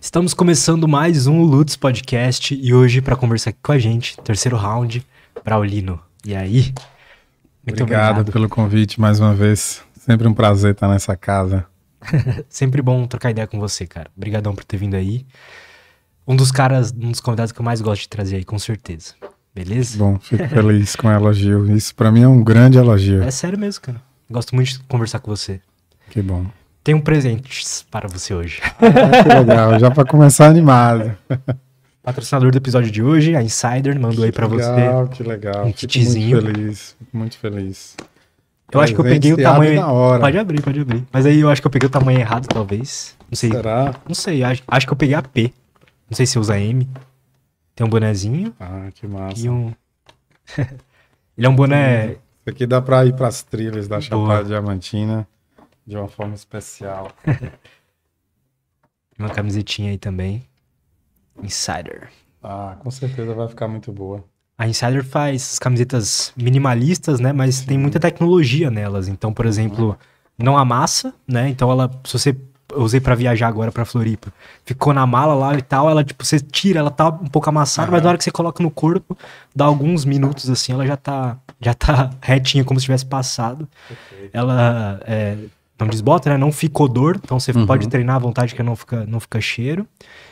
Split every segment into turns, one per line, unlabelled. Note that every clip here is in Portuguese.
Estamos começando mais um Lutz Podcast e hoje, para conversar aqui com a gente, terceiro
round, Braulino. E aí? Muito obrigado, obrigado pelo convite mais uma vez. Sempre um prazer estar nessa casa.
Sempre bom trocar ideia com você, cara. Obrigadão por ter vindo aí. Um dos caras, um dos convidados que eu mais gosto de trazer aí, com certeza.
Beleza? Bom, fico feliz com o elogio. Isso para mim é um grande elogio. É
sério mesmo, cara. Gosto muito de conversar com você. Que bom. Tenho presentes para você hoje. Ah, que legal, já para começar animado. Patrocinador do episódio de hoje, a Insider, mandou aí para você. Que legal, um kitzinho. Muito
feliz, muito feliz. Eu acho que eu peguei o tamanho. Pode
abrir, pode abrir. Mas aí eu acho que eu peguei o tamanho errado, talvez. Não sei. Será? Não sei. Acho, acho que eu peguei a P. Não sei se usa M. Tem um bonezinho. Ah, que massa. E um.
Ele
é um boné. Isso
aqui dá pra ir pras trilhas da Chapada Diamantina de uma forma especial. uma
camisetinha aí também. Insider.
Ah, com certeza vai ficar muito boa.
A Insider faz camisetas minimalistas, né? Mas Sim. tem muita tecnologia nelas. Então, por exemplo, não amassa, né? Então ela, se você eu usei para viajar agora para Floripa. Ficou na mala lá e tal, ela tipo, você tira, ela tá um pouco amassada, uhum. mas na hora que você coloca no corpo, dá alguns minutos assim, ela já tá já tá retinha como se tivesse passado. Perfeito. Ela é, não desbota, né? Não fica odor, então você uhum. pode treinar à vontade que não fica, não fica cheiro.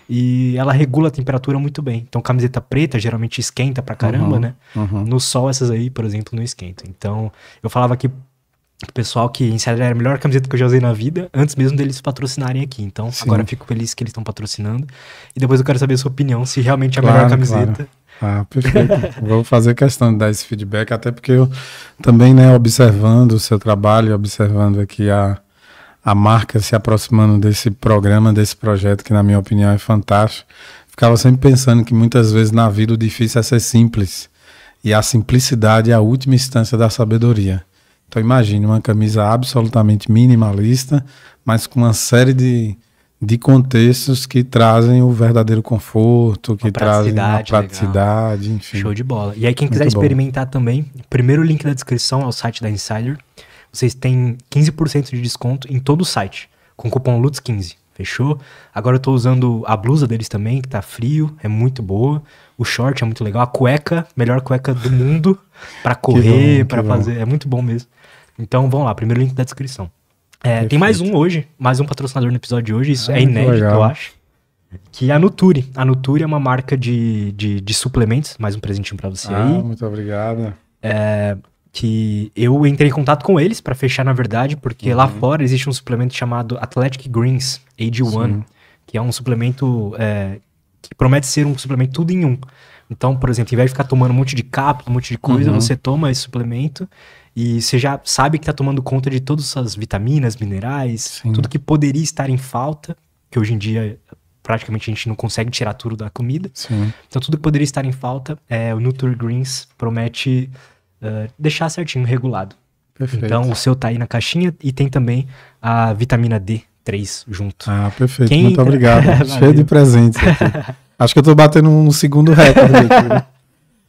E ela regula a temperatura muito bem. Então camiseta preta geralmente esquenta pra caramba, uhum. né? Uhum. No sol essas aí, por exemplo, não esquentam. Então eu falava que pessoal que ensaiaram era a melhor camiseta que eu já usei na vida, antes mesmo deles patrocinarem aqui. Então Sim. agora fico feliz que eles estão patrocinando. E depois eu quero saber a sua opinião, se realmente é a claro, melhor camiseta. Claro. Ah, perfeito.
Vou fazer questão de dar esse feedback, até porque eu também, né, observando o seu trabalho, observando aqui a, a marca se aproximando desse programa, desse projeto, que na minha opinião é fantástico, ficava sempre pensando que muitas vezes na vida o difícil é ser simples. E a simplicidade é a última instância da sabedoria. Então imagine uma camisa absolutamente minimalista, mas com uma série de de contextos que trazem o verdadeiro conforto, que trazem a praticidade, legal. enfim. Show de bola. E aí quem quiser Muito experimentar
bom. também, primeiro link da descrição é o site da Insider. Vocês têm 15% de desconto em todo o site, com o cupom LUTS15. Fechou? Agora eu tô usando a blusa deles também, que tá frio, é muito boa. O short é muito legal. A cueca, melhor cueca do mundo, para correr, para fazer. É muito bom mesmo. Então vamos lá, primeiro link da descrição. É, tem mais um hoje, mais um patrocinador no episódio de hoje, isso é ah, é inédito, legal. eu acho. Que é a Nuturi. A Nuturi é uma marca de, de, de suplementos, mais um presentinho para
você ah, aí. Muito
obrigado. É, que eu entrei em contato com eles para fechar, na verdade, porque uhum. lá fora existe um suplemento chamado Athletic Greens Age One que é um suplemento é, que promete ser um suplemento tudo em um. Então, por exemplo, em vez de ficar tomando um monte de cápsula, um monte de coisa, uhum. você toma esse suplemento e você já sabe que está tomando conta de todas as vitaminas, minerais, Sim. tudo que poderia estar em falta, que hoje em dia praticamente a gente não consegue tirar tudo da comida. Sim. Então tudo que poderia estar em falta, é, o NutriGreens promete uh, deixar certinho, regulado. Perfeito. Então o seu tá aí na caixinha e tem também a vitamina D3 junto. Ah, perfeito. Quem... Muito obrigado. Cheio de presente.
Acho que eu tô batendo um segundo recorde aqui.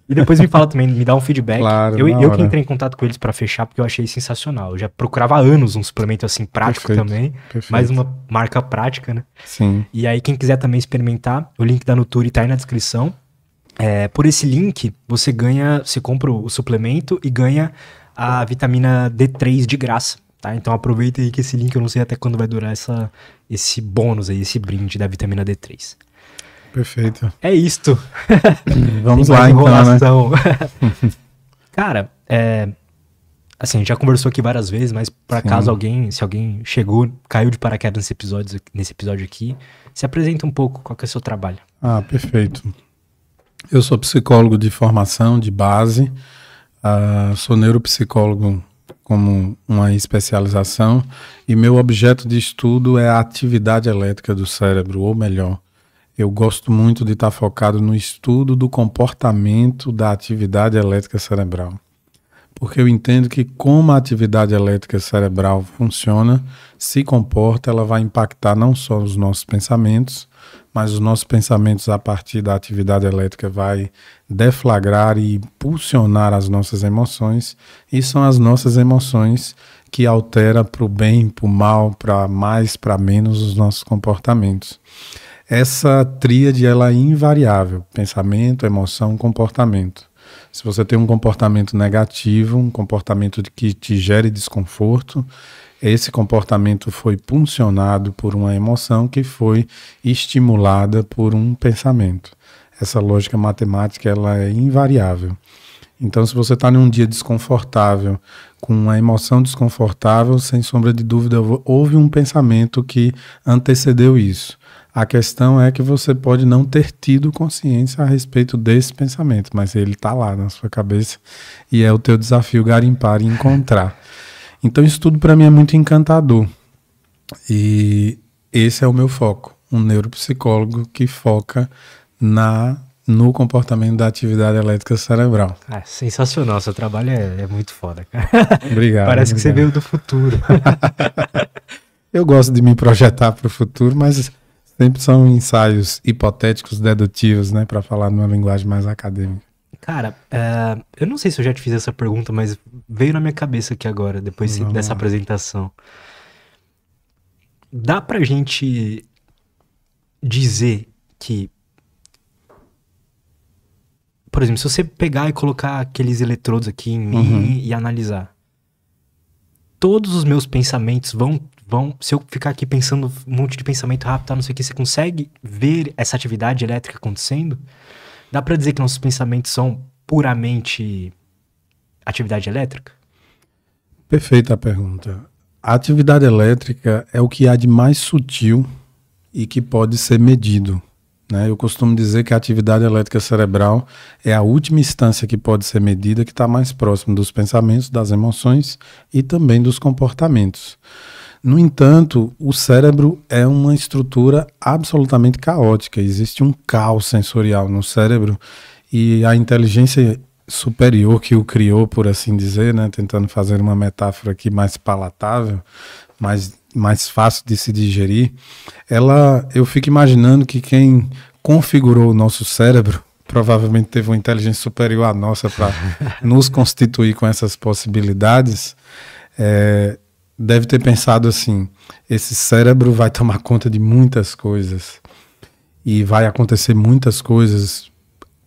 E
depois me fala também, me dá um feedback. Claro, eu eu que entrei em contato com eles para fechar, porque eu achei sensacional. Eu já procurava há anos um suplemento assim prático perfeito, também. Perfeito. Mais uma marca prática, né? Sim. E aí, quem quiser também experimentar, o link da Nuturi tá aí na descrição. É, por esse link, você ganha, você compra o suplemento e ganha a vitamina D3 de graça. Tá? Então aproveita aí que esse link, eu não sei até quando vai durar essa, esse bônus aí, esse brinde da vitamina D3. Perfeito. É isto.
Vamos lá, então. Né?
Cara, é. Assim, já conversou aqui várias vezes, mas para caso alguém, se alguém chegou, caiu de paraquedas nesse episódio, nesse episódio aqui, se apresenta um pouco qual que é o seu trabalho.
Ah, perfeito. Eu sou psicólogo de formação, de base, uh, sou neuropsicólogo como uma especialização e meu objeto de estudo é a atividade elétrica do cérebro, ou melhor, eu gosto muito de estar tá focado no estudo do comportamento da atividade elétrica cerebral. Porque eu entendo que como a atividade elétrica cerebral funciona, se comporta, ela vai impactar não só os nossos pensamentos, mas os nossos pensamentos a partir da atividade elétrica vai deflagrar e impulsionar as nossas emoções, e são as nossas emoções que altera para o bem, para o mal, para mais, para menos os nossos comportamentos. Essa tríade ela é invariável: pensamento, emoção, comportamento. Se você tem um comportamento negativo, um comportamento que te gere desconforto, esse comportamento foi puncionado por uma emoção que foi estimulada por um pensamento. Essa lógica matemática ela é invariável. Então, se você está num dia desconfortável, com uma emoção desconfortável, sem sombra de dúvida, houve um pensamento que antecedeu isso. A questão é que você pode não ter tido consciência a respeito desse pensamento, mas ele está lá na sua cabeça e é o teu desafio garimpar e encontrar. Então isso tudo para mim é muito encantador. E esse é o meu foco, um neuropsicólogo que foca na no comportamento da atividade elétrica cerebral.
Ah, sensacional, seu trabalho é, é muito foda, cara. Obrigado. Parece obrigado. que você veio do futuro.
Eu gosto de me projetar para o futuro, mas Sempre são ensaios hipotéticos, dedutivos, né? Para falar numa linguagem mais acadêmica.
Cara, é, eu não sei se eu já te fiz essa pergunta, mas veio na minha cabeça aqui agora, depois Vamos dessa lá. apresentação. Dá pra gente dizer que. Por exemplo, se você pegar e colocar aqueles eletrodos aqui em mim uhum. e analisar, todos os meus pensamentos vão vão. Se eu ficar aqui pensando um monte de pensamento rápido, não sei o que, você consegue ver essa atividade elétrica acontecendo? Dá para dizer que nossos pensamentos são puramente atividade elétrica?
Perfeita a pergunta. A atividade elétrica é o que há de mais sutil e que pode ser medido. Né? Eu costumo dizer que a atividade elétrica cerebral é a última instância que pode ser medida, que está mais próximo dos pensamentos, das emoções e também dos comportamentos. No entanto, o cérebro é uma estrutura absolutamente caótica. Existe um caos sensorial no cérebro e a inteligência superior que o criou, por assim dizer, né, tentando fazer uma metáfora aqui mais palatável, mais, mais fácil de se digerir, ela, eu fico imaginando que quem configurou o nosso cérebro provavelmente teve uma inteligência superior à nossa para nos constituir com essas possibilidades. É, deve ter pensado assim: esse cérebro vai tomar conta de muitas coisas e vai acontecer muitas coisas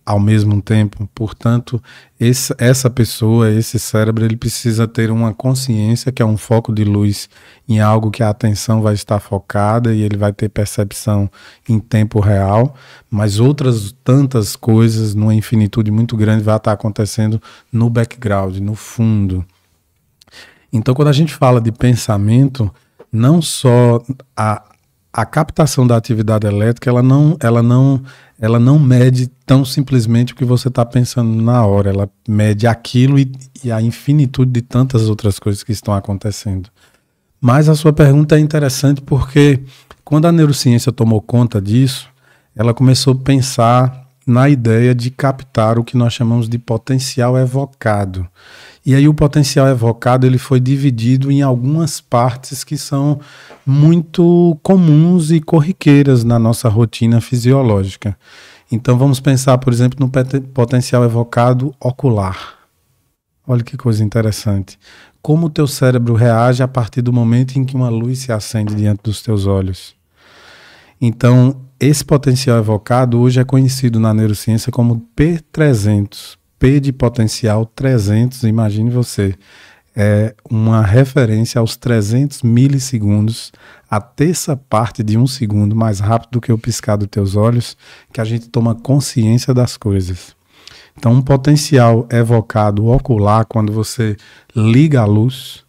ao mesmo tempo. Portanto, esse, essa pessoa, esse cérebro, ele precisa ter uma consciência que é um foco de luz em algo que a atenção vai estar focada e ele vai ter percepção em tempo real, mas outras tantas coisas numa infinitude muito grande vai estar acontecendo no background, no fundo. Então, quando a gente fala de pensamento, não só a, a captação da atividade elétrica, ela não, ela não, ela não mede tão simplesmente o que você está pensando na hora. Ela mede aquilo e, e a infinitude de tantas outras coisas que estão acontecendo. Mas a sua pergunta é interessante porque quando a neurociência tomou conta disso, ela começou a pensar na ideia de captar o que nós chamamos de potencial evocado. E aí o potencial evocado ele foi dividido em algumas partes que são muito comuns e corriqueiras na nossa rotina fisiológica. Então vamos pensar, por exemplo, no potencial evocado ocular. Olha que coisa interessante. Como o teu cérebro reage a partir do momento em que uma luz se acende diante dos teus olhos. Então, esse potencial evocado hoje é conhecido na neurociência como P300, P de potencial 300, imagine você, é uma referência aos 300 milissegundos, a terça parte de um segundo mais rápido do que o piscar dos teus olhos, que a gente toma consciência das coisas. Então, um potencial evocado ocular, quando você liga a luz,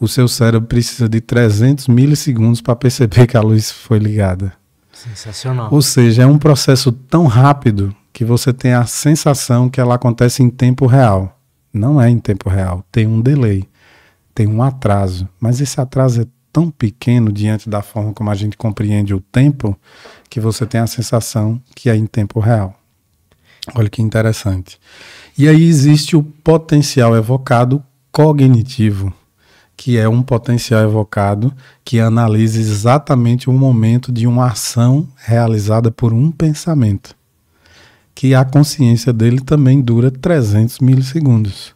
o seu cérebro precisa de 300 milissegundos para perceber que a luz foi ligada.
Sensacional. Ou
seja, é um processo tão rápido que você tem a sensação que ela acontece em tempo real. Não é em tempo real, tem um delay, tem um atraso, mas esse atraso é tão pequeno diante da forma como a gente compreende o tempo que você tem a sensação que é em tempo real. Olha que interessante. E aí existe o potencial evocado cognitivo, que é um potencial evocado que analisa exatamente o momento de uma ação realizada por um pensamento que a consciência dele também dura 300 milissegundos.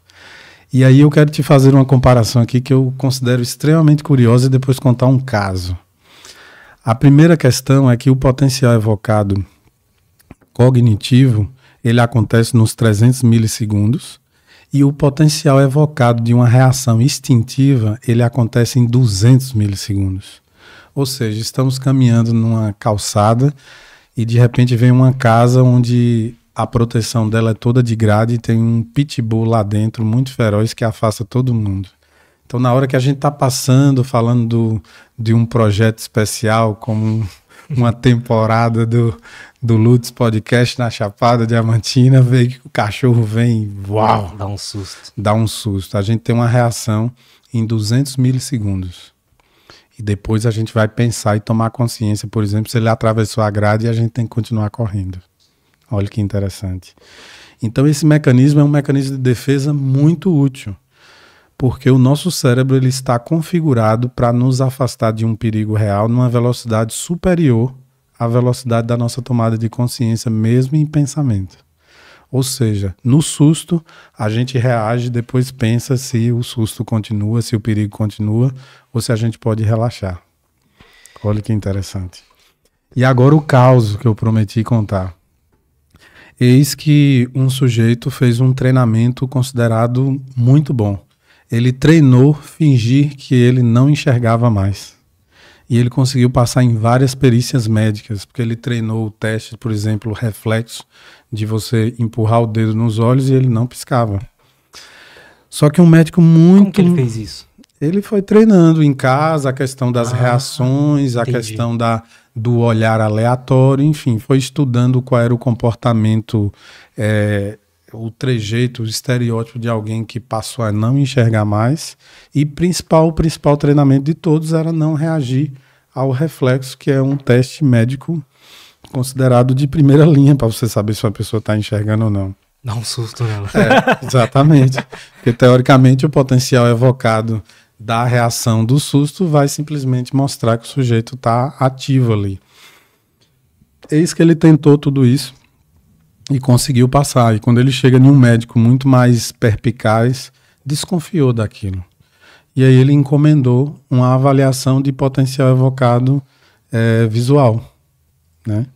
E aí eu quero te fazer uma comparação aqui que eu considero extremamente curiosa e depois contar um caso. A primeira questão é que o potencial evocado cognitivo, ele acontece nos 300 milissegundos e o potencial evocado de uma reação instintiva, ele acontece em 200 milissegundos. Ou seja, estamos caminhando numa calçada e de repente vem uma casa onde a proteção dela é toda de grade e tem um pitbull lá dentro muito feroz que afasta todo mundo. Então, na hora que a gente está passando, falando do, de um projeto especial, como uma temporada do, do Lutz Podcast na Chapada Diamantina, vê que o cachorro vem, uau! Dá um susto. Dá um susto. A gente tem uma reação em 200 milissegundos. E depois a gente vai pensar e tomar consciência, por exemplo, se ele atravessou a grade e a gente tem que continuar correndo. Olha que interessante. Então esse mecanismo é um mecanismo de defesa muito útil, porque o nosso cérebro ele está configurado para nos afastar de um perigo real numa velocidade superior à velocidade da nossa tomada de consciência, mesmo em pensamento. Ou seja, no susto, a gente reage, depois pensa se o susto continua, se o perigo continua, ou se a gente pode relaxar. Olha que interessante. E agora o caos que eu prometi contar. Eis que um sujeito fez um treinamento considerado muito bom. Ele treinou fingir que ele não enxergava mais. E ele conseguiu passar em várias perícias médicas, porque ele treinou o teste, por exemplo, reflexo, de você empurrar o dedo nos olhos e ele não piscava. Só que um médico muito. Como que ele fez isso? Ele foi treinando em casa a questão das ah, reações, a entendi. questão da, do olhar aleatório, enfim, foi estudando qual era o comportamento, é, o trejeito, o estereótipo de alguém que passou a não enxergar mais. E principal, o principal treinamento de todos era não reagir ao reflexo, que é um teste médico considerado de primeira linha para você saber se uma pessoa está enxergando ou não.
Dá um susto nela. É, exatamente.
Porque teoricamente o potencial evocado da reação do susto vai simplesmente mostrar que o sujeito está ativo ali. Eis que ele tentou tudo isso e conseguiu passar. E quando ele chega em um médico muito mais perpicaz, desconfiou daquilo. E aí ele encomendou uma avaliação de potencial evocado é, visual, né?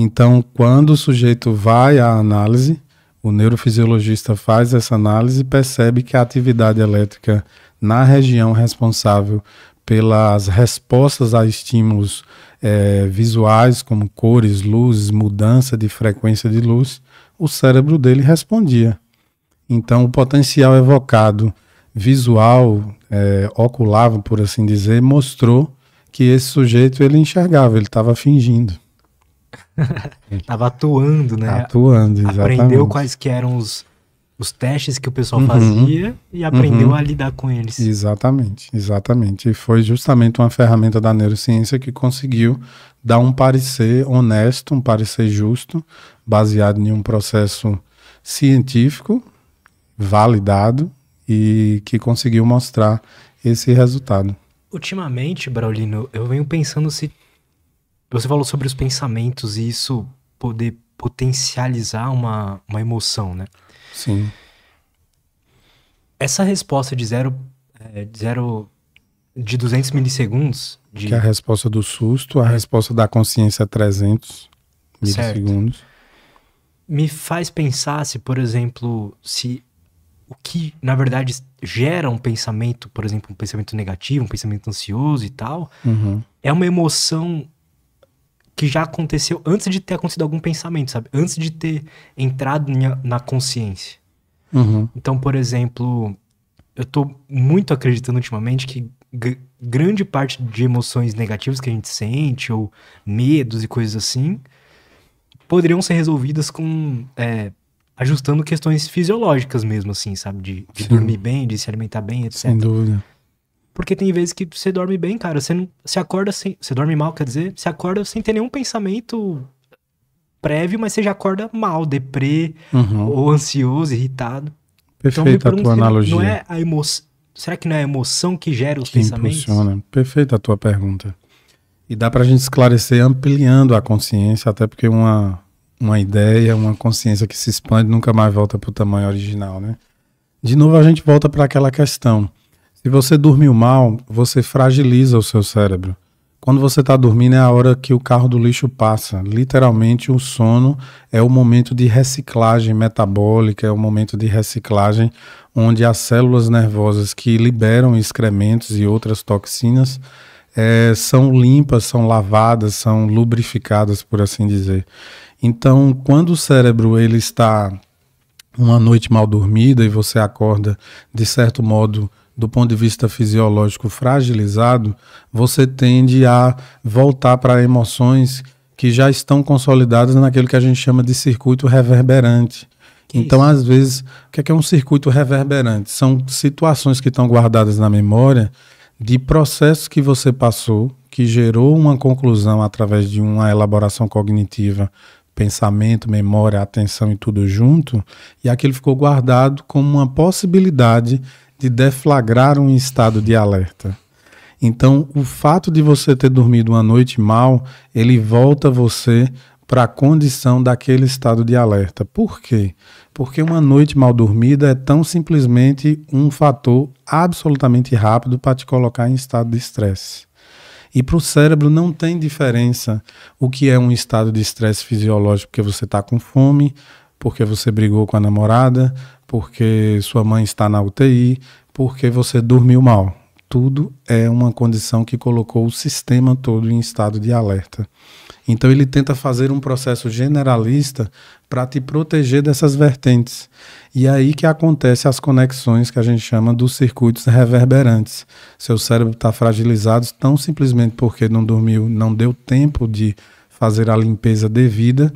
Então, quando o sujeito vai à análise, o neurofisiologista faz essa análise e percebe que a atividade elétrica na região responsável pelas respostas a estímulos é, visuais, como cores, luzes, mudança de frequência de luz, o cérebro dele respondia. Então, o potencial evocado visual, é, ocular, por assim dizer, mostrou que esse sujeito ele enxergava, ele estava fingindo.
Tava atuando, né? Atuando, exatamente. Aprendeu quais que eram os, os testes que o pessoal uhum, fazia e aprendeu uhum. a lidar
com eles. Exatamente, exatamente. E foi justamente uma ferramenta da neurociência que conseguiu dar um parecer honesto, um parecer justo, baseado em um processo científico, validado e que conseguiu mostrar esse resultado.
Ultimamente, Braulino, eu venho pensando se você falou sobre os pensamentos e isso poder potencializar uma, uma emoção, né? Sim. Essa resposta de zero, é, de zero de 200 milissegundos. De... Que é
a resposta do susto, a resposta da consciência 300 milissegundos. Certo.
Me faz pensar se, por exemplo, se o que na verdade gera um pensamento, por exemplo, um pensamento negativo, um pensamento ansioso e tal, uhum. é uma emoção que já aconteceu antes de ter acontecido algum pensamento, sabe? Antes de ter entrado minha, na consciência. Uhum. Então, por exemplo, eu tô muito acreditando ultimamente que grande parte de emoções negativas que a gente sente, ou medos e coisas assim, poderiam ser resolvidas com. É, ajustando questões fisiológicas mesmo, assim, sabe? De, de dormir bem, de se alimentar bem, etc. Sem dúvida. Porque tem vezes que você dorme bem, cara. Você não. se acorda sem. Você dorme mal, quer dizer? Você acorda sem ter nenhum pensamento prévio, mas você já acorda mal, deprê, uhum. ou ansioso, irritado.
Então, Perfeita então, a tua analogia. Não é
a emoção. Será que não é a emoção que gera os que pensamentos?
Impulsiona. Perfeita a tua pergunta. E dá para a gente esclarecer ampliando a consciência, até porque uma, uma ideia, uma consciência que se expande nunca mais volta pro tamanho original, né? De novo a gente volta para aquela questão. Se você dormiu mal, você fragiliza o seu cérebro. Quando você está dormindo é a hora que o carro do lixo passa. Literalmente, o sono é o momento de reciclagem metabólica, é o momento de reciclagem onde as células nervosas que liberam excrementos e outras toxinas é, são limpas, são lavadas, são lubrificadas, por assim dizer. Então, quando o cérebro ele está uma noite mal dormida e você acorda de certo modo do ponto de vista fisiológico fragilizado, você tende a voltar para emoções que já estão consolidadas naquilo que a gente chama de circuito reverberante. Que então, isso? às vezes, o que é, que é um circuito reverberante? São situações que estão guardadas na memória de processos que você passou, que gerou uma conclusão através de uma elaboração cognitiva, pensamento, memória, atenção e tudo junto, e aquilo ficou guardado como uma possibilidade de deflagrar um estado de alerta. Então, o fato de você ter dormido uma noite mal, ele volta você para a condição daquele estado de alerta. Por quê? Porque uma noite mal dormida é tão simplesmente um fator absolutamente rápido para te colocar em estado de estresse. E para o cérebro não tem diferença o que é um estado de estresse fisiológico, porque você está com fome, porque você brigou com a namorada, porque sua mãe está na UTI, porque você dormiu mal. Tudo é uma condição que colocou o sistema todo em estado de alerta. Então ele tenta fazer um processo generalista para te proteger dessas vertentes. E é aí que acontece as conexões que a gente chama dos circuitos reverberantes. Seu cérebro está fragilizado tão simplesmente porque não dormiu, não deu tempo de fazer a limpeza devida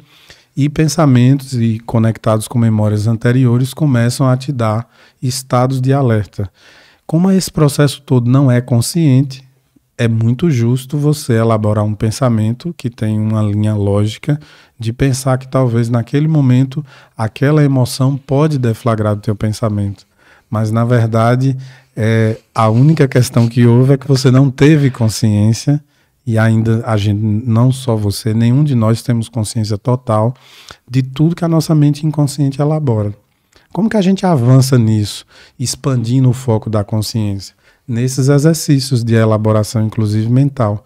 e pensamentos e conectados com memórias anteriores começam a te dar estados de alerta. Como esse processo todo não é consciente, é muito justo você elaborar um pensamento que tem uma linha lógica de pensar que talvez naquele momento aquela emoção pode deflagrar o teu pensamento. Mas na verdade, é, a única questão que houve é que você não teve consciência e ainda a gente, não só você, nenhum de nós temos consciência total de tudo que a nossa mente inconsciente elabora. Como que a gente avança nisso, expandindo o foco da consciência? Nesses exercícios de elaboração, inclusive mental.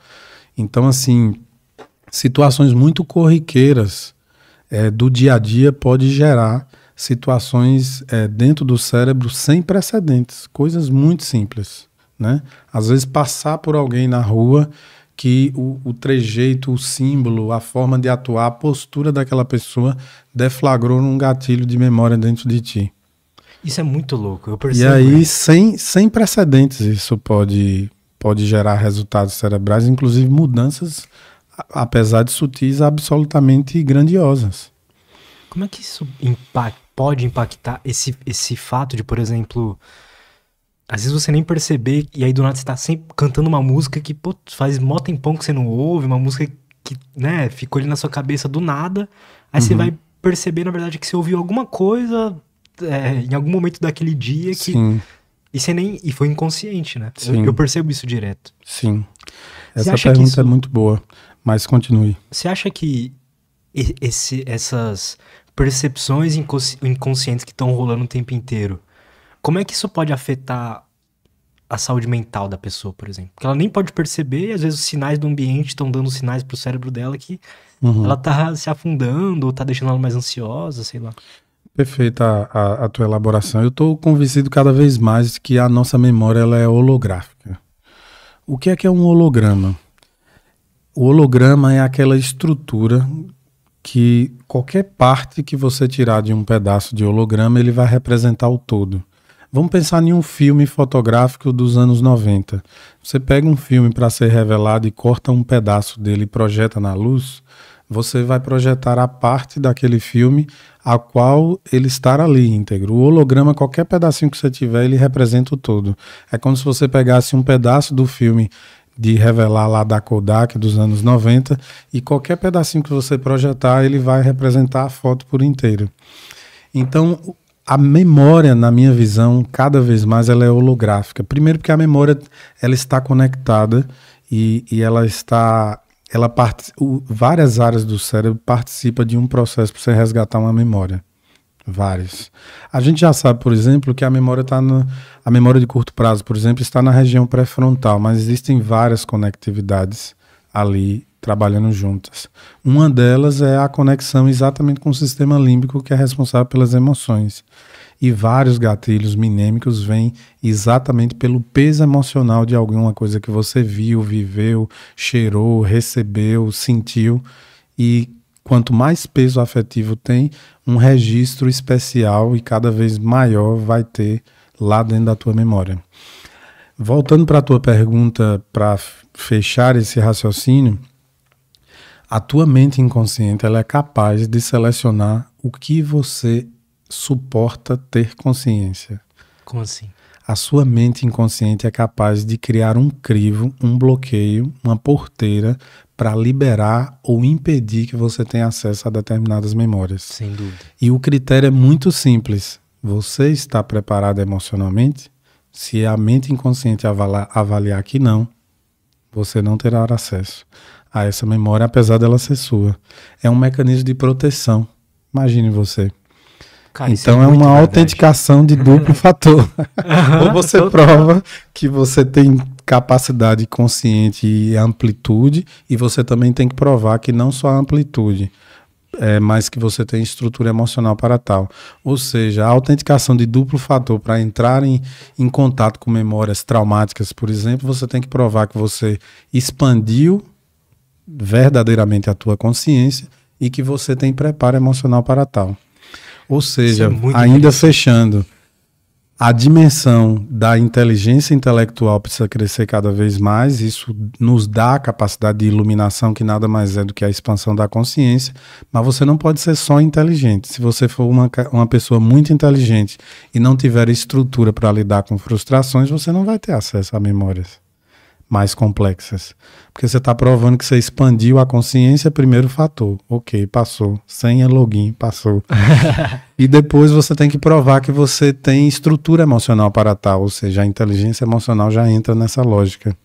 Então, assim, situações muito corriqueiras é, do dia a dia pode gerar situações é, dentro do cérebro sem precedentes, coisas muito simples. Né? Às vezes passar por alguém na rua que o, o, trejeito, o símbolo, a forma de atuar, a postura daquela pessoa deflagrou num gatilho de memória dentro de ti.
Isso é muito louco, eu percebo. E aí,
sem, sem precedentes, isso pode, pode gerar resultados cerebrais, inclusive mudanças, apesar de sutis, absolutamente grandiosas.
Como é que isso impact, pode impactar esse, esse fato de, por exemplo, às vezes você nem perceber, e aí do nada você tá sempre cantando uma música que, pô, faz mó tempão que você não ouve, uma música que, né, ficou ali na sua cabeça do nada. Aí uhum. você vai perceber, na verdade, que você ouviu alguma coisa é, em algum momento daquele dia que. Sim. E você nem. E foi inconsciente, né? Sim. Eu, eu percebo isso direto.
Sim. Essa pergunta é isso... é muito boa, mas continue.
Você acha que esse, essas percepções inconscientes que estão rolando o tempo inteiro como é que isso pode afetar a saúde mental da pessoa, por exemplo? Porque ela nem pode perceber, e às vezes os sinais do ambiente estão dando sinais pro cérebro dela que uhum. ela tá se afundando ou tá deixando ela mais ansiosa, sei lá.
Perfeita a, a, a tua elaboração. Eu estou convencido cada vez mais que a nossa memória ela é holográfica. O que é que é um holograma? O holograma é aquela estrutura que qualquer parte que você tirar de um pedaço de holograma, ele vai representar o todo. Vamos pensar em um filme fotográfico dos anos 90. Você pega um filme para ser revelado e corta um pedaço dele e projeta na luz, você vai projetar a parte daquele filme a qual ele estar ali íntegro. O holograma, qualquer pedacinho que você tiver, ele representa o todo. É como se você pegasse um pedaço do filme de revelar lá da Kodak dos anos 90 e qualquer pedacinho que você projetar, ele vai representar a foto por inteiro. Então, a memória, na minha visão, cada vez mais ela é holográfica. Primeiro porque a memória ela está conectada e, e ela está ela part... o, várias áreas do cérebro participa de um processo para você resgatar uma memória. Várias. A gente já sabe, por exemplo, que a memória está na, a memória de curto prazo, por exemplo, está na região pré-frontal, mas existem várias conectividades ali trabalhando juntas. Uma delas é a conexão exatamente com o sistema límbico que é responsável pelas emoções. E vários gatilhos minêmicos vêm exatamente pelo peso emocional de alguma coisa que você viu, viveu, cheirou, recebeu, sentiu. E quanto mais peso afetivo tem, um registro especial e cada vez maior vai ter lá dentro da tua memória. Voltando para a tua pergunta, para fechar esse raciocínio, a tua mente inconsciente ela é capaz de selecionar o que você suporta ter consciência. Como assim? A sua mente inconsciente é capaz de criar um crivo, um bloqueio, uma porteira para liberar ou impedir que você tenha acesso a determinadas memórias. Sem dúvida. E o critério é muito simples. Você está preparado emocionalmente? Se a mente inconsciente avaliar, avaliar que não, você não terá acesso a ah, essa memória, apesar dela ser sua. É um mecanismo de proteção. Imagine você. Cara, é então é, é, uma verdade. autenticação de duplo fator. Ou você prova que você tem capacidade consciente e amplitude, e você também tem que provar que não só a amplitude, é, mas que você tem estrutura emocional para tal. Ou seja, a autenticação de duplo fator para entrar em, em contato com memórias traumáticas, por exemplo, você tem que provar que você expandiu verdadeiramente a tua consciência e que você tem preparo emocional para tal. Ou é seja, é ainda fechando, a dimensão da inteligência intelectual precisa crescer cada vez mais, isso nos dá a capacidade de iluminação, que nada mais é do que a expansão da consciência, mas você não pode ser só inteligente. Se você for uma, uma pessoa muito inteligente e não tiver estrutura para lidar com frustrações, você não vai ter acesso a memórias mais complexas. Porque você está provando que você expandiu a consciência, primeiro fator. Ok, passou. Senha, é login, passou. e depois você tem que provar que você tem estrutura emocional para tal, ou seja, a inteligência emocional já entra nessa lógica.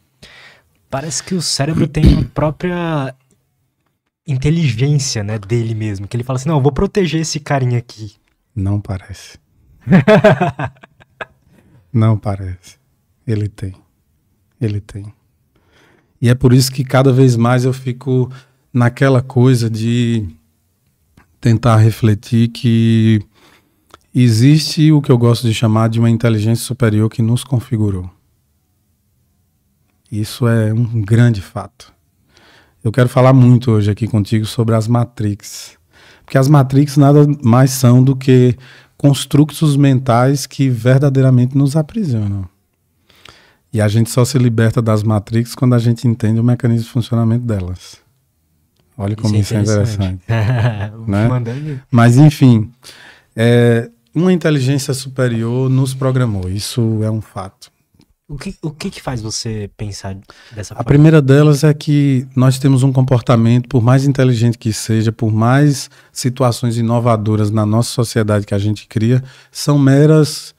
Parece que o cérebro tem a própria inteligência né, dele mesmo, que ele fala assim, não, eu vou proteger esse carinha aqui.
Não parece. não parece. Ele tem ele tem. E é por isso que cada vez mais eu fico naquela coisa de tentar refletir que existe o que eu gosto de chamar de uma inteligência superior que nos configurou. Isso é um grande fato. Eu quero falar muito hoje aqui contigo sobre as matrix. Porque as matrix nada mais são do que construtos mentais que verdadeiramente nos aprisionam. E a gente só se liberta das Matrix quando a gente entende o mecanismo de funcionamento delas. Olha como isso, é interessante. É interessante né? Mas, enfim, é, uma inteligência superior nos programou. Isso é um fato.
O que, o que, que faz você pensar dessa a forma? A primeira
delas é que nós temos um comportamento, por mais inteligente que seja, por mais situações inovadoras na nossa sociedade que a gente cria, são meras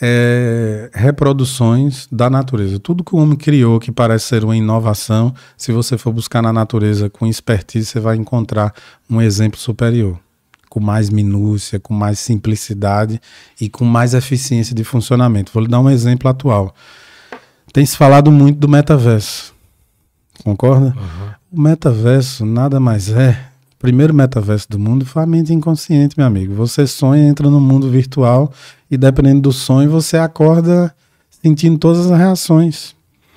é, reproduções da natureza. Tudo que o homem criou que parece ser uma inovação, se você for buscar na natureza com expertise, você vai encontrar um exemplo superior, com mais minúcia, com mais simplicidade e com mais eficiência de funcionamento. Vou lhe dar um exemplo atual. Tem se falado muito do metaverso. Concorda? Uhum. O metaverso nada mais é primeiro metaverso do mundo foi a mente inconsciente, meu amigo. Você sonha, entra no mundo virtual e dependendo do sonho, você acorda sentindo todas as reações.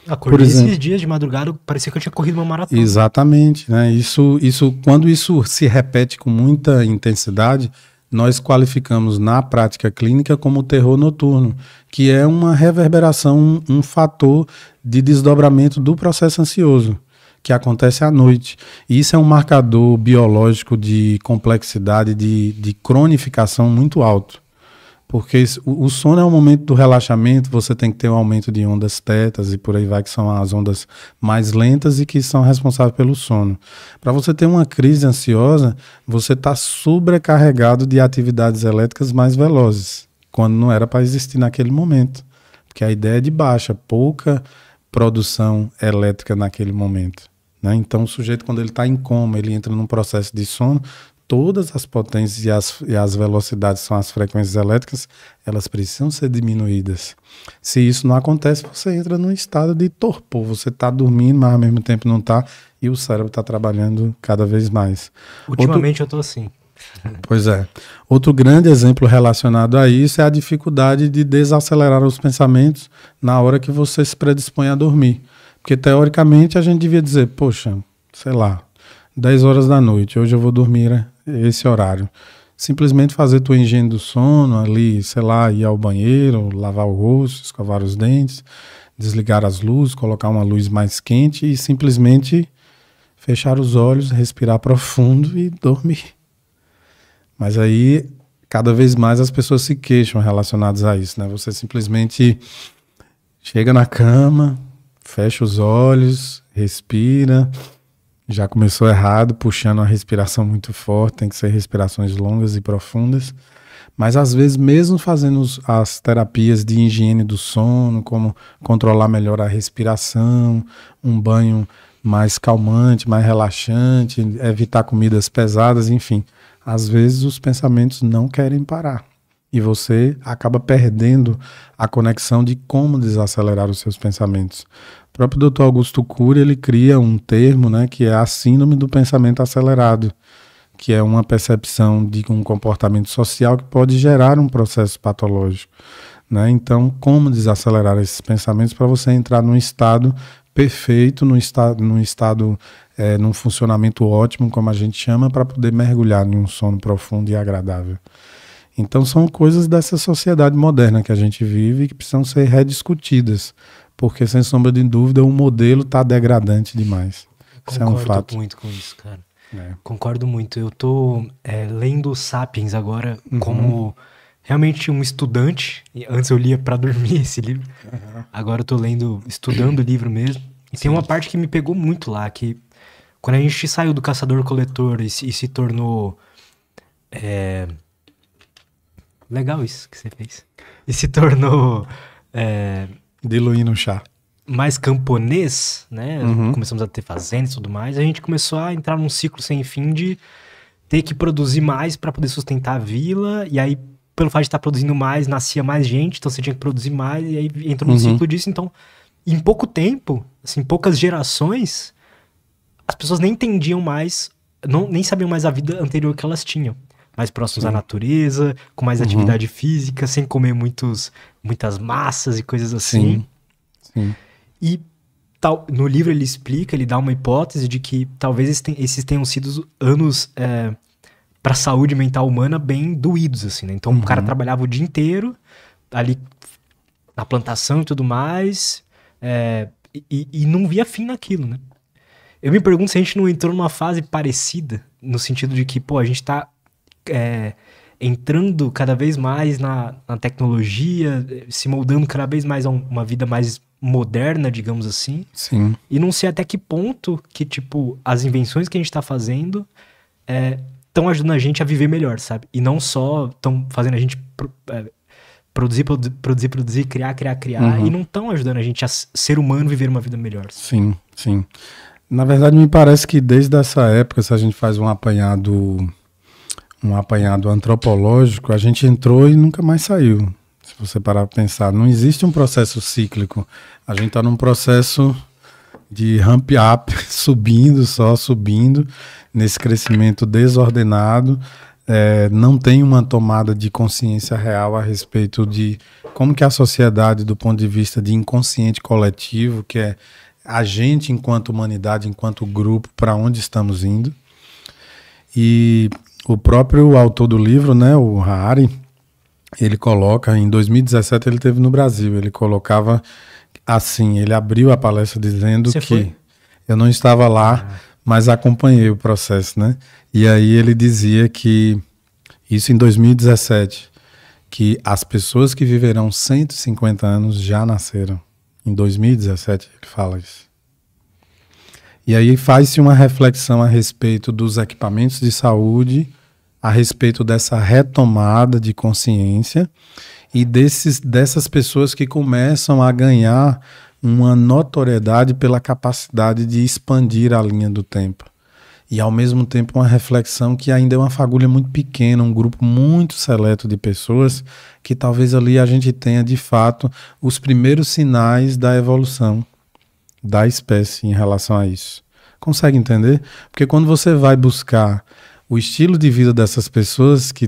Acordei Por exemplo. esses
dias de madrugada, parecia que eu tinha corrido uma maratona.
Exatamente, né? Isso, isso, quando isso se repete com muita intensidade, nós qualificamos na prática clínica como terror noturno, que é uma reverberação, um, um fator de desdobramento do processo ansioso que acontece à noite. E isso é um marcador biológico de complexidade, de, de cronificação muito alto. Porque o, sono é o momento do relaxamento, você tem que ter um aumento de ondas tetas e por aí vai, que são as ondas mais lentas e que são responsáveis pelo sono. Para você ter uma crise ansiosa, você está sobrecarregado de atividades elétricas mais velozes, quando não era para existir naquele momento. Porque a ideia é de baixa, pouca produção elétrica naquele momento. Né? Então, o sujeito, quando ele está em coma, ele entra num processo de sono, todas as potências e as, e as velocidades são as frequências elétricas, elas precisam ser diminuídas. Se isso não acontece, você entra num estado de torpor. Você está dormindo, mas ao mesmo tempo não está, e o cérebro está trabalhando cada vez mais. Ultimamente Outro... eu estou assim. Pois é. Outro grande exemplo relacionado a isso é a dificuldade de desacelerar os pensamentos na hora que você se predispõe a dormir. Porque teoricamente a gente devia dizer, poxa, sei lá, 10 horas da noite, hoje eu vou dormir né? esse horário. Simplesmente fazer tua higiene do sono ali, sei lá, ir ao banheiro, lavar o rosto, escovar os dentes, desligar as luzes, colocar uma luz mais quente e simplesmente fechar os olhos, respirar profundo e dormir. Mas aí, cada vez mais as pessoas se queixam relacionadas a isso, né? Você simplesmente chega na cama, fecha os olhos, respira já começou errado, puxando a respiração muito forte, tem que ser respirações longas e profundas. Mas às vezes, mesmo fazendo as terapias de higiene do sono, como controlar melhor a respiração, um banho mais calmante, mais relaxante, evitar comidas pesadas, enfim, às vezes os pensamentos não querem parar e você acaba perdendo a conexão de como desacelerar os seus pensamentos. O próprio Dr. Augusto Cury ele cria um termo, né, que é a síndrome do pensamento acelerado, que é uma percepção de um comportamento social que pode gerar um processo patológico. Né? Então, como desacelerar esses pensamentos para você entrar num estado perfeito, num estado, num, estado é, num funcionamento ótimo, como a gente chama, para poder mergulhar num sono profundo e agradável. Então são coisas dessa sociedade moderna que a gente vive e que precisam ser rediscutidas, porque sem sombra de dúvida o modelo está degradante demais. Concordo isso é um fato.
muito com isso, cara. É. Concordo muito. Eu tô é, lendo Sapiens agora uhum. como realmente um estudante. Antes eu lia para dormir esse livro. Uhum. Agora eu tô lendo, estudando o livro mesmo. E Sim. tem uma parte que me pegou muito lá, que quando a gente saiu do caçador-coletor e, e, se tornou é, legal isso que você fez. E se tornou. É,
Diluindo um chá.
Mais camponês, né? Uhum. Começamos a ter fazendas e tudo mais. A gente começou a entrar num ciclo sem fim de ter que produzir mais para poder sustentar a vila. E aí, pelo fato de estar tá produzindo mais, nascia mais gente, então você tinha que produzir mais. E aí entrou num uhum. ciclo disso. Então, em pouco tempo, assim, poucas gerações, as pessoas nem entendiam mais, não, nem sabiam mais a vida anterior que elas tinham mais próximos Sim. à natureza, com mais uhum. atividade física, sem comer muitos, muitas massas e coisas assim. Sim. Sim. E tal, no livro ele explica, ele dá uma hipótese de que talvez esses, tenham sido anos é, eh, para a saúde mental humana bem doídos, assim, né? Então uhum. o cara uhum. trabalhava o dia inteiro ali na plantação e tudo mais, é, e, e não via fim naquilo, né? Eu me pergunto se a gente não entrou numa fase parecida, no sentido de que, pô, a gente tá é, entrando cada vez mais na, na, tecnologia, se moldando cada vez mais a um, uma vida mais moderna, digamos assim. Sim. E não sei até que ponto que, tipo, as invenções que a gente tá fazendo estão é, ajudando a gente a viver melhor, sabe? E não só estão fazendo a gente pro, é, produzir, produ produzir, produzir, criar, criar, criar, uhum. e não estão ajudando a gente a ser humano viver uma vida melhor.
Sim, sim. Na verdade, me parece que desde essa época, se a gente faz um apanhado um apanhado antropológico, a gente entrou e nunca mais saiu. Se você parar para pensar, não existe um processo cíclico. A gente está num processo de ramp up, subindo só, subindo, nesse crescimento desordenado. É, não tem uma tomada de consciência real a respeito de como que a sociedade, do ponto de vista de inconsciente coletivo, que é a gente enquanto humanidade, enquanto grupo, para onde estamos indo. E o próprio autor do livro, né, o Harari, ele coloca, em 2017 ele teve no Brasil, ele colocava assim, ele abriu a palestra dizendo Você que foi? eu não estava lá, ah. mas acompanhei o processo, né? E aí ele dizia que isso em 2017, que as pessoas que viverão 150 anos já nasceram. Em 2017 ele fala isso. E aí faz-se uma reflexão a respeito dos equipamentos de saúde a respeito dessa retomada de consciência e desses, dessas pessoas que começam a ganhar uma notoriedade pela capacidade de expandir a linha do tempo. E ao mesmo tempo uma reflexão que ainda é uma fagulha muito pequena, um grupo muito seleto de pessoas que talvez ali a gente tenha de fato os primeiros sinais da evolução da espécie em relação a isso. Consegue entender? Porque quando você vai buscar o estilo de vida dessas pessoas que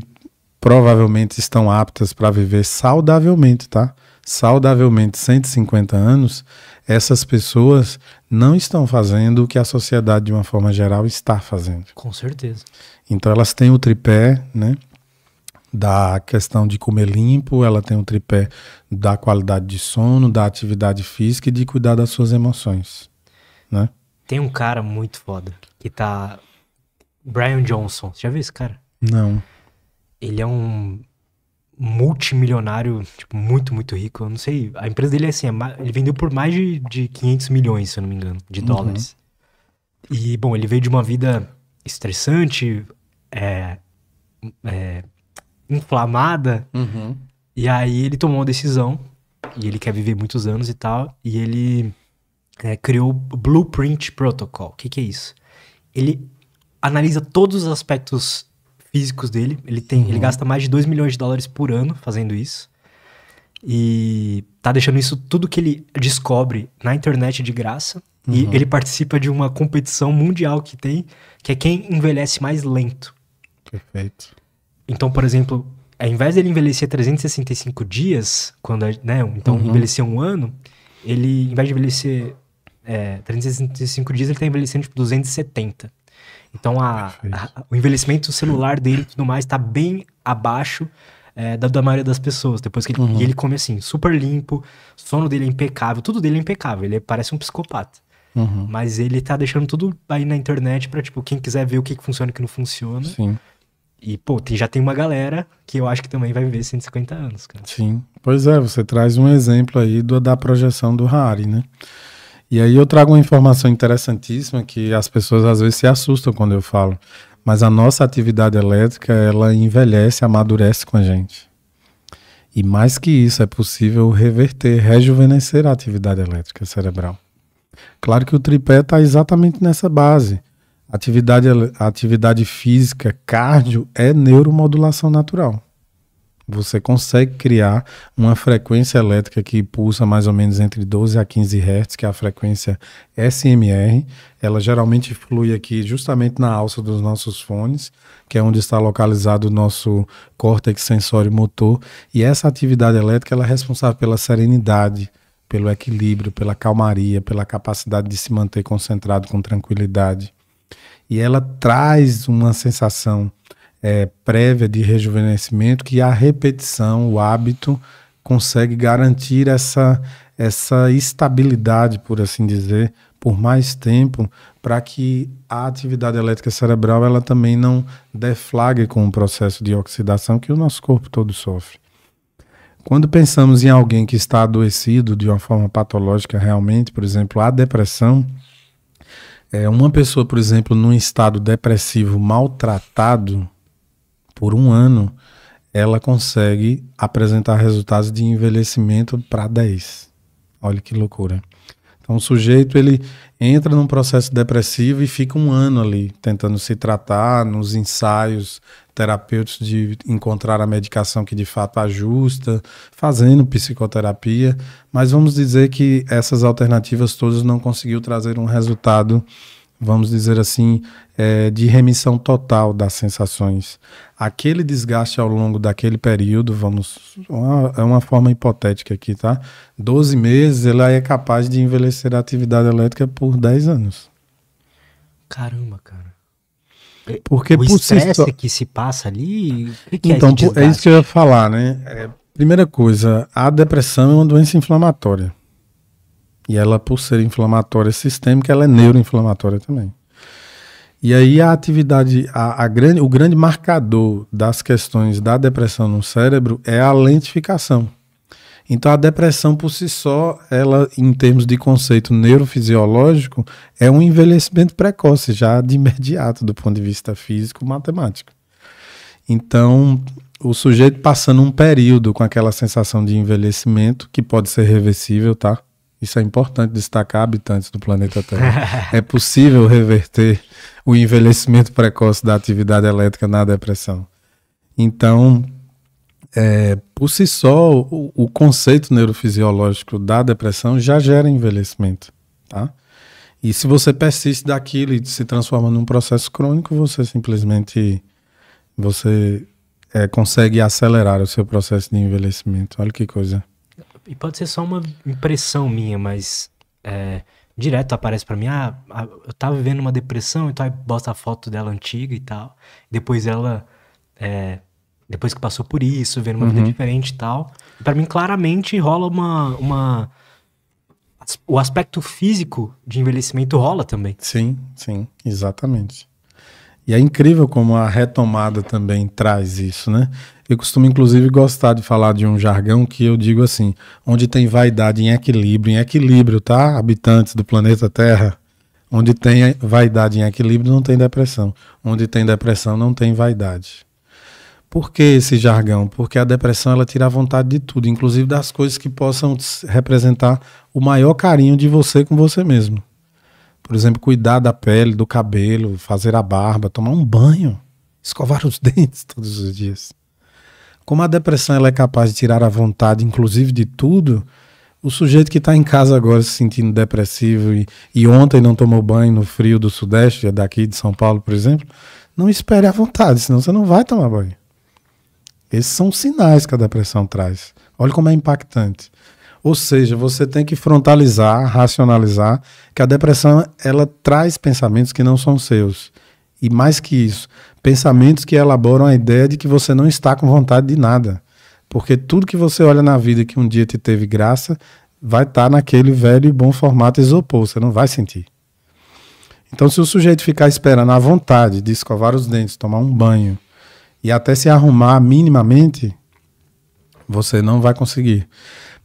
provavelmente estão aptas para viver saudavelmente, tá? Saudavelmente 150 anos, essas pessoas não estão fazendo o que a sociedade de uma forma geral está fazendo. Com certeza. Então elas têm o tripé, né? Da questão de comer limpo, ela tem o tripé da qualidade de sono, da atividade física e de cuidar das suas emoções, né?
Tem um cara muito foda que tá Brian Johnson. Você já viu esse cara? Não. Ele é um multimilionário, tipo, muito, muito rico. Eu não sei. A empresa dele é assim, é ele vendeu por mais de, de 500 milhões, se eu não me engano, de uhum. dólares. Uhum. E, bom, ele veio de uma vida estressante, é, é, inflamada. Uhum. E aí ele tomou uma decisão. E ele quer viver muitos anos e tal. E ele é, criou o Blueprint Protocol. O que, que é isso? Ele analisa todos os aspectos físicos dele. Ele tem, uhum. ele gasta mais de 2 milhões de dólares por ano fazendo isso. E tá deixando isso tudo que ele descobre na internet de graça. Uhum. E ele participa de uma competição mundial que tem, que é quem envelhece mais lento. Perfeito. Então, por exemplo, ao invés dele envelhecer 365 dias, quando né, então uhum. envelhecer um ano, ele, invés de envelhecer é, 365 dias, ele tá envelhecendo tipo 270. Então é a, a, o envelhecimento celular dele e tudo mais está bem abaixo é, da, da, maioria das pessoas. Depois que ele, uhum. ele come assim, super limpo, sono dele é impecável, tudo dele é impecável. Ele é, parece um psicopata. Uhum. Mas ele tá deixando tudo aí na internet para tipo, quem quiser ver o que, que funciona e o que não funciona. Sim. E, pô, tem, já tem uma galera que eu acho que também vai viver 150 anos, cara.
Sim. Pois é, você traz um exemplo aí do, da projeção do Harari, né? E aí eu trago uma informação interessantíssima que as pessoas às vezes se assustam quando eu falo, mas a nossa atividade elétrica, ela envelhece, amadurece com a gente. E mais que isso, é possível reverter, rejuvenescer a atividade elétrica cerebral. Claro que o tripé está exatamente nessa base. Atividade, atividade física, cardio, é neuromodulação natural você consegue criar uma frequência elétrica que pulsa mais ou menos entre 12 a 15 Hz, que é a frequência SMR. Ela geralmente flui aqui justamente na alça dos nossos fones, que é onde está localizado o nosso córtex sensório motor. E essa atividade elétrica ela é responsável pela serenidade, pelo equilíbrio, pela calmaria, pela capacidade de se manter concentrado com tranquilidade. E ela traz uma sensação é, prévia de rejuvenescimento que a repetição, o hábito, consegue garantir essa, essa estabilidade, por assim dizer, por mais tempo, para que a atividade elétrica cerebral ela também não deflagre com o processo de oxidação que o nosso corpo todo sofre. Quando pensamos em alguém que está adoecido de uma forma patológica realmente, por exemplo, a depressão, é uma pessoa, por exemplo, num estado depressivo maltratado, por um ano, ela consegue apresentar resultados de envelhecimento para 10. Olha que loucura. Então o sujeito ele entra num processo depressivo e fica um ano ali tentando se tratar nos ensaios terapêuticos de encontrar a medicação que de fato ajusta, fazendo psicoterapia, mas vamos dizer que essas alternativas todas não conseguiu trazer um resultado vamos dizer assim, é, de remissão total das sensações. Aquele desgaste ao longo daquele período, vamos, uma, é uma forma hipotética aqui, tá? 12 meses, ela é capaz de envelhecer a atividade elétrica por 10 anos.
Caramba, cara. É, Porque o por si só... que se passa ali, o que então, é Então, é isso que
eu ia falar, né? É, primeira coisa, a depressão é uma doença inflamatória. E ela, por ser inflamatória sistêmica, ela é neuroinflamatória também. E aí a atividade, a, a, grande, o grande marcador das questões da depressão no cérebro é a lentificação. Então a depressão por si só, ela em termos de conceito neurofisiológico, é um envelhecimento precoce já de imediato do ponto de vista físico, matemático. Então, o sujeito passando um período com aquela sensação de envelhecimento que pode ser reversível, tá? Isso é importante destacar, habitantes do planeta Terra. é possível reverter o envelhecimento precoce da atividade elétrica na depressão. Então, é, por si só, o, o, conceito neurofisiológico da depressão já gera envelhecimento, tá? E se você persiste daquilo e se transforma num processo crônico, você simplesmente você é, consegue acelerar o seu processo de envelhecimento. Olha que coisa
e pode ser só uma impressão minha, mas é, direto aparece para mim, ah, eu tava vivendo uma depressão, então aí bota a foto dela antiga e tal. Depois ela, é, depois que passou por isso, vendo uma uhum. vida diferente e tal. para mim, claramente, rola uma, uma... O aspecto físico de
envelhecimento rola também. Sim, sim, exatamente. E é incrível como a retomada também traz isso, né? Eu costumo, inclusive, gostar de falar de um jargão que eu digo assim: onde tem vaidade em equilíbrio, em equilíbrio, tá? Habitantes do planeta Terra. Onde tem vaidade em equilíbrio, não tem depressão. Onde tem depressão, não tem vaidade. Por que esse jargão? Porque a depressão ela tira a vontade de tudo, inclusive das coisas que possam representar o maior carinho de você com você mesmo. Por exemplo, cuidar da pele, do cabelo, fazer a barba, tomar um banho, escovar os dentes todos os dias. Como a depressão ela é capaz de tirar a vontade, inclusive, de tudo, o sujeito que está em casa agora se sentindo depressivo e, e, ontem não tomou banho no frio do Sudeste, é daqui de São Paulo, por exemplo, não espere à vontade, senão você não vai tomar banho. Esses são os sinais que a depressão traz. Olha como é impactante. Ou seja, você tem que frontalizar, racionalizar que a depressão ela traz pensamentos que não são seus. E mais que isso, Pensamentos que elaboram a ideia de que você não está com vontade de nada. Porque tudo que você olha na vida que um dia te teve graça, vai estar tá naquele velho e bom formato isopor, você não vai sentir. Então, se o sujeito ficar esperando à vontade de escovar os dentes, tomar um banho e até se arrumar minimamente, você não vai conseguir.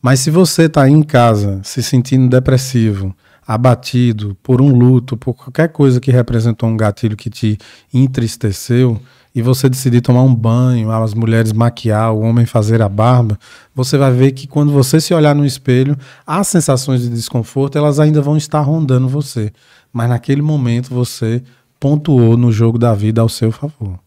Mas se você está em casa se sentindo depressivo, abatido por um luto, por qualquer coisa que representou um gatilho que te entristeceu, e você decidir tomar um banho, as mulheres maquiar, o homem fazer a barba, você vai ver que quando você se olhar no espelho, as sensações de desconforto elas ainda vão estar rondando você. Mas naquele momento você pontuou no jogo da vida ao seu favor.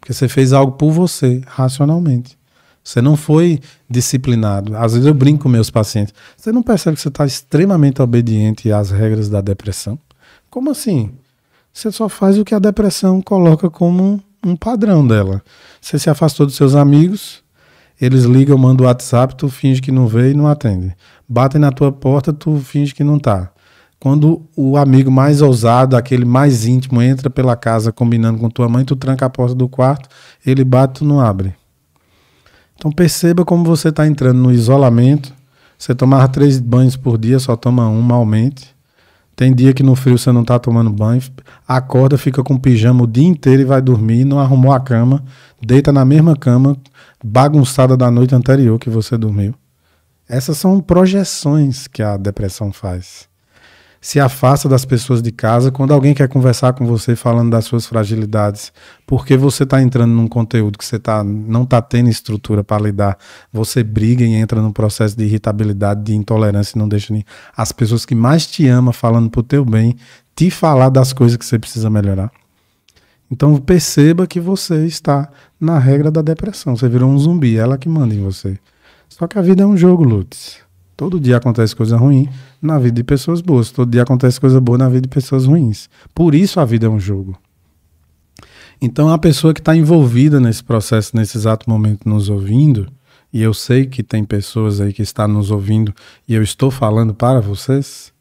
Porque você fez algo por você, racionalmente. Você não foi disciplinado. Às vezes eu brinco com meus pacientes. Você não percebe que você está extremamente obediente às regras da depressão? Como assim? Você só faz o que a depressão coloca como um padrão dela. Você se afastou dos seus amigos, eles ligam, mandam o WhatsApp, tu finge que não vê e não atende. Batem na tua porta, tu finge que não tá. Quando o amigo mais ousado, aquele mais íntimo, entra pela casa combinando com tua mãe, tu tranca a porta do quarto, ele bate, tu não abre. Então perceba como você está entrando no isolamento. Você tomava três banhos por dia, só toma um, malmente. Tem dia que no frio você não está tomando banho, acorda, fica com pijama o dia inteiro e vai dormir, não arrumou a cama, deita na mesma cama, bagunçada da noite anterior que você dormiu. Essas são projeções que a depressão faz se afasta das pessoas de casa quando alguém quer conversar com você falando das suas fragilidades, porque você está entrando num conteúdo que você tá, não está tendo estrutura para lidar. Você briga e entra num processo de irritabilidade, de intolerância, e não deixa nem as pessoas que mais te amam falando para o teu bem te falar das coisas que você precisa melhorar. Então perceba que você está na regra da depressão. Você virou um zumbi, ela que manda em você. Só que a vida é um jogo, Lutz. Todo dia acontece coisa ruim na vida de pessoas boas. Todo dia acontece coisa boa na vida de pessoas ruins. Por isso a vida é um jogo. Então a pessoa que está envolvida nesse processo, nesse exato momento, nos ouvindo, e eu sei que tem pessoas aí que estão nos ouvindo e eu estou falando para vocês,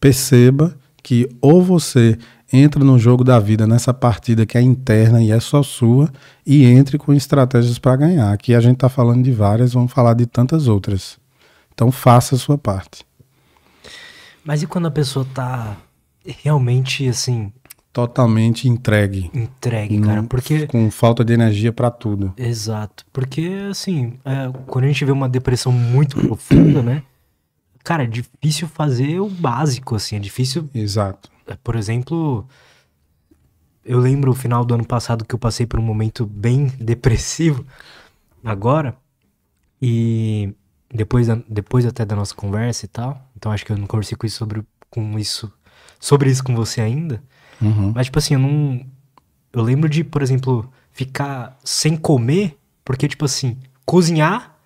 perceba que ou você entra no jogo da vida, nessa partida que é interna e é só sua, e entre com estratégias para ganhar. Aqui a gente está falando de várias, vamos falar de tantas outras. Então faça a sua parte.
Mas e quando a pessoa tá
realmente assim, totalmente entregue. Entregue, no, cara, porque com falta de energia para tudo.
Exato, porque assim, é, quando a gente vê uma depressão muito profunda, né? Cara, é difícil fazer o básico, assim, é difícil. Exato. É, por exemplo, eu lembro o final do ano passado que eu passei por um momento bem depressivo. Agora e depois, da, depois até da nossa conversa e tal. Então acho que eu não conversei com isso sobre, com isso, sobre isso com você ainda. Uhum. Mas, tipo assim, eu não. Eu lembro de, por exemplo, ficar sem comer, porque, tipo assim, cozinhar,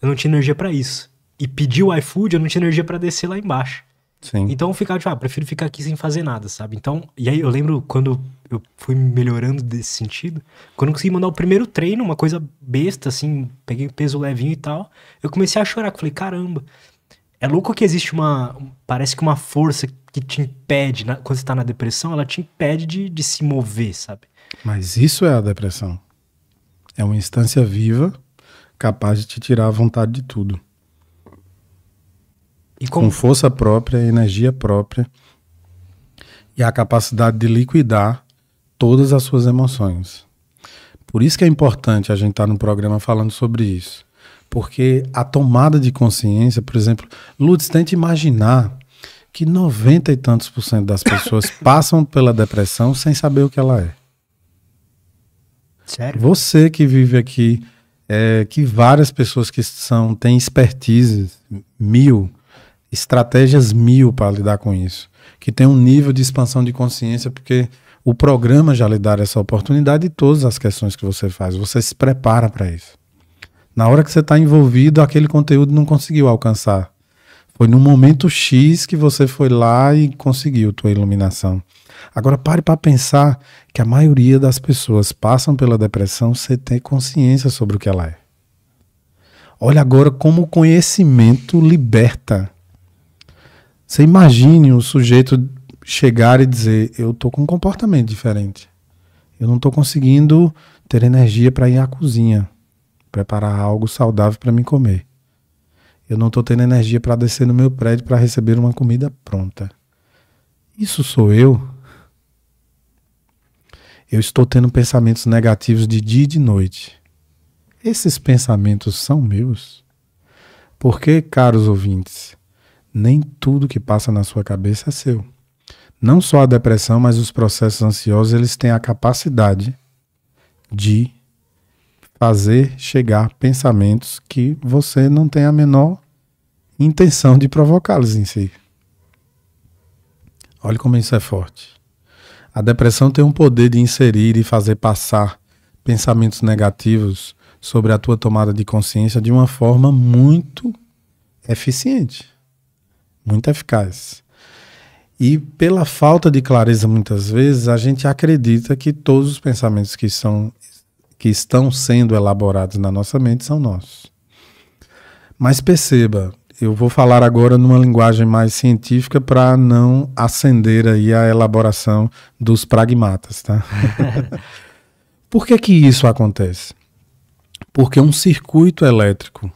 eu não tinha energia para isso. E pedir o iFood, eu não tinha energia para descer lá embaixo. Sim. Então eu ficava tipo, ah, prefiro ficar aqui sem fazer nada, sabe? Então, e aí eu lembro quando eu fui melhorando desse sentido, quando eu consegui mandar o primeiro treino, uma coisa besta, assim, peguei peso levinho e tal, eu comecei a chorar, falei, caramba, é louco que existe uma, parece que uma força que te impede, na, quando você tá na depressão, ela te impede de, de se mover, sabe?
Mas isso é a depressão. É uma instância viva capaz de te tirar a vontade de tudo. Com força própria, energia própria e a capacidade de liquidar todas as suas emoções. Por isso que é importante a gente estar tá no programa falando sobre isso. Porque a tomada de consciência, por exemplo, Lutz, tente imaginar que 90 e tantos por cento das pessoas passam pela depressão sem saber o que ela é. Sério? Você que vive aqui, é, que várias pessoas que são têm expertise, mil, estratégias mil para lidar com isso, que tem um nível de expansão de consciência, porque o programa já lhe dá essa oportunidade e todas as questões que você faz, você se prepara para isso. Na hora que você está envolvido, aquele conteúdo não conseguiu alcançar. Foi no momento X que você foi lá e conseguiu tua iluminação. Agora pare para pensar que a maioria das pessoas passam pela depressão sem ter consciência sobre o que ela é. Olha agora como o conhecimento liberta. Você imagine o sujeito chegar e dizer: Eu tô com um comportamento diferente. Eu não tô conseguindo ter energia para ir à cozinha, preparar algo saudável para me comer. Eu não tô tendo energia para descer no meu prédio para receber uma comida pronta. Isso sou eu? Eu estou tendo pensamentos negativos de dia e de noite. Esses pensamentos são meus? Porque, caros ouvintes, nem tudo que passa na sua cabeça é seu. Não só a depressão, mas os processos ansiosos, eles têm a capacidade de fazer chegar pensamentos que você não tem a menor intenção de provocá-los em si. Olha como isso é forte. A depressão tem um poder de inserir e fazer passar pensamentos negativos sobre a tua tomada de consciência de uma forma muito eficiente muito eficaz. E pela falta de clareza, muitas vezes, a gente acredita que todos os pensamentos que, são, que estão sendo elaborados na nossa mente são nossos. Mas perceba, eu vou falar agora numa linguagem mais científica para não acender aí a elaboração dos pragmatas, tá? Por que que isso acontece? Porque um circuito elétrico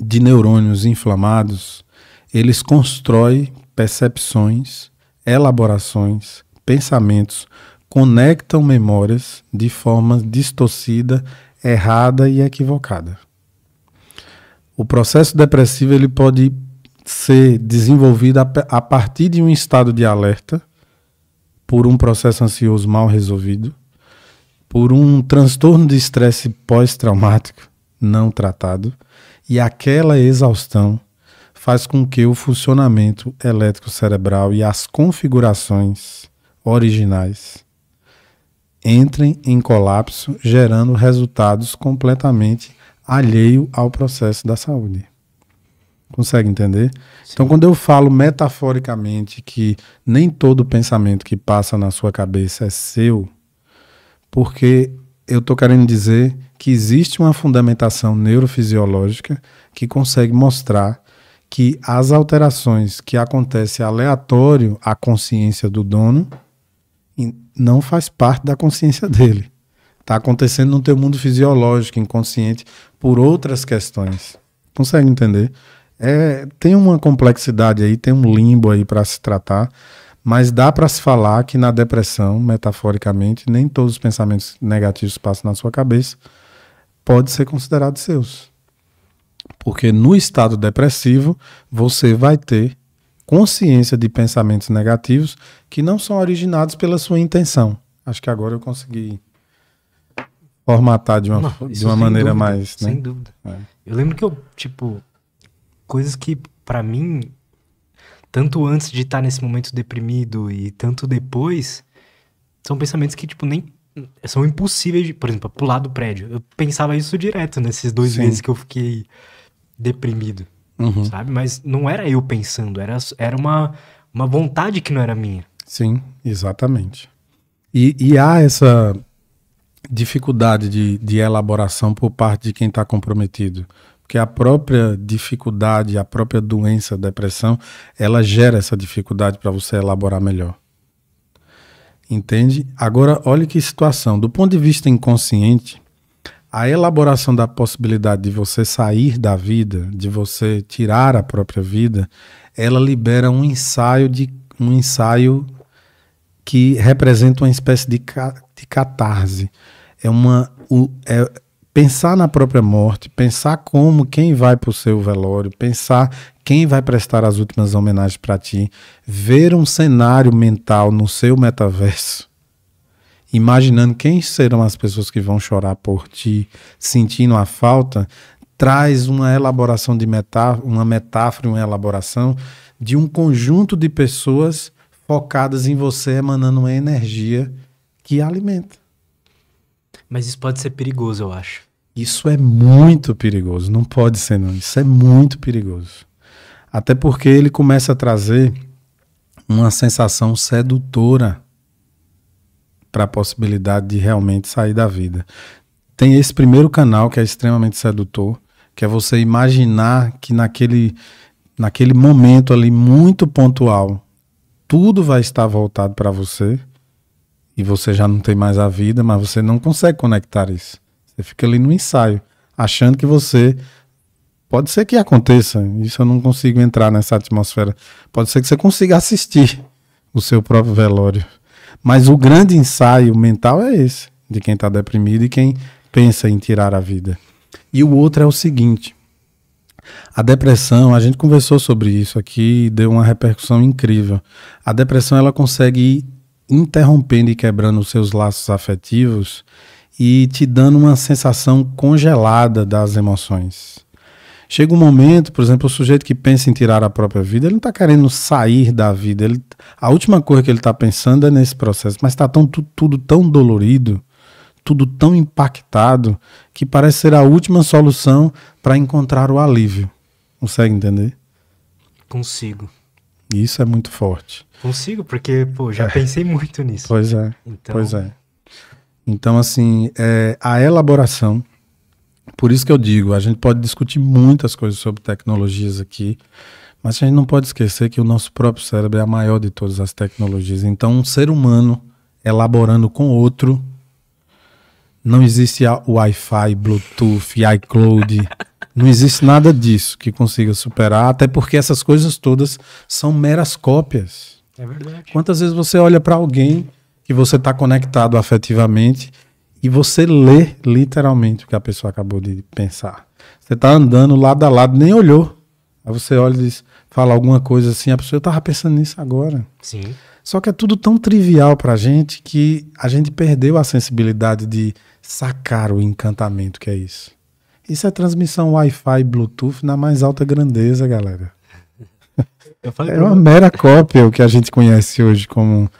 de neurônios inflamados eles constroem percepções, elaborações, pensamentos, conectam memórias de forma distorcida, errada e equivocada. O processo depressivo ele pode ser desenvolvido a partir de um estado de alerta por um processo ansioso mal resolvido, por um transtorno de estresse pós-traumático não tratado e aquela exaustão faz com que o funcionamento elétrico cerebral e as configurações originais entrem em colapso, gerando resultados completamente alheio ao processo da saúde. Consegue entender? Sim. Então, quando eu falo metaforicamente que nem todo pensamento que passa na sua cabeça é seu, porque eu estou querendo dizer que existe uma fundamentação neurofisiológica que consegue mostrar que as alterações que acontecem aleatório à consciência do dono não faz parte da consciência dele. Está acontecendo no teu mundo fisiológico, inconsciente, por outras questões. Consegue entender? É, tem uma complexidade aí, tem um limbo aí para se tratar, mas dá para se falar que na depressão, metaforicamente, nem todos os pensamentos negativos passam na sua cabeça, pode ser considerado seus. Porque no estado depressivo, você vai ter consciência de pensamentos negativos que não são originados pela sua intenção. Acho que agora eu consegui formatar de uma, não, de uma maneira dúvida, mais. Né? Sem dúvida.
É. Eu lembro que eu, tipo, coisas que para mim, tanto antes de estar nesse momento deprimido e tanto depois, são pensamentos que, tipo, nem são impossíveis de, por exemplo, pular do prédio. Eu pensava isso direto nesses dois meses que eu fiquei deprimido, uhum. sabe? Mas não era eu pensando, era, era uma, uma vontade que não era minha.
Sim, exatamente. E, e há essa dificuldade de, de elaboração por parte de quem está comprometido. Porque a própria dificuldade, a própria doença, a depressão, ela gera essa dificuldade para você elaborar melhor. Entende? Agora, olha que situação. Do ponto de vista inconsciente, a elaboração da possibilidade de você sair da vida, de você tirar a própria vida, ela libera um ensaio de um ensaio que representa uma espécie de, ca, de catarse. É uma é pensar na própria morte, pensar como quem vai para o seu velório, pensar quem vai prestar as últimas homenagens para ti, ver um cenário mental no seu metaverso, imaginando quem serão as pessoas que vão chorar por ti, sentindo a falta, traz uma elaboração de uma metáfora, uma elaboração de um conjunto de pessoas focadas em você, emanando uma energia que alimenta. Mas isso pode ser perigoso, eu acho. Isso é muito perigoso, não pode ser não. Isso é muito perigoso. Até porque ele começa a trazer uma sensação sedutora para a possibilidade de realmente sair da vida. Tem esse primeiro canal que é extremamente sedutor, que é você imaginar que naquele, naquele momento ali muito pontual, tudo vai estar voltado para você e você já não tem mais a vida, mas você não consegue conectar isso. Você fica ali no ensaio, achando que você Pode ser que aconteça, isso eu não consigo entrar nessa atmosfera. Pode ser que você consiga assistir o seu próprio velório. Mas o grande ensaio mental é esse, de quem está deprimido e quem pensa em tirar a vida. E o outro é o seguinte: a depressão, a gente conversou sobre isso aqui e deu uma repercussão incrível. A depressão ela consegue ir interrompendo e quebrando os seus laços afetivos e te dando uma sensação congelada das emoções. Chega um momento, por exemplo, o sujeito que pensa em tirar a própria vida, ele não está querendo sair da vida. Ele, a última coisa que ele está pensando é nesse processo, mas está tão, tudo, tudo tão dolorido, tudo tão impactado, que parece ser a última solução para encontrar o alívio. Consegue entender?
Consigo.
Isso é muito forte.
Consigo, porque
pô, já é. pensei muito nisso. Pois é. Então... Pois é. Então, assim, é, a elaboração por isso que eu digo, a gente pode discutir muitas coisas sobre tecnologias aqui, mas a gente não pode esquecer que o nosso próprio cérebro é a maior de todas as tecnologias. Então, um ser humano elaborando com outro, não existe Wi-Fi, Bluetooth, iCloud, não existe nada disso que consiga superar, até porque essas coisas todas são meras cópias. É verdade. Quantas vezes você olha para alguém que você está conectado afetivamente e você lê literalmente o que a pessoa acabou de pensar. Você está andando lado a lado, nem olhou. Aí você olha e diz, fala alguma coisa assim, a pessoa estava pensando nisso agora. Sim. Só que é tudo tão trivial para a gente que a gente perdeu a sensibilidade de sacar o encantamento que é isso. Isso é transmissão Wi-Fi Bluetooth na mais alta grandeza, galera. é uma mera cópia o que a gente conhece hoje como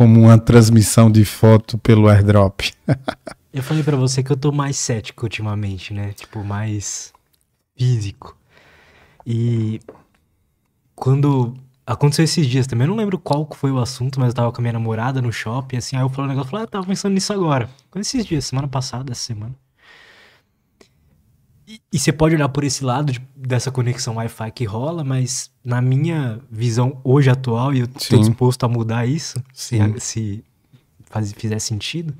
como uma transmissão de foto pelo airdrop. eu falei para você
que eu tô mais cético ultimamente, né? Tipo, mais físico. E quando aconteceu esses dias também, eu não lembro qual foi o assunto, mas eu tava com a minha namorada no shopping, assim, aí eu falei um negócio, falei, ah, tava pensando nisso agora. Quando esses dias, semana passada, essa semana. E, você pode olhar por esse lado de, dessa conexão Wi-Fi que rola, mas na minha visão hoje atual, e eu estou disposto a mudar isso, se, se faz, fizer sentido,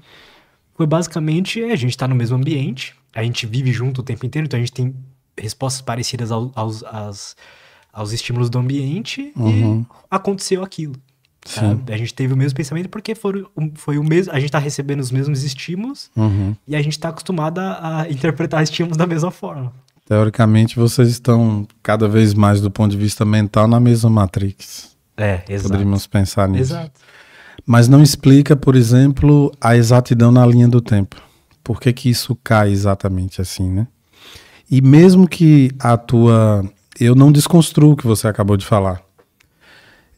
foi basicamente é, a gente está no mesmo ambiente, a gente vive junto o tempo inteiro, então a gente tem respostas parecidas ao, aos, aos, aos estímulos do ambiente uhum. e aconteceu aquilo. Tá? Sim. A, a gente teve o mesmo pensamento porque foram, foi o mesmo. A gente está recebendo os mesmos estímulos uhum. e a gente está acostumado a interpretar estímulos da mesma forma.
Teoricamente, vocês estão cada vez mais do ponto de vista mental na mesma matrix. É, exato. Poderíamos pensar nisso. Exato. Mas não explica, por exemplo, a exatidão na linha do tempo. Por que, que isso cai exatamente assim, né? E mesmo que a tua. Eu não desconstruo o que você acabou de falar.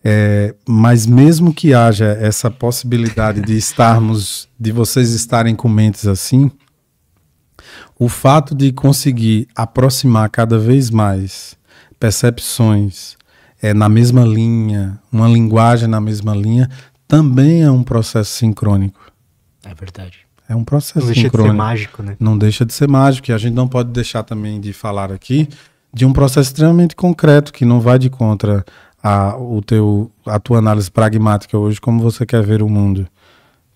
É, mas mesmo que haja essa possibilidade de estarmos, de vocês estarem com mentes assim, o fato de conseguir aproximar cada vez mais percepções é, na mesma linha, uma linguagem na mesma linha, também é um processo sincrônico. É verdade. É um processo Não deixa sincrônico. de ser mágico, né? Não deixa de ser mágico. E a gente não pode deixar também de falar aqui de um processo extremamente concreto que não vai de contra a, o teu, a tua análise pragmática hoje, como você quer ver o mundo.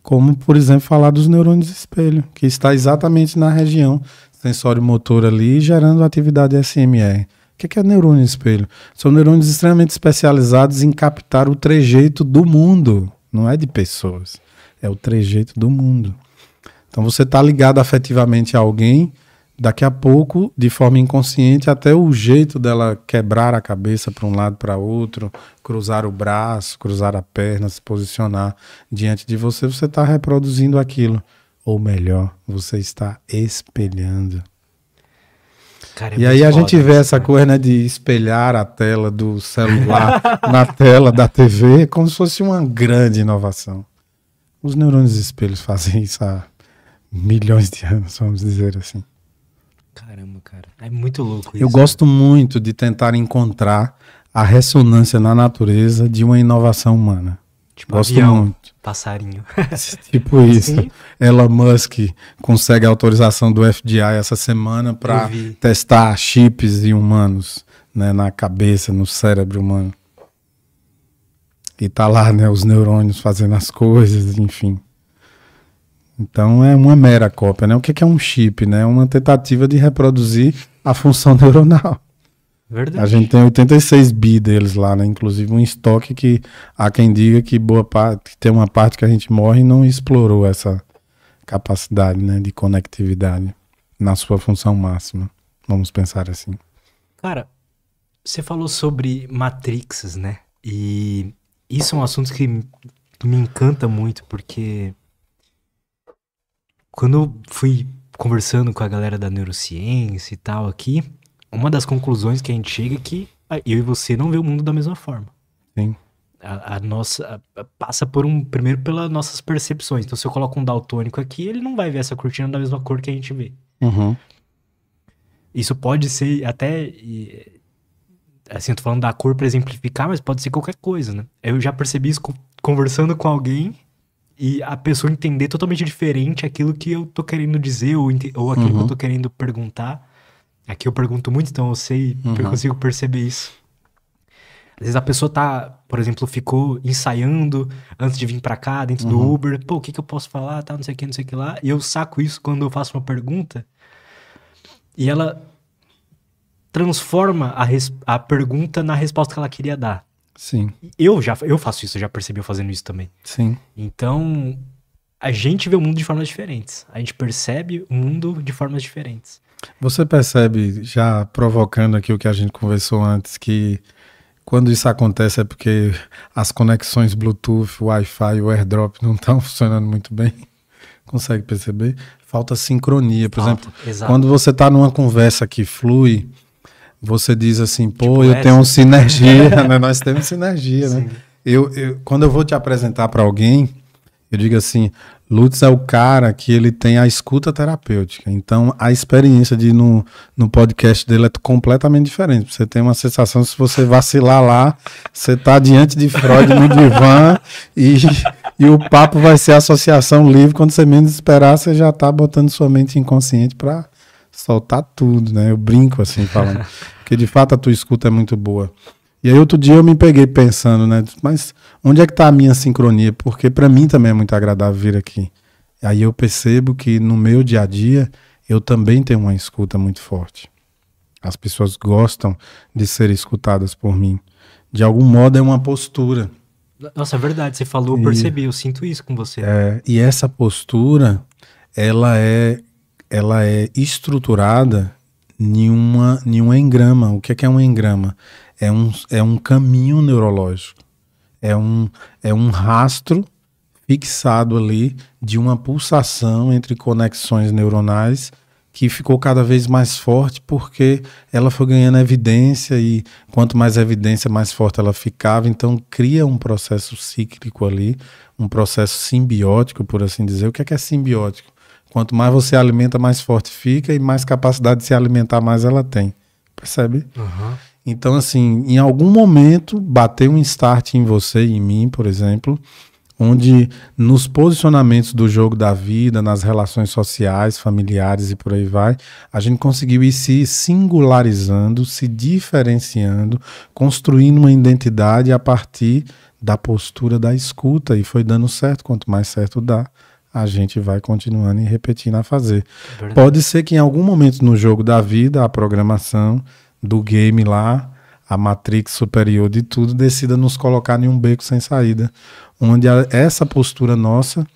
Como, por exemplo, falar dos neurônios espelho, que está exatamente na região sensório motor ali, gerando atividade SMR. O que é, que é neurônio espelho? São neurônios extremamente especializados em captar o trejeito do mundo, não é de pessoas, é o trejeito do mundo. Então você está ligado afetivamente a alguém, daqui a pouco, de forma inconsciente, até o jeito dela quebrar a cabeça para um lado para outro, cruzar o braço, cruzar a perna, se posicionar diante de você, você está reproduzindo aquilo. Ou melhor, você está espelhando. Cara, é e aí a gente vê essa coisa né, de espelhar a tela do celular na tela da TV é como se fosse uma grande inovação. Os neurônios espelhos fazem isso há milhões de anos, vamos dizer assim.
Caramba, cara. É muito louco isso. Eu gosto
muito de tentar encontrar a ressonância na natureza de uma inovação humana. Tipo, gosto avião, muito.
passarinho.
tipo isso. Assim? Elon Musk consegue a autorização do FDI essa semana para testar chips em humanos, né, na cabeça, no cérebro humano. E tá lá, né, os neurônios fazendo as coisas, enfim. Então é uma mera cópia, né? O é que é um chip, né? Uma tentativa de reproduzir a função neuronal. Verdade. A gente tem 86 bi deles lá, né? Inclusive um estoque que há quem diga que boa parte, que tem uma parte que a gente morre e não explorou essa capacidade, né, de conectividade na sua função máxima. Vamos pensar assim.
Cara, você falou sobre matrixes, né? E isso é um assunto que me encanta muito porque quando eu fui conversando com a galera da neurociência e tal aqui, uma das conclusões que a gente chega é que eu e você não vê o mundo da mesma forma. Sim. A, a nossa a, passa por um primeiro pelas nossas percepções. Então se eu coloco um daltônico aqui, ele não vai ver essa cortina da mesma cor que a gente vê. Uhum. Isso pode ser até assim, eu tô falando da cor para exemplificar, mas pode ser qualquer coisa, né? Eu já percebi isso conversando com alguém e a pessoa entender totalmente diferente aquilo que eu tô querendo dizer ou, ou aquilo uhum. que eu uhum. tô querendo perguntar. Aqui eu pergunto muito, então eu sei, uhum. eu consigo perceber isso. Às vezes a pessoa tá, por exemplo, ficou ensaiando antes de vir para cá, dentro uhum. do Uber, pô, o que que eu posso falar, tá, não sei o que, não sei o que lá. E eu saco isso quando eu faço uma pergunta e ela transforma a, a pergunta na resposta que ela queria dar. Sim. Eu já eu faço isso, eu já percebi eu fazendo isso também. Sim. Então, a gente vê o mundo de formas diferentes. A gente percebe o mundo de formas diferentes.
Você percebe, já provocando aqui o que a gente conversou antes, que quando isso acontece é porque as conexões Bluetooth, Wi-Fi, o airdrop não estão funcionando muito bem? Consegue perceber? Falta sincronia. Por Falta, exemplo, exato. quando você está numa conversa que flui você diz assim, pô, tipo eu essa. tenho sinergia, né? nós temos sinergia, né? Sim. né? Eu, eu, quando eu vou te apresentar para alguém, eu digo assim, Lutz é o cara que ele tem a escuta terapêutica. Então, a experiência de ir no, no podcast dele é completamente diferente. Você tem uma sensação, se você vacilar lá, você tá diante de Freud no divã e, e o papo vai ser associação livre. Quando você menos esperar, você já tá botando sua mente inconsciente para soltar tudo, né? Eu brinco assim falando. Porque de fato a tua escuta é muito boa. E aí outro dia eu me peguei pensando, né? Mas onde é que tá a minha sincronia? Porque para mim também é muito agradável vir aqui. aí eu percebo que no meu dia a dia eu também tenho uma escuta muito forte. As pessoas gostam de ser escutadas por mim. De algum modo é uma postura.
Nossa, é verdade, você falou, eu percebi, eu sinto isso com você.
É, e essa postura, ela é ela é estruturada em uma, em um engrama. O que é, que é um engrama? É um, é um caminho neurológico. É um, é um rastro fixado ali de uma pulsação entre conexões neuronais que ficou cada vez mais forte porque ela foi ganhando evidência e quanto mais evidência, mais forte ela ficava. Então cria um processo cíclico ali, um processo simbiótico, por assim dizer. O que é, que é simbiótico? Quanto mais você alimenta, mais forte fica e mais capacidade de se alimentar mais ela tem. Percebe? Uhum. Então, assim, em algum momento bateu um start em você e em mim, por exemplo, onde nos posicionamentos do jogo da vida, nas relações sociais, familiares e por aí vai, a gente conseguiu ir se singularizando, se diferenciando, construindo uma identidade a partir da postura da escuta e foi dando certo, quanto mais certo dá, a gente vai continuando e repetindo a fazer. Verdade. Pode ser que em algum momento no jogo da vida, a programação do game lá, a matrix superior de tudo, decida nos colocar em um beco sem saída, onde a, essa postura nossa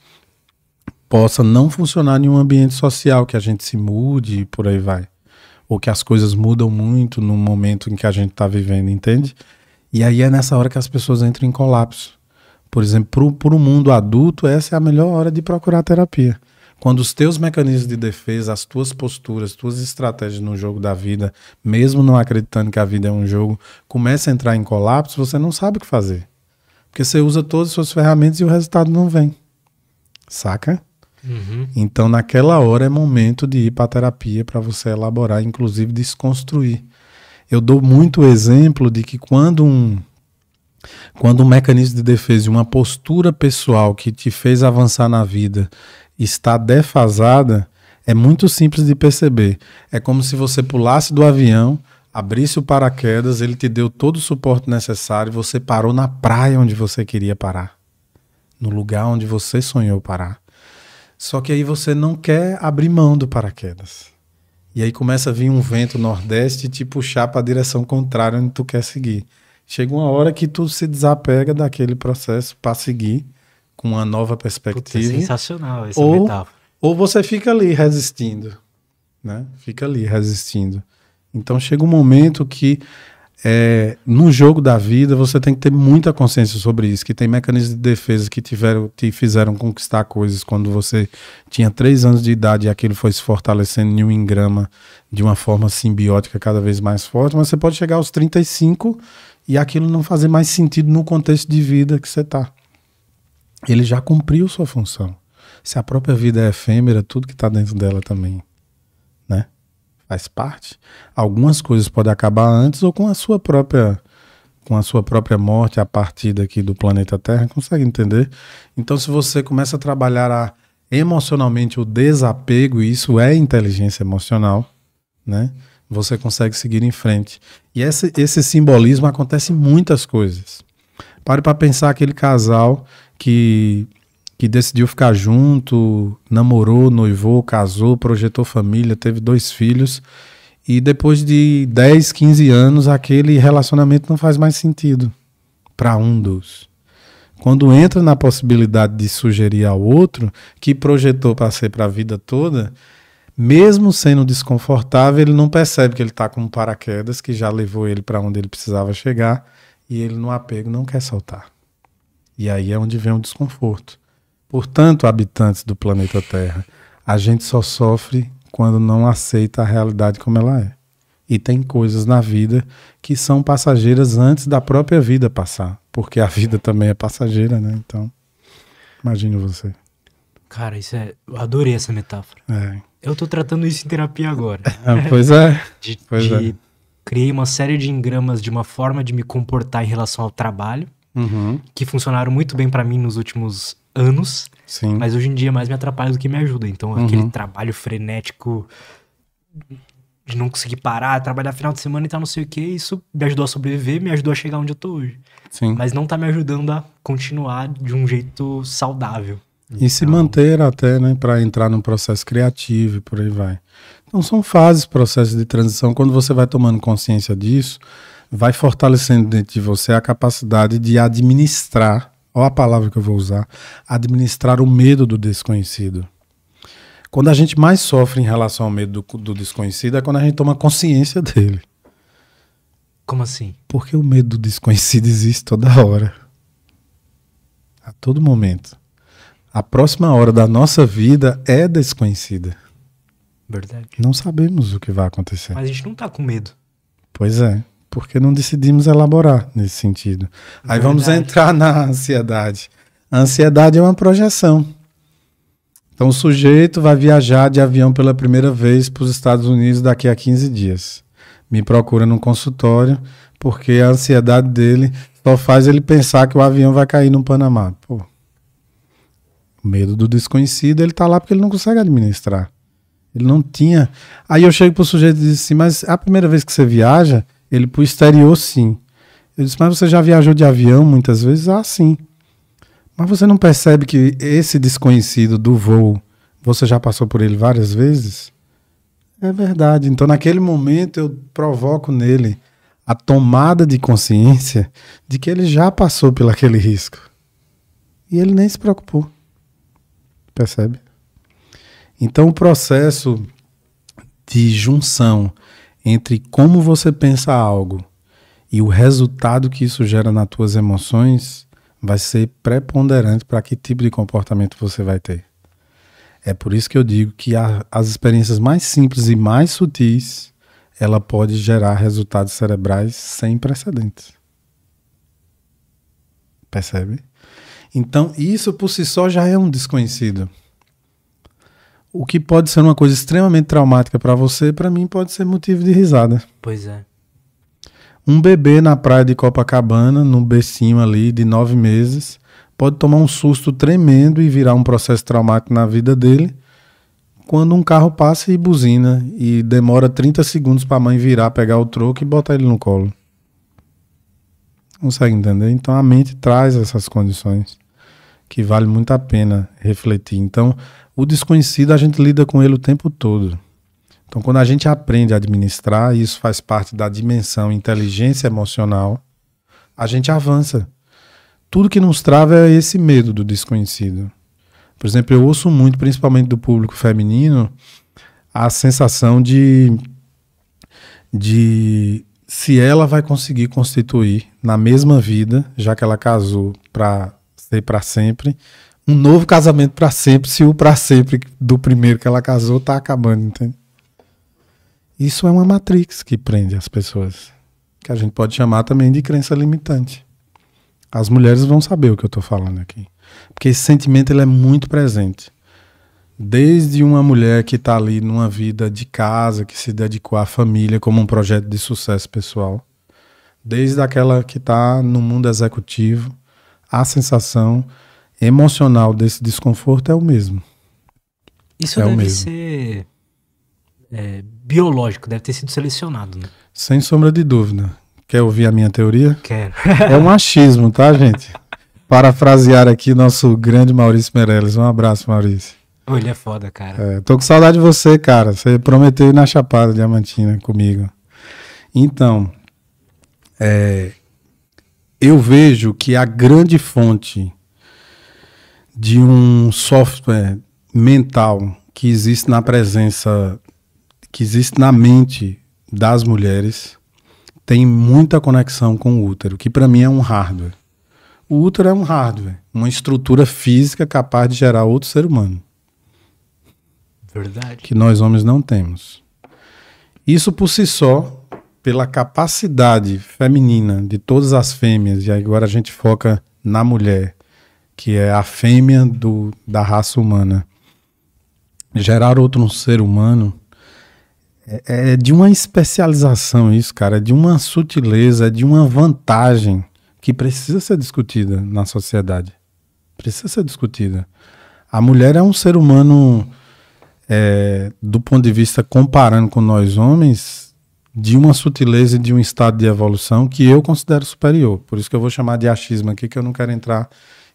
possa não funcionar em um ambiente social, que a gente se mude e por aí vai. Ou que as coisas mudam muito no momento em que a gente está vivendo, entende? E aí é nessa hora que as pessoas entram em colapso por exemplo, para o mundo adulto, essa é a melhor hora de procurar terapia. Quando os teus mecanismos de defesa, as tuas posturas, as tuas estratégias no jogo da vida, mesmo não acreditando que a vida é um jogo, começa a entrar em colapso, você não sabe o que fazer. Porque você usa todas as suas ferramentas e o resultado não vem. Saca? Uhum. Então, naquela hora é momento de ir para terapia para você elaborar, inclusive desconstruir. Eu dou muito exemplo de que quando um, quando um mecanismo de defesa e uma postura pessoal que te fez avançar na vida está defasada, é muito simples de perceber. É como se você pulasse do avião, abrisse o paraquedas, ele te deu todo o suporte necessário, você parou na praia onde você queria parar, no lugar onde você sonhou parar. Só que aí você não quer abrir mão do paraquedas. E aí começa a vir um vento nordeste e te puxar para a direção contrária onde tu quer seguir chega uma hora que tu se desapega daquele processo para seguir com uma nova perspectiva. Puta, é sensacional essa ou, metáfora. Ou você fica ali resistindo, né? Fica ali resistindo. Então chega um momento que é, no jogo da vida você tem que ter muita consciência sobre isso, que tem mecanismos de defesa que tiveram, te fizeram conquistar coisas quando você tinha três anos de idade e aquilo foi se fortalecendo em um engrama de uma forma simbiótica cada vez mais forte, mas você pode chegar aos 35 e aquilo não fazer mais sentido no contexto de vida que você está. Ele já cumpriu sua função. Se a própria vida é efêmera, tudo que está dentro dela também, né? Faz parte. Algumas coisas podem acabar antes ou com a sua própria com a sua própria morte a partir daqui do planeta Terra, consegue entender? Então, se você começa a trabalhar a, emocionalmente o desapego, e isso é inteligência emocional, né? você consegue seguir em frente. E esse, esse simbolismo acontece em muitas coisas. Pare para pensar aquele casal que, que decidiu ficar junto, namorou, noivou, casou, projetou família, teve dois filhos. E depois de 10, 15 anos, aquele relacionamento não faz mais sentido para um dos. Quando entra na possibilidade de sugerir ao outro, que projetou para ser para a vida toda, mesmo sendo desconfortável, ele não percebe que ele está com um paraquedas que já levou ele para onde ele precisava chegar e ele, no apego, não quer saltar. E aí é onde vem o desconforto. Portanto, habitantes do planeta Terra, a gente só sofre quando não aceita a realidade como ela é. E tem coisas na vida que são passageiras antes da própria vida passar, porque a vida também é passageira, né? Então, imagine você.
Cara, isso é. Eu adorei essa metáfora. É. Eu tô tratando isso em terapia agora. Ah, pois é. de, pois de, é. Criei uma série de engramas de uma forma de me comportar em relação ao trabalho, uhum. que funcionaram muito bem para mim nos últimos anos. Sim. Mas hoje em dia mais me atrapalha do que me ajuda. Então, uhum. aquele trabalho frenético de não conseguir parar, trabalhar final de semana e tal, não sei o que, isso me ajudou a sobreviver, me ajudou a chegar onde eu tô hoje. Sim. Mas não tá me ajudando a continuar de um jeito saudável.
Então... E se então. manter até, né, para entrar num processo criativo e por aí vai. Então são fases, processos de transição. Quando você vai tomando consciência disso, vai fortalecendo dentro de você a capacidade de administrar, olha a palavra que eu vou usar, administrar o medo do desconhecido. Quando a gente mais sofre em relação ao medo do, do desconhecido é quando a gente toma consciência dele. Como assim? Porque o medo do desconhecido existe toda hora. A todo momento a próxima hora da nossa vida é desconhecida. Verdade. Não sabemos o que vai acontecer. Mas a gente
não está com medo.
Pois é, porque não decidimos elaborar nesse sentido. Aí vamos entrar na ansiedade. A ansiedade é uma projeção. Então o sujeito vai viajar de avião pela primeira vez para os Estados Unidos daqui a 15 dias. Me procura num consultório, porque a ansiedade dele só faz ele pensar que o avião vai cair no Panamá. Pô, o medo do desconhecido, ele tá lá porque ele não consegue administrar. Ele não tinha. Aí eu chego pro sujeito e disse assim, mas é a primeira vez que você viaja, ele pro exterior sim. Eu disse, mas você já viajou de avião muitas vezes? Ah, sim. Mas você não percebe que esse desconhecido do voo, você já passou por ele várias vezes? É verdade. Então, naquele momento, eu provoco nele a tomada de consciência de que ele já passou por aquele risco. E ele nem se preocupou. Percebe? Então, o processo de junção entre como você pensa algo e o resultado que isso gera nas tuas emoções vai ser preponderante para que tipo de comportamento você vai ter. É por isso que eu digo que a, as experiências mais simples e mais sutis ela pode gerar resultados cerebrais sem precedentes. Percebe? Então, isso por si só já é um desconhecido. O que pode ser uma coisa extremamente traumática para você, para mim pode ser motivo de risada. Pois é. Um bebê na praia de Copacabana, num becinho ali de nove meses, pode tomar um susto tremendo e virar um processo traumático na vida dele quando um carro passa e buzina e demora 30 segundos para a mãe virar, pegar o troco e botar ele no colo consegue entender? Então a mente traz essas condições que vale muito a pena refletir. Então, o desconhecido a gente lida com ele o tempo todo. Então, quando a gente aprende a administrar, e isso faz parte da dimensão inteligência emocional, a gente avança. Tudo que nos trava é esse medo do desconhecido. Por exemplo, eu ouço muito, principalmente do público feminino, a sensação de, de se ela vai conseguir constituir na mesma vida, já que ela casou para ser para sempre, um novo casamento para sempre, se o para sempre do primeiro que ela casou tá acabando, entende? Isso é uma matrix que prende as pessoas, que a gente pode chamar também de crença limitante. As mulheres vão saber o que eu estou falando aqui, porque esse sentimento ele é muito presente. Desde uma mulher que está ali numa vida de casa, que se dedicou à família como um projeto de sucesso pessoal, desde aquela que está no mundo executivo, a sensação emocional desse desconforto é o mesmo. Isso é deve mesmo.
ser é, biológico, deve ter sido selecionado, né?
Sem sombra de dúvida. Quer ouvir a minha teoria? Quero. é um machismo, tá, gente? Parafrasear aqui nosso grande Maurício Meirelles. Um abraço, Maurício ele é foda, cara. É, tô com saudade de você, cara. Você prometeu ir na Chapada Diamantina comigo. Então, é, eu vejo que a grande fonte de um software mental que existe na presença, que existe na mente das mulheres, tem muita conexão com o útero, que para mim é um hardware. O útero é um hardware, uma estrutura física capaz de gerar outro ser humano. Verdade. que nós homens não temos. Isso por si só, pela capacidade feminina de todas as fêmeas, e agora a gente foca na mulher, que é a fêmea do, da raça humana, gerar outro ser humano é, é de uma especialização isso, cara, é de uma sutileza, é de uma vantagem que precisa ser discutida na sociedade. Precisa ser discutida. A mulher é um ser humano é, do ponto de vista comparando com nós homens, de uma sutileza e de um estado de evolução que eu considero superior. Por isso que eu vou chamar de achismo aqui, que eu não quero entrar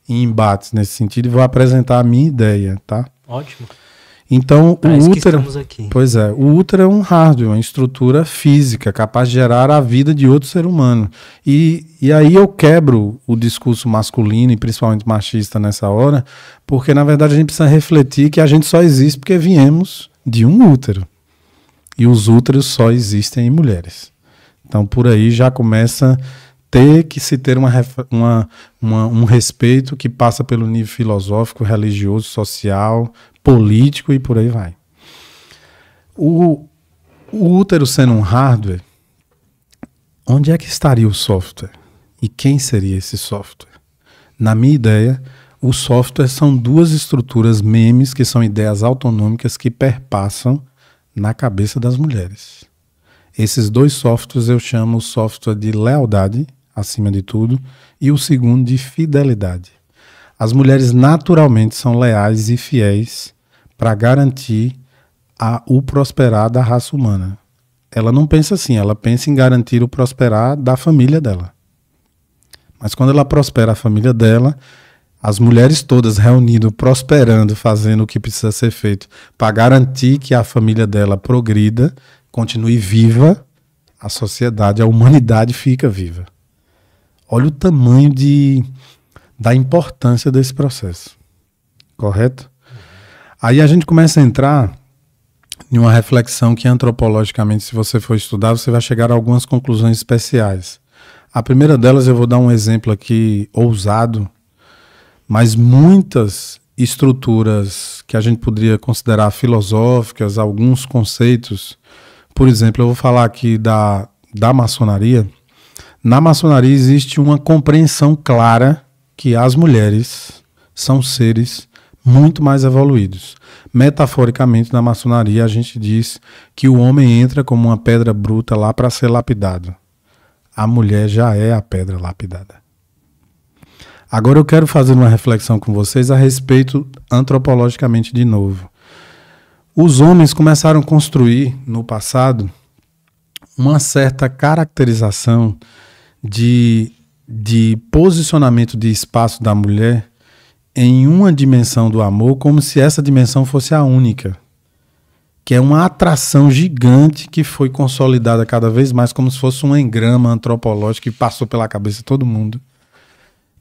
em embates nesse sentido e vou apresentar a minha ideia, tá? Ótimo. Então, Parece o útero. Pois é, o útero é um hardware, uma estrutura física capaz de gerar a vida de outro ser humano. E, e aí eu quebro o discurso masculino e principalmente machista nessa hora, porque na verdade a gente precisa refletir que a gente só existe porque viemos de um útero. E os úteros só existem em mulheres. Então, por aí já começa ter que se ter uma, uma, uma, um respeito que passa pelo nível filosófico, religioso, social, político e por aí vai. O, o útero sendo um hardware, onde é que estaria o software? E quem seria esse software? Na minha ideia, o software são duas estruturas memes que são ideias autonômicas que perpassam na cabeça das mulheres. Esses dois softwares eu chamo o software de lealdade, acima de tudo, e o segundo de fidelidade. As mulheres naturalmente são leais e fiéis para garantir a, o prosperar da raça humana. Ela não pensa assim, ela pensa em garantir o prosperar da família dela. Mas quando ela prospera a família dela, as mulheres todas reunindo, prosperando, fazendo o que precisa ser feito para garantir que a família dela progrida, continue viva, a sociedade, a humanidade fica viva. Olha o tamanho de, da importância desse processo. Correto? Aí a gente começa a entrar em uma reflexão que antropologicamente, se você for estudar, você vai chegar a algumas conclusões especiais. A primeira delas, eu vou dar um exemplo aqui ousado, mas muitas estruturas que a gente poderia considerar filosóficas, alguns conceitos, por exemplo, eu vou falar aqui da, da maçonaria. Na maçonaria existe uma compreensão clara que as mulheres são seres muito mais evoluídos. Metaforicamente, na maçonaria, a gente diz que o homem entra como uma pedra bruta lá para ser lapidado. A mulher já é a pedra lapidada. Agora eu quero fazer uma reflexão com vocês a respeito antropologicamente de novo. Os homens começaram a construir no passado uma certa caracterização de, de posicionamento de espaço da mulher em uma dimensão do amor como se essa dimensão fosse a única, que é uma atração gigante que foi consolidada cada vez mais como se fosse um engrama antropológico que passou pela cabeça de todo mundo,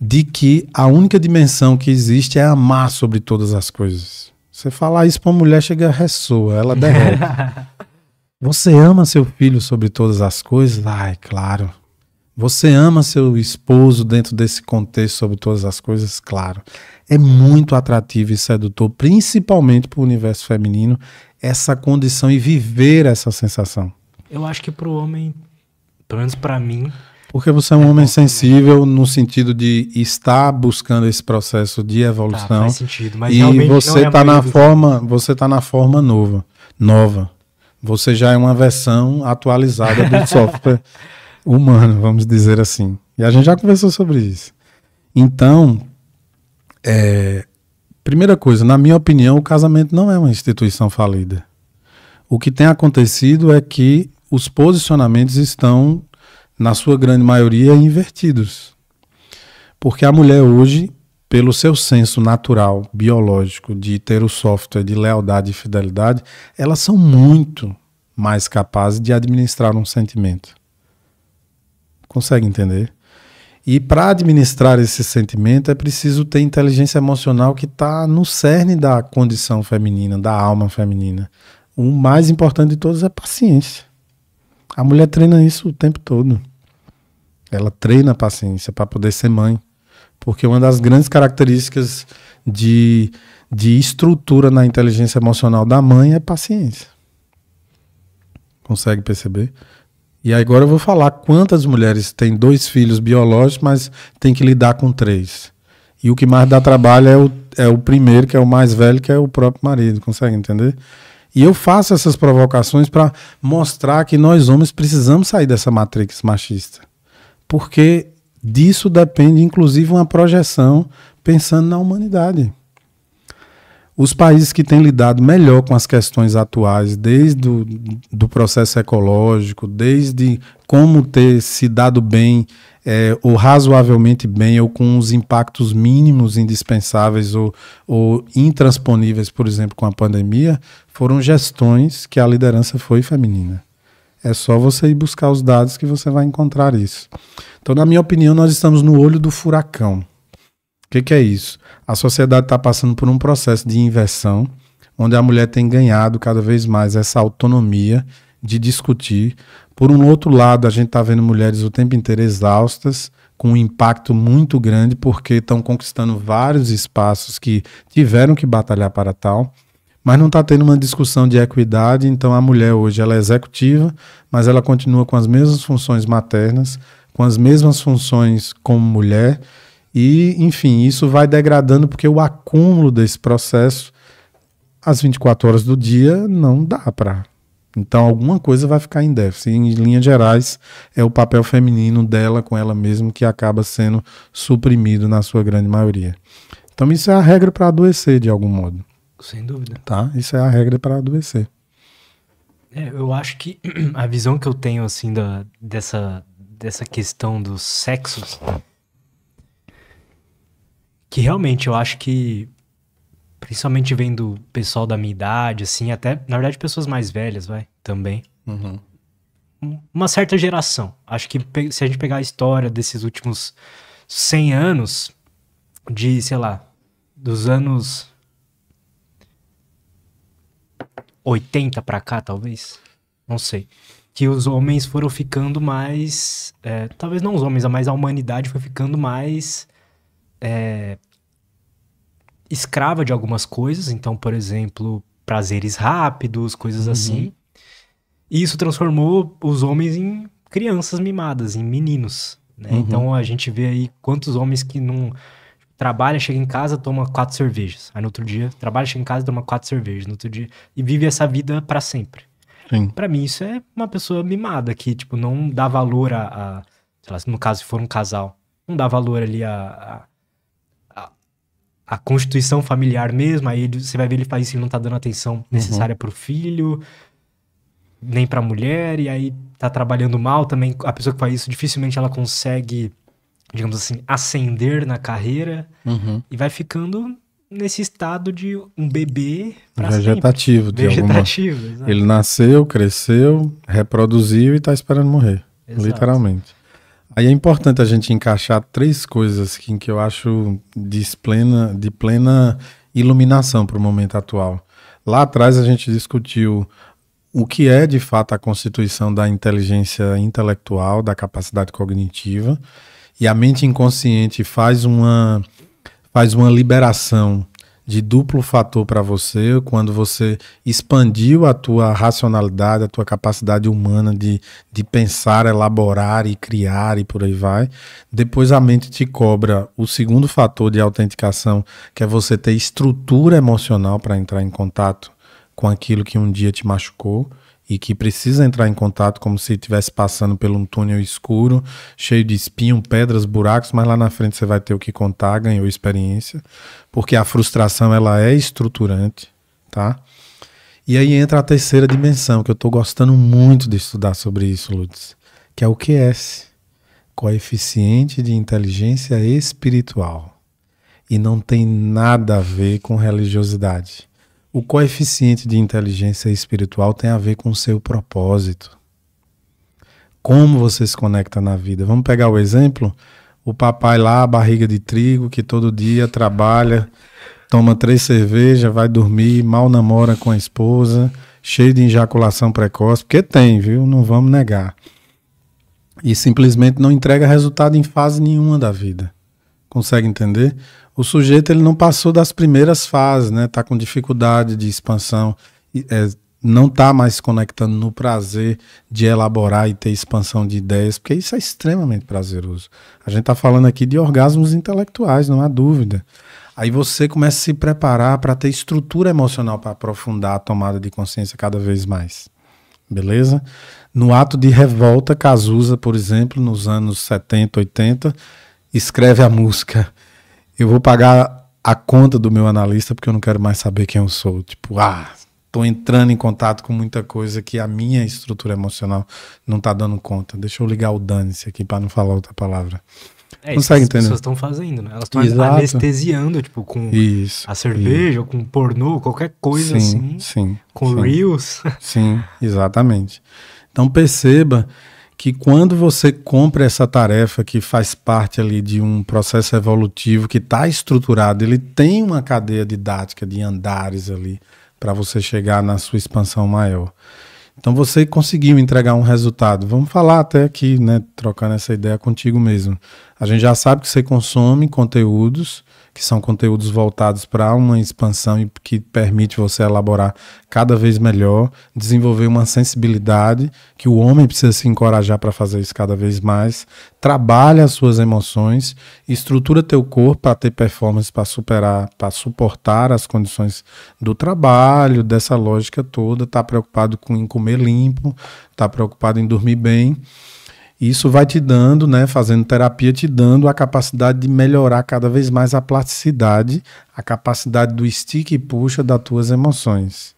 de que a única dimensão que existe é amar sobre todas as coisas. Você falar isso para uma mulher chega ressoa, ela derrete. Você ama seu filho sobre todas as coisas? Ai, claro. Você ama seu esposo dentro desse contexto sobre todas as coisas? Claro é muito atrativo e sedutor, principalmente para o universo feminino, essa condição e viver essa sensação.
Eu acho que para o homem,
pelo menos para mim. Porque você é um é homem né? sensível no sentido de estar buscando esse processo de evolução. Tá, faz sentido, mas e você está é tá na forma, você está na forma nova, nova. Você já é uma versão atualizada do software humano, vamos dizer assim. E a gente já conversou sobre isso. Então, é, primeira coisa, na minha opinião, o casamento não é uma instituição falida. O que tem acontecido é que os posicionamentos estão, na sua grande maioria, invertidos. Porque a mulher hoje, pelo seu senso natural, biológico, de ter o software de lealdade e fidelidade, elas são muito mais capazes de administrar um sentimento. Consegue entender? E para administrar esse sentimento é preciso ter inteligência emocional que está no cerne da condição feminina, da alma feminina. O mais importante de todos é paciência. A mulher treina isso o tempo todo. Ela treina a paciência para poder ser mãe. Porque uma das grandes características de, de estrutura na inteligência emocional da mãe é paciência. Consegue perceber? E agora eu vou falar quantas mulheres têm dois filhos biológicos, mas tem que lidar com três. E o que mais dá trabalho é o, é o primeiro, que é o mais velho, que é o próprio marido. Consegue entender? E eu faço essas provocações para mostrar que nós homens precisamos sair dessa matrix machista. Porque disso depende, inclusive, uma projeção pensando na humanidade. Os países que têm lidado melhor com as questões atuais, desde o do processo ecológico, desde como ter se dado bem, é, ou razoavelmente bem, ou com os impactos mínimos indispensáveis ou, ou intransponíveis, por exemplo, com a pandemia, foram gestões que a liderança foi feminina. É só você ir buscar os dados que você vai encontrar isso. Então, na minha opinião, nós estamos no olho do furacão que, que é isso? A sociedade está passando por um processo de inversão, onde a mulher tem ganhado cada vez mais essa autonomia de discutir. Por um outro lado, a gente está vendo mulheres o tempo inteiro exaustas, com um impacto muito grande, porque estão conquistando vários espaços que tiveram que batalhar para tal, mas não está tendo uma discussão de equidade. Então, a mulher hoje ela é executiva, mas ela continua com as mesmas funções maternas, com as mesmas funções como mulher e, enfim, isso vai degradando porque o acúmulo desse processo às 24 horas do dia não dá para. Então, alguma coisa vai ficar em déficit. Em linhas gerais, é o papel feminino dela com ela mesma que acaba sendo suprimido na sua grande maioria. Então, isso é a regra para adoecer de algum modo. Sem dúvida. Tá? Isso é a regra para adoecer.
É, eu acho que a visão que eu tenho assim da, dessa, dessa questão dos sexos que realmente eu acho que, principalmente vendo pessoal da minha idade, assim, até, na verdade, pessoas mais velhas, vai, também. Uhum. Uma certa geração. Acho que se a gente pegar a história desses últimos 100 anos, de, sei lá, dos anos 80 para cá, talvez, não sei, que os homens foram ficando mais, é, talvez não os homens, mas a humanidade foi ficando mais é, escrava de algumas coisas, então, por exemplo, prazeres rápidos, coisas uhum. assim. E isso transformou os homens em crianças mimadas, em meninos. Né? Uhum. Então a gente vê aí quantos homens que não trabalha, chega em casa, toma quatro cervejas. Aí no outro dia, trabalha, chega em casa, toma quatro cervejas. No outro dia, e vive essa vida para sempre. Para mim, isso é uma pessoa mimada que, tipo, não dá valor a. a lá, no caso, se for um casal, não dá valor ali a, a a constituição familiar mesmo, aí você vai ver ele faz isso, ele não tá dando atenção uhum. necessária uhum. pro filho, nem pra mulher, e aí tá trabalhando mal também. A pessoa que faz isso, dificilmente ela consegue, digamos assim, ascender na carreira uhum. e vai ficando nesse estado de um bebê vegetativo, de vegetativo, alguma... Ele
nasceu, cresceu, reproduziu e tá esperando morrer, Exato. literalmente. Aí é importante a gente encaixar três coisas que, que eu acho de plena, de plena iluminação para o momento atual. Lá atrás a gente discutiu o que é de fato a constituição da inteligência intelectual, da capacidade cognitiva, e a mente inconsciente faz uma, faz uma liberação de duplo fator para você, quando você expandiu a tua racionalidade, a tua capacidade humana de, de pensar, elaborar e criar e por aí vai. Depois a mente te cobra o segundo fator de autenticação, que é você ter estrutura emocional para entrar em contato com aquilo que um dia te machucou e que precisa entrar em contato como se estivesse passando por um túnel escuro, cheio de espinho, pedras, buracos, mas lá na frente você vai ter o que contar, ganhou experiência, porque a frustração ela é estruturante, tá? E aí entra a terceira dimensão, que eu estou gostando muito de estudar sobre isso, Lutz, que é o QS, coeficiente de inteligência espiritual. E não tem nada a ver com religiosidade o coeficiente de inteligência espiritual tem a ver com o seu propósito. Como você se conecta na vida. Vamos pegar o exemplo? O papai lá, barriga de trigo, que todo dia trabalha, toma três cervejas, vai dormir, mal namora com a esposa, cheio de ejaculação precoce, porque tem, viu? Não vamos negar. E simplesmente não entrega resultado em fase nenhuma da vida. Consegue entender? o sujeito ele não passou das primeiras fases, né? Tá com dificuldade de expansão, é, não tá mais se conectando no prazer de elaborar e ter expansão de ideias, porque isso é extremamente prazeroso. A gente tá falando aqui de orgasmos intelectuais, não há dúvida. Aí você começa a se preparar para ter estrutura emocional para aprofundar a tomada de consciência cada vez mais. Beleza? No ato de revolta, Cazuza, por exemplo, nos anos 70, 80, escreve a música eu vou pagar a conta do meu analista porque eu não quero mais saber quem eu sou. Tipo, ah, tô entrando em contato com muita coisa que a minha estrutura emocional não tá dando conta. Deixa eu ligar o dane-se aqui para não falar outra palavra. É, Consegue entender? As pessoas estão fazendo, né? Elas estão anestesiando, tipo, com isso, a cerveja,
isso. com pornô, qualquer coisa sim, assim. Sim. Com sim, reels.
Sim, exatamente. Então perceba que quando você compra essa tarefa que faz parte ali de um processo evolutivo que está estruturado, ele tem uma cadeia didática de andares ali para você chegar na sua expansão maior. Então você conseguiu entregar um resultado. Vamos falar até aqui, né, trocando essa ideia contigo mesmo. A gente já sabe que você consome conteúdos que são conteúdos voltados para uma expansão e que permite você elaborar cada vez melhor, desenvolver uma sensibilidade que o homem precisa se encorajar para fazer isso cada vez mais, trabalha as suas emoções, estrutura teu corpo para ter performance para superar, para suportar as condições do trabalho, dessa lógica toda, está preocupado com em comer limpo, está preocupado em dormir bem. Isso vai te dando, né, fazendo terapia, te dando a capacidade de melhorar cada vez mais a plasticidade, a capacidade do stick e puxa das tuas emoções,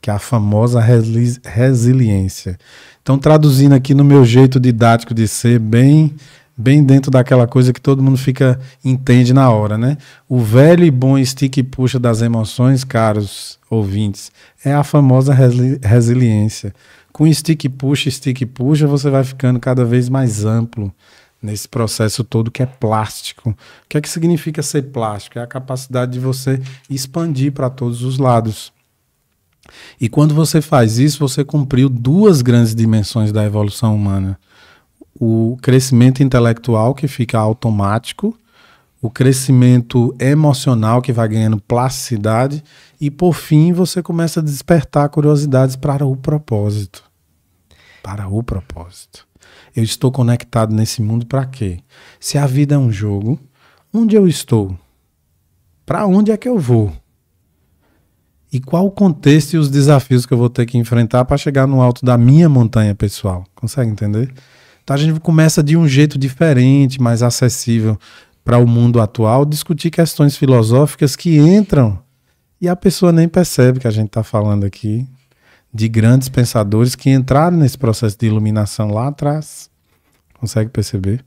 que é a famosa resili resiliência. Então, traduzindo aqui no meu jeito didático de ser bem bem dentro daquela coisa que todo mundo fica entende na hora, né? O velho e bom stick puxa das emoções, caros ouvintes, é a famosa resili resiliência. Com stick puxa, stick puxa, você vai ficando cada vez mais amplo nesse processo todo que é plástico. O que é que significa ser plástico? É a capacidade de você expandir para todos os lados. E quando você faz isso, você cumpriu duas grandes dimensões da evolução humana o crescimento intelectual que fica automático, o crescimento emocional que vai ganhando plasticidade e por fim você começa a despertar curiosidades para o propósito. Para o propósito. Eu estou conectado nesse mundo para quê? Se a vida é um jogo, onde eu estou? Para onde é que eu vou? E qual o contexto e os desafios que eu vou ter que enfrentar para chegar no alto da minha montanha pessoal? Consegue entender? Então a gente começa de um jeito diferente, mais acessível para o mundo atual, discutir questões filosóficas que entram e a pessoa nem percebe que a gente está falando aqui de grandes pensadores que entraram nesse processo de iluminação lá atrás. Consegue perceber?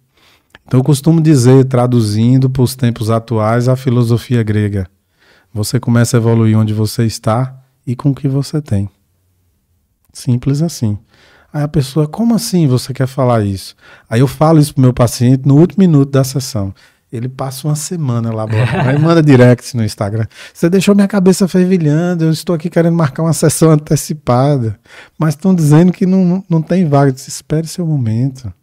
Então eu costumo dizer, traduzindo para os tempos atuais, a filosofia grega. Você começa a evoluir onde você está e com o que você tem. Simples assim. Aí a pessoa, como assim você quer falar isso? Aí eu falo isso pro meu paciente no último minuto da sessão. Ele passa uma semana lá, aí manda direct no Instagram. Você deixou minha cabeça fervilhando, eu estou aqui querendo marcar uma sessão antecipada. Mas estão dizendo que não, não tem vaga. Disse, espere seu momento.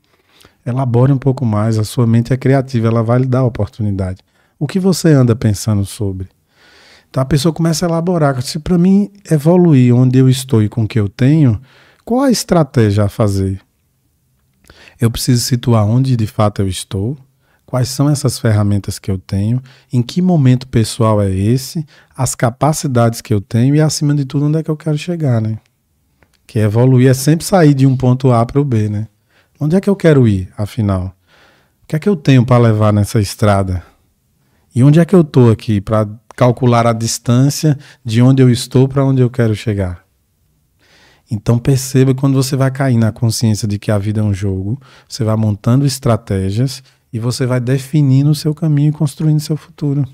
Elabore um pouco mais, a sua mente é criativa, ela vai lhe dar a oportunidade. O que você anda pensando sobre? Então a pessoa começa a elaborar. Se para mim evoluir onde eu estou e com o que eu tenho, qual a estratégia a fazer? Eu preciso situar onde de fato eu estou, quais são essas ferramentas que eu tenho, em que momento pessoal é esse, as capacidades que eu tenho e, acima de tudo, onde é que eu quero chegar, né? Que evoluir é sempre sair de um ponto A para o B, né? Onde é que eu quero ir, afinal? O que é que eu tenho para levar nessa estrada? E onde é que eu estou aqui para calcular a distância de onde eu estou para onde eu quero chegar? Então perceba quando você vai cair na consciência de que a vida é um jogo, você vai montando estratégias e você vai definindo o seu caminho e construindo o seu futuro.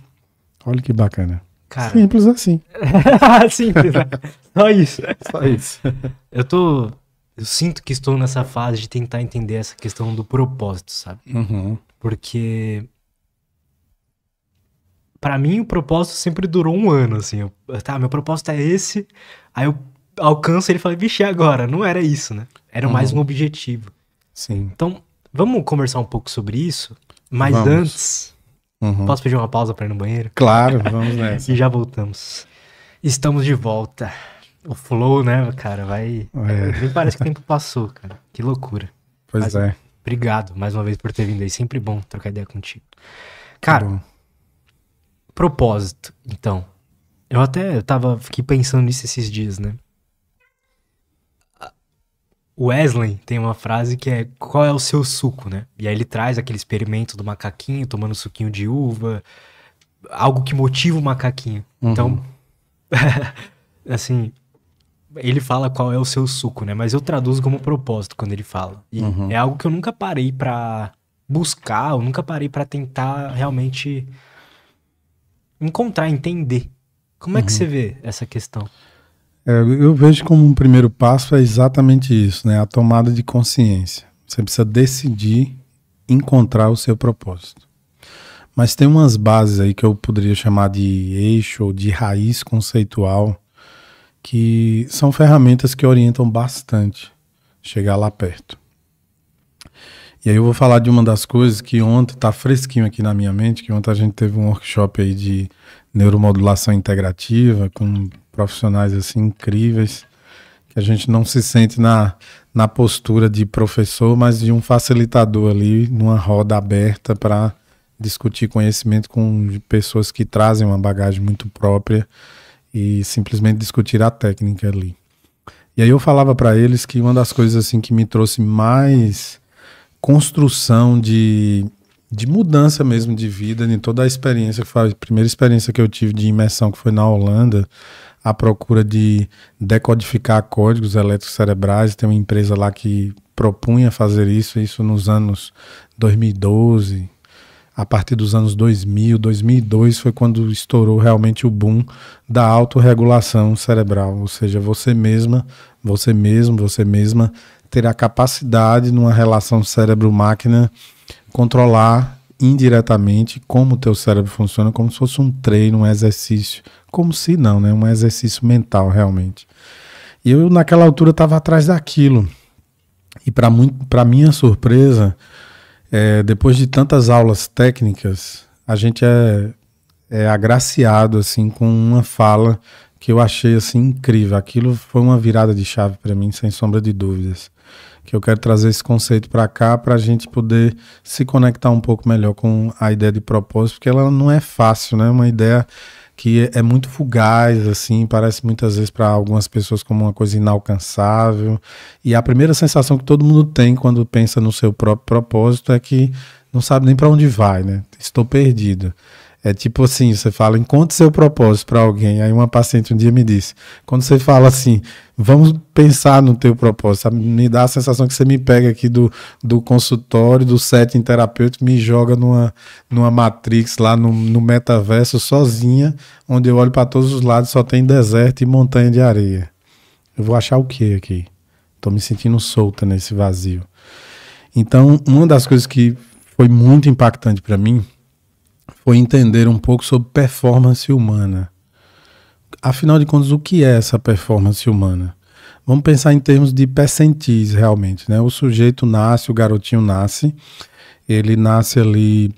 Olha que bacana. Cara, Simples assim. Simples. Né?
Só isso. Só isso. Eu tô. Eu sinto que estou nessa fase de tentar entender essa questão do propósito, sabe? Uhum. Porque para mim o propósito sempre durou um ano, assim. Eu, tá, meu propósito é esse. Aí eu alcança, ele fala, vixe, agora? Não era isso, né? Era uhum. mais um objetivo. Sim. Então, vamos conversar um pouco sobre isso, mas vamos. antes, uhum. posso pedir uma pausa para ir no banheiro? Claro, vamos nessa. e já voltamos. Estamos de volta. O flow, né, cara, vai... É. parece que o tempo passou, cara. Que loucura. Pois mas, é. Obrigado, mais uma vez, por ter vindo aí. Sempre bom trocar ideia contigo. Cara, tá propósito, então. Eu até eu tava, fiquei pensando nisso esses dias, né? Wesley tem uma frase que é qual é o seu suco, né? E aí ele traz aquele experimento do macaquinho tomando suquinho de uva, algo que motiva o macaquinho. Uhum. Então, assim, ele fala qual é o seu suco, né? Mas eu traduzo como propósito quando ele fala. E uhum. é algo que eu nunca parei para buscar, eu nunca parei para tentar realmente encontrar, entender. Como uhum. é que uhum. você vê essa questão?
É, eu vejo como um primeiro passo é exatamente isso, né? A tomada de consciência. Você precisa decidir encontrar o seu propósito. Mas tem umas bases aí que eu poderia chamar de eixo ou de raiz conceitual, que são ferramentas que orientam bastante chegar lá perto. E aí eu vou falar de uma das coisas que ontem está fresquinho aqui na minha mente, que ontem a gente teve um workshop aí de neuromodulação integrativa com profissionais assim incríveis, que a gente não se sente na, na postura de professor, mas de um facilitador ali, numa roda aberta para discutir conhecimento com pessoas que trazem uma bagagem muito própria e simplesmente discutir a técnica ali. E aí eu falava para eles que uma das coisas assim que me trouxe mais construção de, de mudança mesmo de vida, em toda a experiência, que foi a primeira experiência que eu tive de imersão que foi na Holanda, à procura de decodificar códigos elétricos cerebrais. Tem uma empresa lá que propunha fazer isso, isso nos anos 2012, a partir dos anos 2000, 2002 foi quando estourou realmente o boom da autorregulação cerebral, ou seja, você mesma, você mesmo, você mesma ter a capacidade numa relação cérebro-máquina controlar indiretamente como o teu cérebro funciona, como se fosse um treino, um exercício, como se não, né? Um exercício mental realmente. E eu naquela altura estava atrás daquilo. E para para minha surpresa, é, depois de tantas aulas técnicas, a gente é, é agraciado assim com uma fala que eu achei assim incrível. Aquilo foi uma virada de chave para mim, sem sombra de dúvidas que eu quero trazer esse conceito para cá para a gente poder se conectar um pouco melhor com a ideia de propósito, porque ela não é fácil, né? É uma ideia que é muito fugaz, assim, parece muitas vezes para algumas pessoas como uma coisa inalcançável. E a primeira sensação que todo mundo tem quando pensa no seu próprio propósito é que não sabe nem para onde vai, né? Estou perdido. É tipo assim, você fala, encontre seu propósito para alguém. Aí uma paciente um dia me disse, quando você fala assim, vamos pensar no teu propósito, me dá a sensação que você me pega aqui do, do consultório, do setting terapeuta, me joga numa, numa matrix lá no, no metaverso sozinha, onde eu olho para todos os lados só tem deserto e montanha de areia. Eu vou achar o que aqui? Tô me sentindo solta nesse vazio. Então, uma das coisas que foi muito impactante para mim foi entender um pouco sobre performance humana. Afinal de contas, o que é essa performance humana? Vamos pensar em termos de percentis, realmente. Né? O sujeito nasce, o garotinho nasce, ele nasce ali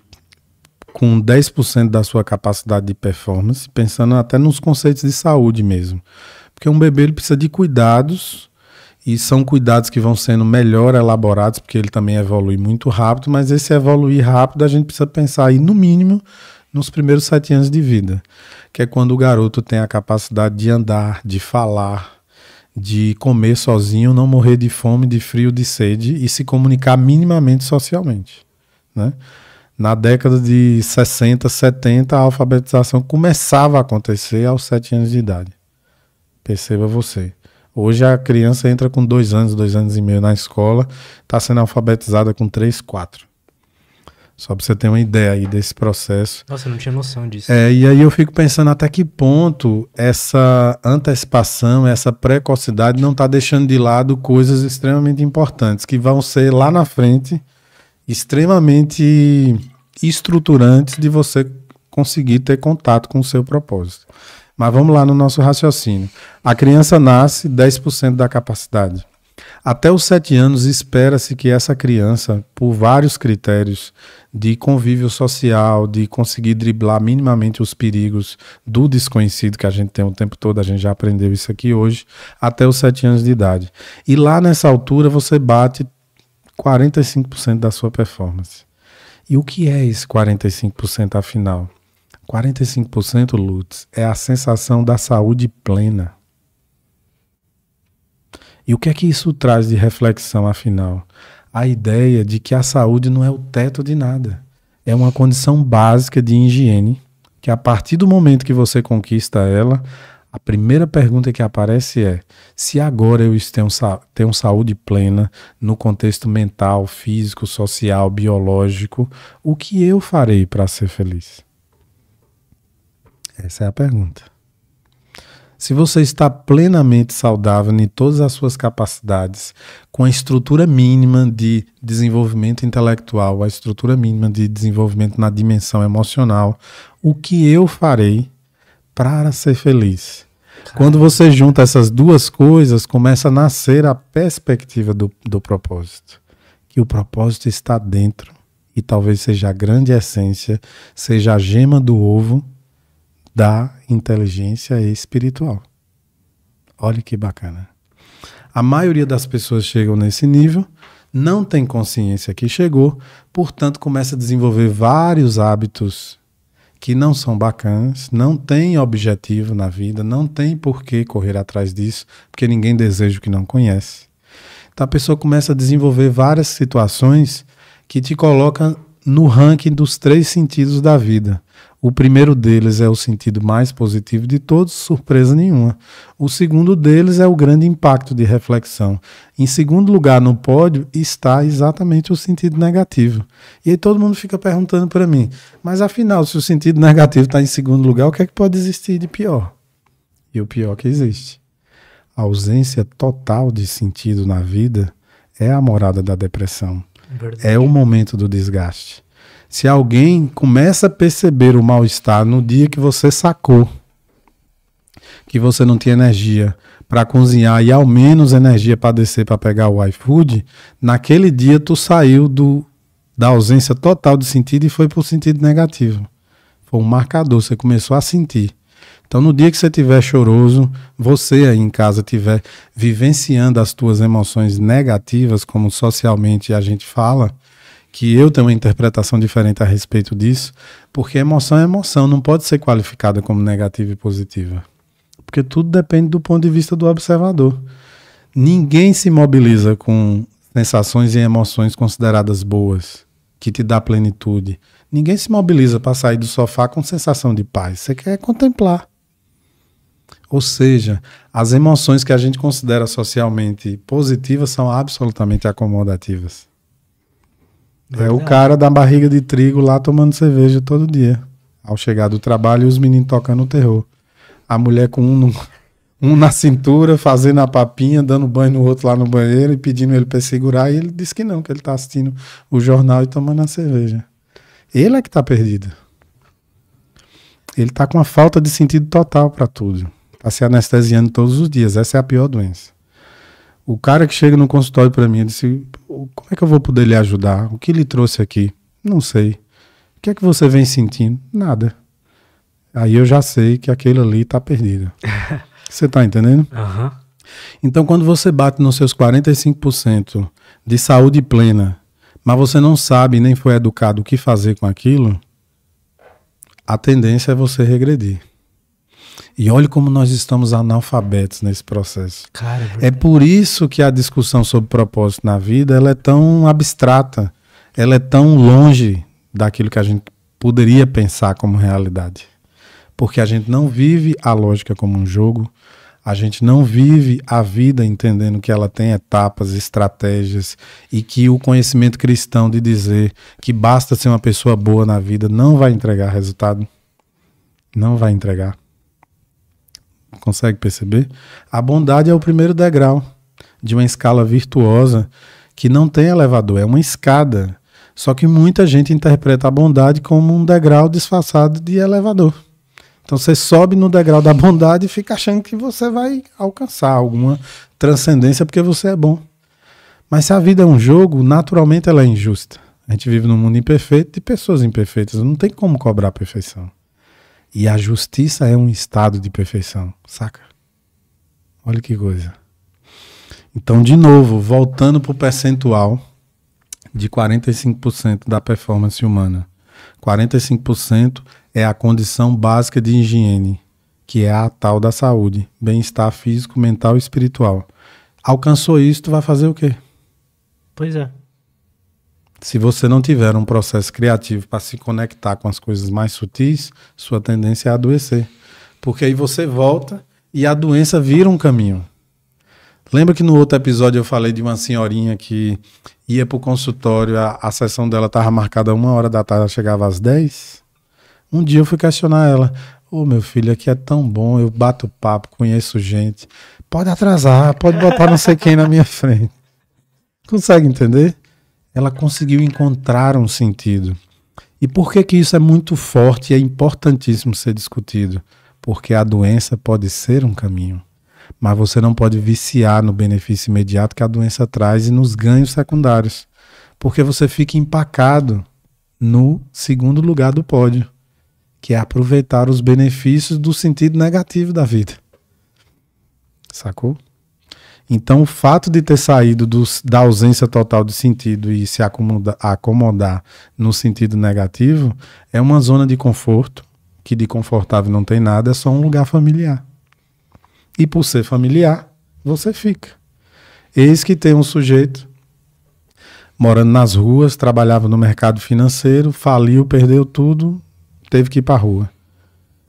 com 10% da sua capacidade de performance, pensando até nos conceitos de saúde mesmo. Porque um bebê ele precisa de cuidados e são cuidados que vão sendo melhor elaborados, porque ele também evolui muito rápido, mas esse evoluir rápido a gente precisa pensar aí, no mínimo, nos primeiros sete anos de vida, que é quando o garoto tem a capacidade de andar, de falar, de comer sozinho, não morrer de fome, de frio, de sede e se comunicar minimamente socialmente. Né? Na década de 60, 70, a alfabetização começava a acontecer aos sete anos de idade. Perceba você. Hoje a criança entra com dois anos, dois anos e meio na escola, está sendo alfabetizada com três, quatro. Só para você ter uma ideia aí desse processo.
Nossa, eu não tinha noção disso. É,
e aí eu fico pensando até que ponto essa antecipação, essa precocidade não está deixando de lado coisas extremamente importantes que vão ser lá na frente extremamente estruturantes de você conseguir ter contato com o seu propósito. Mas vamos lá no nosso raciocínio. A criança nasce 10% da capacidade. Até os 7 anos, espera-se que essa criança, por vários critérios de convívio social, de conseguir driblar minimamente os perigos do desconhecido, que a gente tem o tempo todo, a gente já aprendeu isso aqui hoje, até os 7 anos de idade. E lá nessa altura, você bate 45% da sua performance. E o que é esse 45% afinal? 45% Lutz é a sensação da saúde plena. E o que é que isso traz de reflexão, afinal? A ideia de que a saúde não é o teto de nada. É uma condição básica de higiene, que a partir do momento que você conquista ela, a primeira pergunta que aparece é: se agora eu tenho, tenho saúde plena no contexto mental, físico, social, biológico, o que eu farei para ser feliz? Essa é a pergunta. Se você está plenamente saudável em todas as suas capacidades, com a estrutura mínima de desenvolvimento intelectual, a estrutura mínima de desenvolvimento na dimensão emocional, o que eu farei para ser feliz? Quando você junta essas duas coisas, começa a nascer a perspectiva do, do propósito. Que o propósito está dentro e talvez seja a grande essência, seja a gema do ovo da inteligência espiritual. Olha que bacana. A maioria das pessoas chegam nesse nível, não tem consciência que chegou, portanto começa a desenvolver vários hábitos que não são bacanas, não tem objetivo na vida, não tem por que correr atrás disso, porque ninguém deseja o que não conhece. Então a pessoa começa a desenvolver várias situações que te colocam no ranking dos três sentidos da vida. O primeiro deles é o sentido mais positivo de todos, surpresa nenhuma. O segundo deles é o grande impacto de reflexão. Em segundo lugar no pódio está exatamente o sentido negativo. E aí todo mundo fica perguntando para mim, mas afinal, se o sentido negativo está em segundo lugar, o que é que pode existir de pior? E o pior que existe. A ausência total de sentido na vida é a morada da depressão. Verdade. É o momento do desgaste se alguém começa a perceber o mal-estar no dia que você sacou que você não tinha energia para cozinhar e ao menos energia para descer para pegar o iFood, naquele dia tu saiu do, da ausência total de sentido e foi para o sentido negativo. Foi um marcador, você começou a sentir. Então, no dia que você estiver choroso, você aí em casa estiver vivenciando as tuas emoções negativas, como socialmente a gente fala, que eu tenho uma interpretação diferente a respeito disso, porque emoção é emoção, não pode ser qualificada como negativa e positiva. Porque tudo depende do ponto de vista do observador. Ninguém se mobiliza com sensações e emoções consideradas boas, que te dá plenitude. Ninguém se mobiliza para sair do sofá com sensação de paz. Você quer contemplar. Ou seja, as emoções que a gente considera socialmente positivas são absolutamente acomodativas. É o cara da barriga de trigo lá tomando cerveja todo dia. Ao chegar do trabalho, os meninos tocando terror. A mulher com um, no, um na cintura, fazendo a papinha, dando banho no outro lá no banheiro e pedindo ele para segurar. E ele disse que não, que ele tá assistindo o jornal e tomando a cerveja. Ele é que tá perdido. Ele tá com uma falta de sentido total para tudo. Tá se anestesiando todos os dias. Essa é a pior doença. O cara que chega no consultório para mim, ele disse, como é que eu vou poder lhe ajudar? O que lhe trouxe aqui? Não sei. O que é que você vem sentindo? Nada. Aí eu já sei que aquele ali está perdido. você está entendendo? Uhum. Então, quando você bate nos seus 45% de saúde plena, mas você não sabe nem foi educado o que fazer com aquilo, a tendência é você regredir. E olhe como nós estamos analfabetos nesse processo. Cara, é, é por isso que a discussão sobre propósito na vida ela é tão abstrata, ela é tão longe daquilo que a gente poderia pensar como realidade. Porque a gente não vive a lógica como um jogo, a gente não vive a vida entendendo que ela tem etapas, estratégias e que o conhecimento cristão de dizer que basta ser uma pessoa boa na vida não vai entregar resultado. Não vai entregar. Consegue perceber? A bondade é o primeiro degrau de uma escala virtuosa que não tem elevador, é uma escada. Só que muita gente interpreta a bondade como um degrau disfarçado de elevador. Então você sobe no degrau da bondade e fica achando que você vai alcançar alguma transcendência porque você é bom. Mas se a vida é um jogo, naturalmente ela é injusta. A gente vive num mundo imperfeito de pessoas imperfeitas. Não tem como cobrar a perfeição. E a justiça é um estado de perfeição, saca? Olha que coisa. Então, de novo, voltando para o percentual de 45% da performance humana. 45% é a condição básica de higiene, que é a tal da saúde, bem-estar físico, mental e espiritual. Alcançou isso, tu vai fazer o quê? Pois é. Se você não tiver um processo criativo para se conectar com as coisas mais sutis, sua tendência é adoecer. Porque aí você volta e a doença vira um caminho. Lembra que no outro episódio eu falei de uma senhorinha que ia para o consultório, a, a sessão dela estava marcada uma hora da tarde, ela chegava às 10? Um dia eu fui questionar ela. Ô oh, meu filho, aqui é tão bom, eu bato papo, conheço gente. Pode atrasar, pode botar não sei quem na minha frente. Consegue entender? ela conseguiu encontrar um sentido. E por que que isso é muito forte e é importantíssimo ser discutido? Porque a doença pode ser um caminho, mas você não pode viciar no benefício imediato que a doença traz e nos ganhos secundários, porque você fica empacado no segundo lugar do pódio, que é aproveitar os benefícios do sentido negativo da vida. Sacou? Então, o fato de ter saído do, da ausência total de sentido e se acomoda, acomodar no sentido negativo é uma zona de conforto, que de confortável não tem nada, é só um lugar familiar. E por ser familiar, você fica. Eis que tem um sujeito morando nas ruas, trabalhava no mercado financeiro, faliu, perdeu tudo, teve que ir para a rua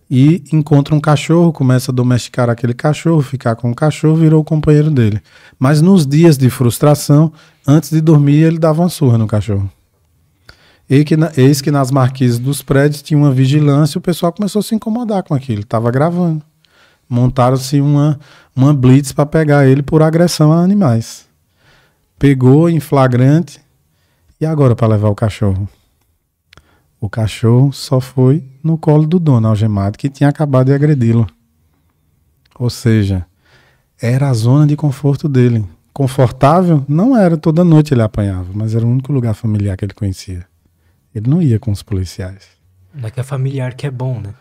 e encontra um cachorro, começa a domesticar aquele cachorro, ficar com o cachorro, virou o companheiro dele. Mas nos dias de frustração, antes de dormir, ele dava uma surra no cachorro. Que na, eis que nas marquises dos prédios tinha uma vigilância e o pessoal começou a se incomodar com aquilo, estava gravando. Montaram-se uma, uma blitz para pegar ele por agressão a animais. Pegou em flagrante e agora para levar o cachorro? O cachorro só foi no colo do dono algemado, que tinha acabado de agredi-lo. Ou seja, era a zona de conforto dele. Confortável? Não era. Toda noite ele apanhava, mas era o único lugar familiar que ele conhecia. Ele não ia com os policiais.
Não é que é familiar que é bom, né?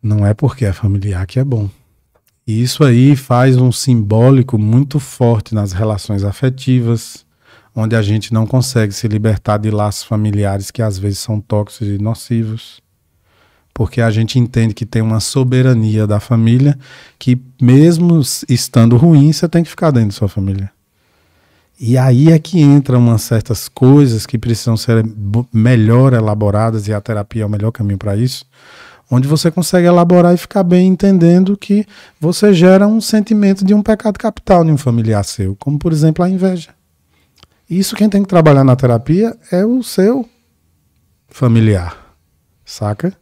Não é porque é familiar que é bom. E isso aí faz um simbólico muito forte nas relações afetivas, onde a gente não consegue se libertar de laços familiares que às vezes são tóxicos e nocivos. Porque a gente entende que tem uma soberania da família que, mesmo estando ruim, você tem que ficar dentro da sua família. E aí é que entram umas certas coisas que precisam ser melhor elaboradas, e a terapia é o melhor caminho para isso, onde você consegue elaborar e ficar bem entendendo que você gera um sentimento de um pecado capital em um familiar seu, como por exemplo a inveja. Isso quem tem que trabalhar na terapia é o seu familiar, saca?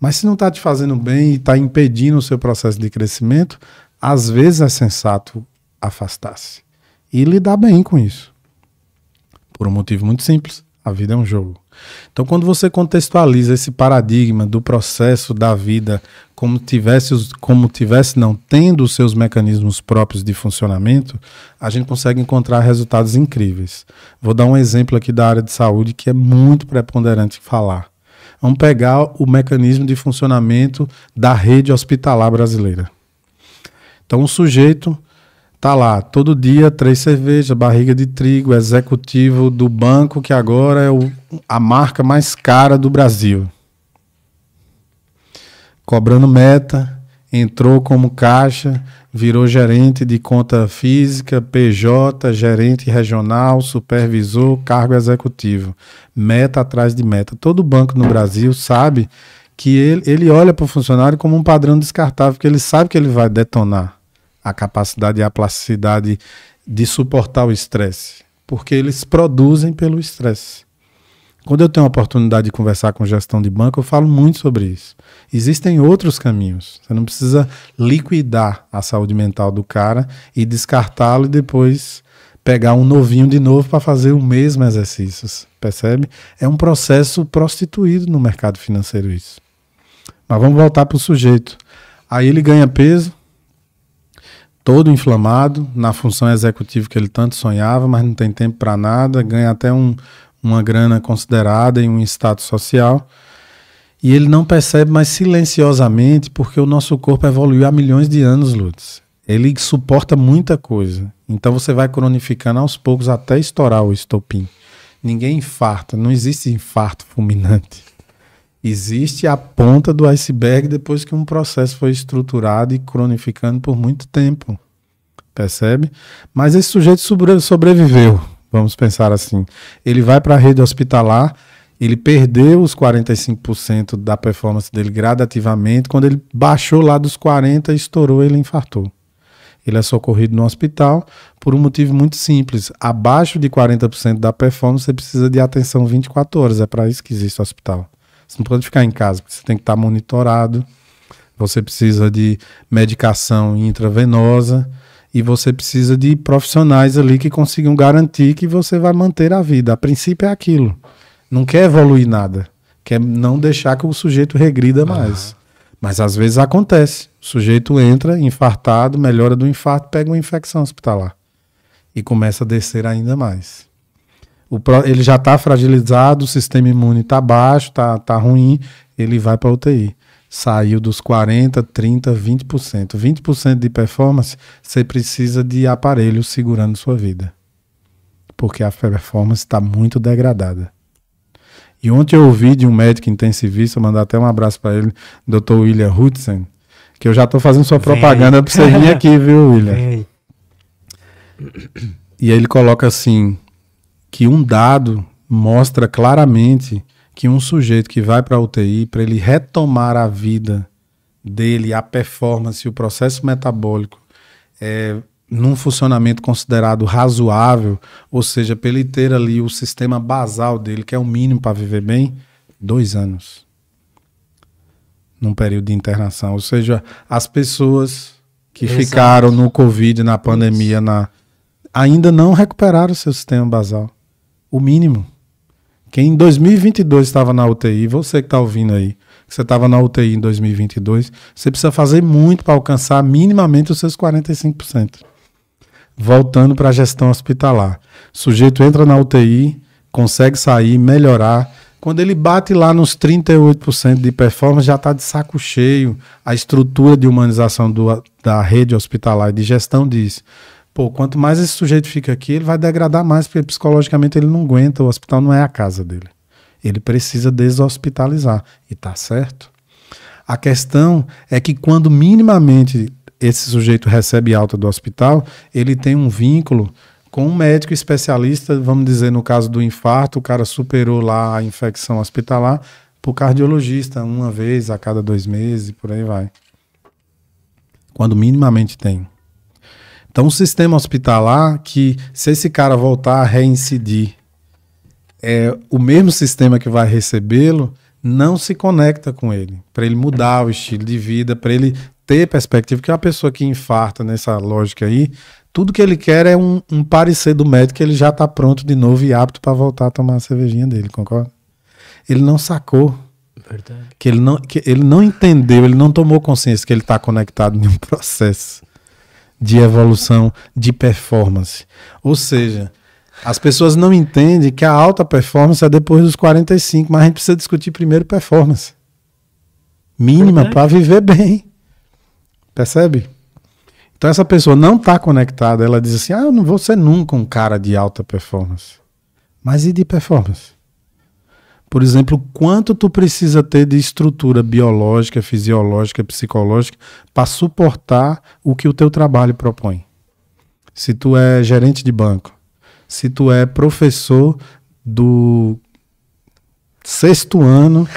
Mas se não está te fazendo bem e está impedindo o seu processo de crescimento, às vezes é sensato afastar-se e lidar bem com isso. Por um motivo muito simples: a vida é um jogo. Então, quando você contextualiza esse paradigma do processo da vida como tivesse, como tivesse não tendo os seus mecanismos próprios de funcionamento, a gente consegue encontrar resultados incríveis. Vou dar um exemplo aqui da área de saúde que é muito preponderante falar. Vamos pegar o mecanismo de funcionamento da rede hospitalar brasileira. Então, o sujeito Tá lá, todo dia três cervejas, barriga de trigo, executivo do banco, que agora é o, a marca mais cara do Brasil. Cobrando meta, entrou como caixa, virou gerente de conta física, PJ, gerente regional, supervisor, cargo executivo. Meta atrás de meta. Todo banco no Brasil sabe que ele, ele olha para o funcionário como um padrão descartável, porque ele sabe que ele vai detonar a capacidade e a plasticidade de suportar o estresse, porque eles produzem pelo estresse. Quando eu tenho a oportunidade de conversar com gestão de banco, eu falo muito sobre isso. Existem outros caminhos. Você não precisa liquidar a saúde mental do cara e descartá-lo e depois pegar um novinho de novo para fazer o mesmo exercício. Percebe? É um processo prostituído no mercado financeiro isso. Mas vamos voltar para o sujeito. Aí ele ganha peso, todo inflamado na função executiva que ele tanto sonhava, mas não tem tempo para nada, ganha até um, uma grana considerada e um status social. E ele não percebe, mas silenciosamente, porque o nosso corpo evoluiu há milhões de anos, Lutz. Ele suporta muita coisa. Então você vai cronificando aos poucos até estourar o estopim. Ninguém infarta, não existe infarto fulminante existe a ponta do iceberg depois que um processo foi estruturado e cronificando por muito tempo. Percebe? Mas esse sujeito sobreviveu, vamos pensar assim. Ele vai para a rede hospitalar, ele perdeu os 45% da performance dele gradativamente. Quando ele baixou lá dos 40%, estourou, ele infartou. Ele é socorrido no hospital por um motivo muito simples. Abaixo de 40% da performance, você precisa de atenção 24 horas. É para isso que existe o hospital. Você não pode ficar em casa, porque você tem que estar monitorado, você precisa de medicação intravenosa e você precisa de profissionais ali que consigam garantir que você vai manter a vida. A princípio é aquilo. Não quer evoluir nada, quer não deixar que o sujeito regrida mais. Uhum. Mas às vezes acontece. O sujeito entra infartado, melhora do infarto, pega uma infecção hospitalar e começa a descer ainda mais o, ele já está fragilizado, o sistema imune está baixo, está tá ruim, ele vai para UTI. Saiu dos 40, 30, 20%. 20% de performance, você precisa de aparelhos segurando sua vida. Porque a performance está muito degradada. E ontem eu ouvi de um médico intensivista, mandar até um abraço para ele, Dr. William Hudson, que eu já estou fazendo sua propaganda para você vir aqui, viu, William? Vem. E aí ele coloca assim: que um dado mostra claramente que um sujeito que vai para a UTI, para ele retomar a vida dele, a performance, o processo metabólico, é, num funcionamento considerado razoável, ou seja, para ele ter ali o sistema basal dele, que é o mínimo para viver bem, dois anos. Num período de internação. Ou seja, as pessoas que Exato. ficaram no Covid, na pandemia, na ainda não recuperaram o seu sistema basal. O mínimo. Quem em 2022 estava na UTI, você que está ouvindo aí, que você estava na UTI em 2022, você precisa fazer muito para alcançar minimamente os seus 45%. Voltando para a gestão hospitalar. O sujeito entra na UTI, consegue sair, melhorar. Quando ele bate lá nos 38% de performance, já está de saco cheio. A estrutura de humanização do, da rede hospitalar e de gestão diz: Pô, quanto mais esse sujeito fica aqui, ele vai degradar mais, porque psicologicamente ele não aguenta, o hospital não é a casa dele. Ele precisa deshospitalizar. E tá certo. A questão é que quando minimamente esse sujeito recebe alta do hospital, ele tem um vínculo com um médico especialista, vamos dizer, no caso do infarto, o cara superou lá a infecção hospitalar, para o cardiologista, uma vez a cada dois meses, por aí vai. Quando minimamente tem. Então, o sistema hospitalar que, se esse cara voltar a reincidir, é, o mesmo sistema que vai recebê-lo não se conecta com ele, para ele mudar o estilo de vida, para ele ter perspectiva, que é a pessoa que infarta nessa lógica aí, tudo que ele quer é um, um parecer do médico que ele já está pronto de novo e apto para voltar a tomar a cervejinha dele, concorda? Ele não sacou. Verdade. Que ele não, que ele não entendeu, ele não tomou consciência que ele está conectado em um processo de evolução de performance. Ou seja, as pessoas não entendem que a alta performance é depois dos 45, mas a gente precisa discutir primeiro performance mínima para viver bem. Percebe? Então essa pessoa não está conectada, ela diz assim: "Ah, eu não vou ser nunca um cara de alta performance". Mas e de performance? Por exemplo, quanto tu precisa ter de estrutura biológica, fisiológica, psicológica para suportar o que o teu trabalho propõe. Se tu é gerente de banco, se tu é professor do sexto ano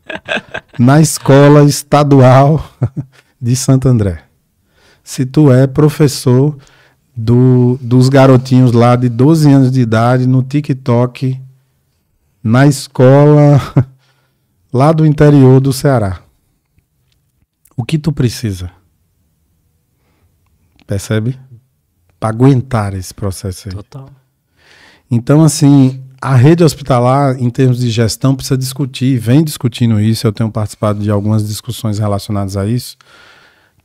na escola estadual de Santo André. Se tu é professor do, dos garotinhos lá de 12 anos de idade no TikTok na escola lá do interior do Ceará. O que tu precisa? Percebe? Para aguentar esse processo aí. Total. Então, assim, a rede hospitalar, em termos de gestão, precisa discutir, vem discutindo isso. Eu tenho participado de algumas discussões relacionadas a isso,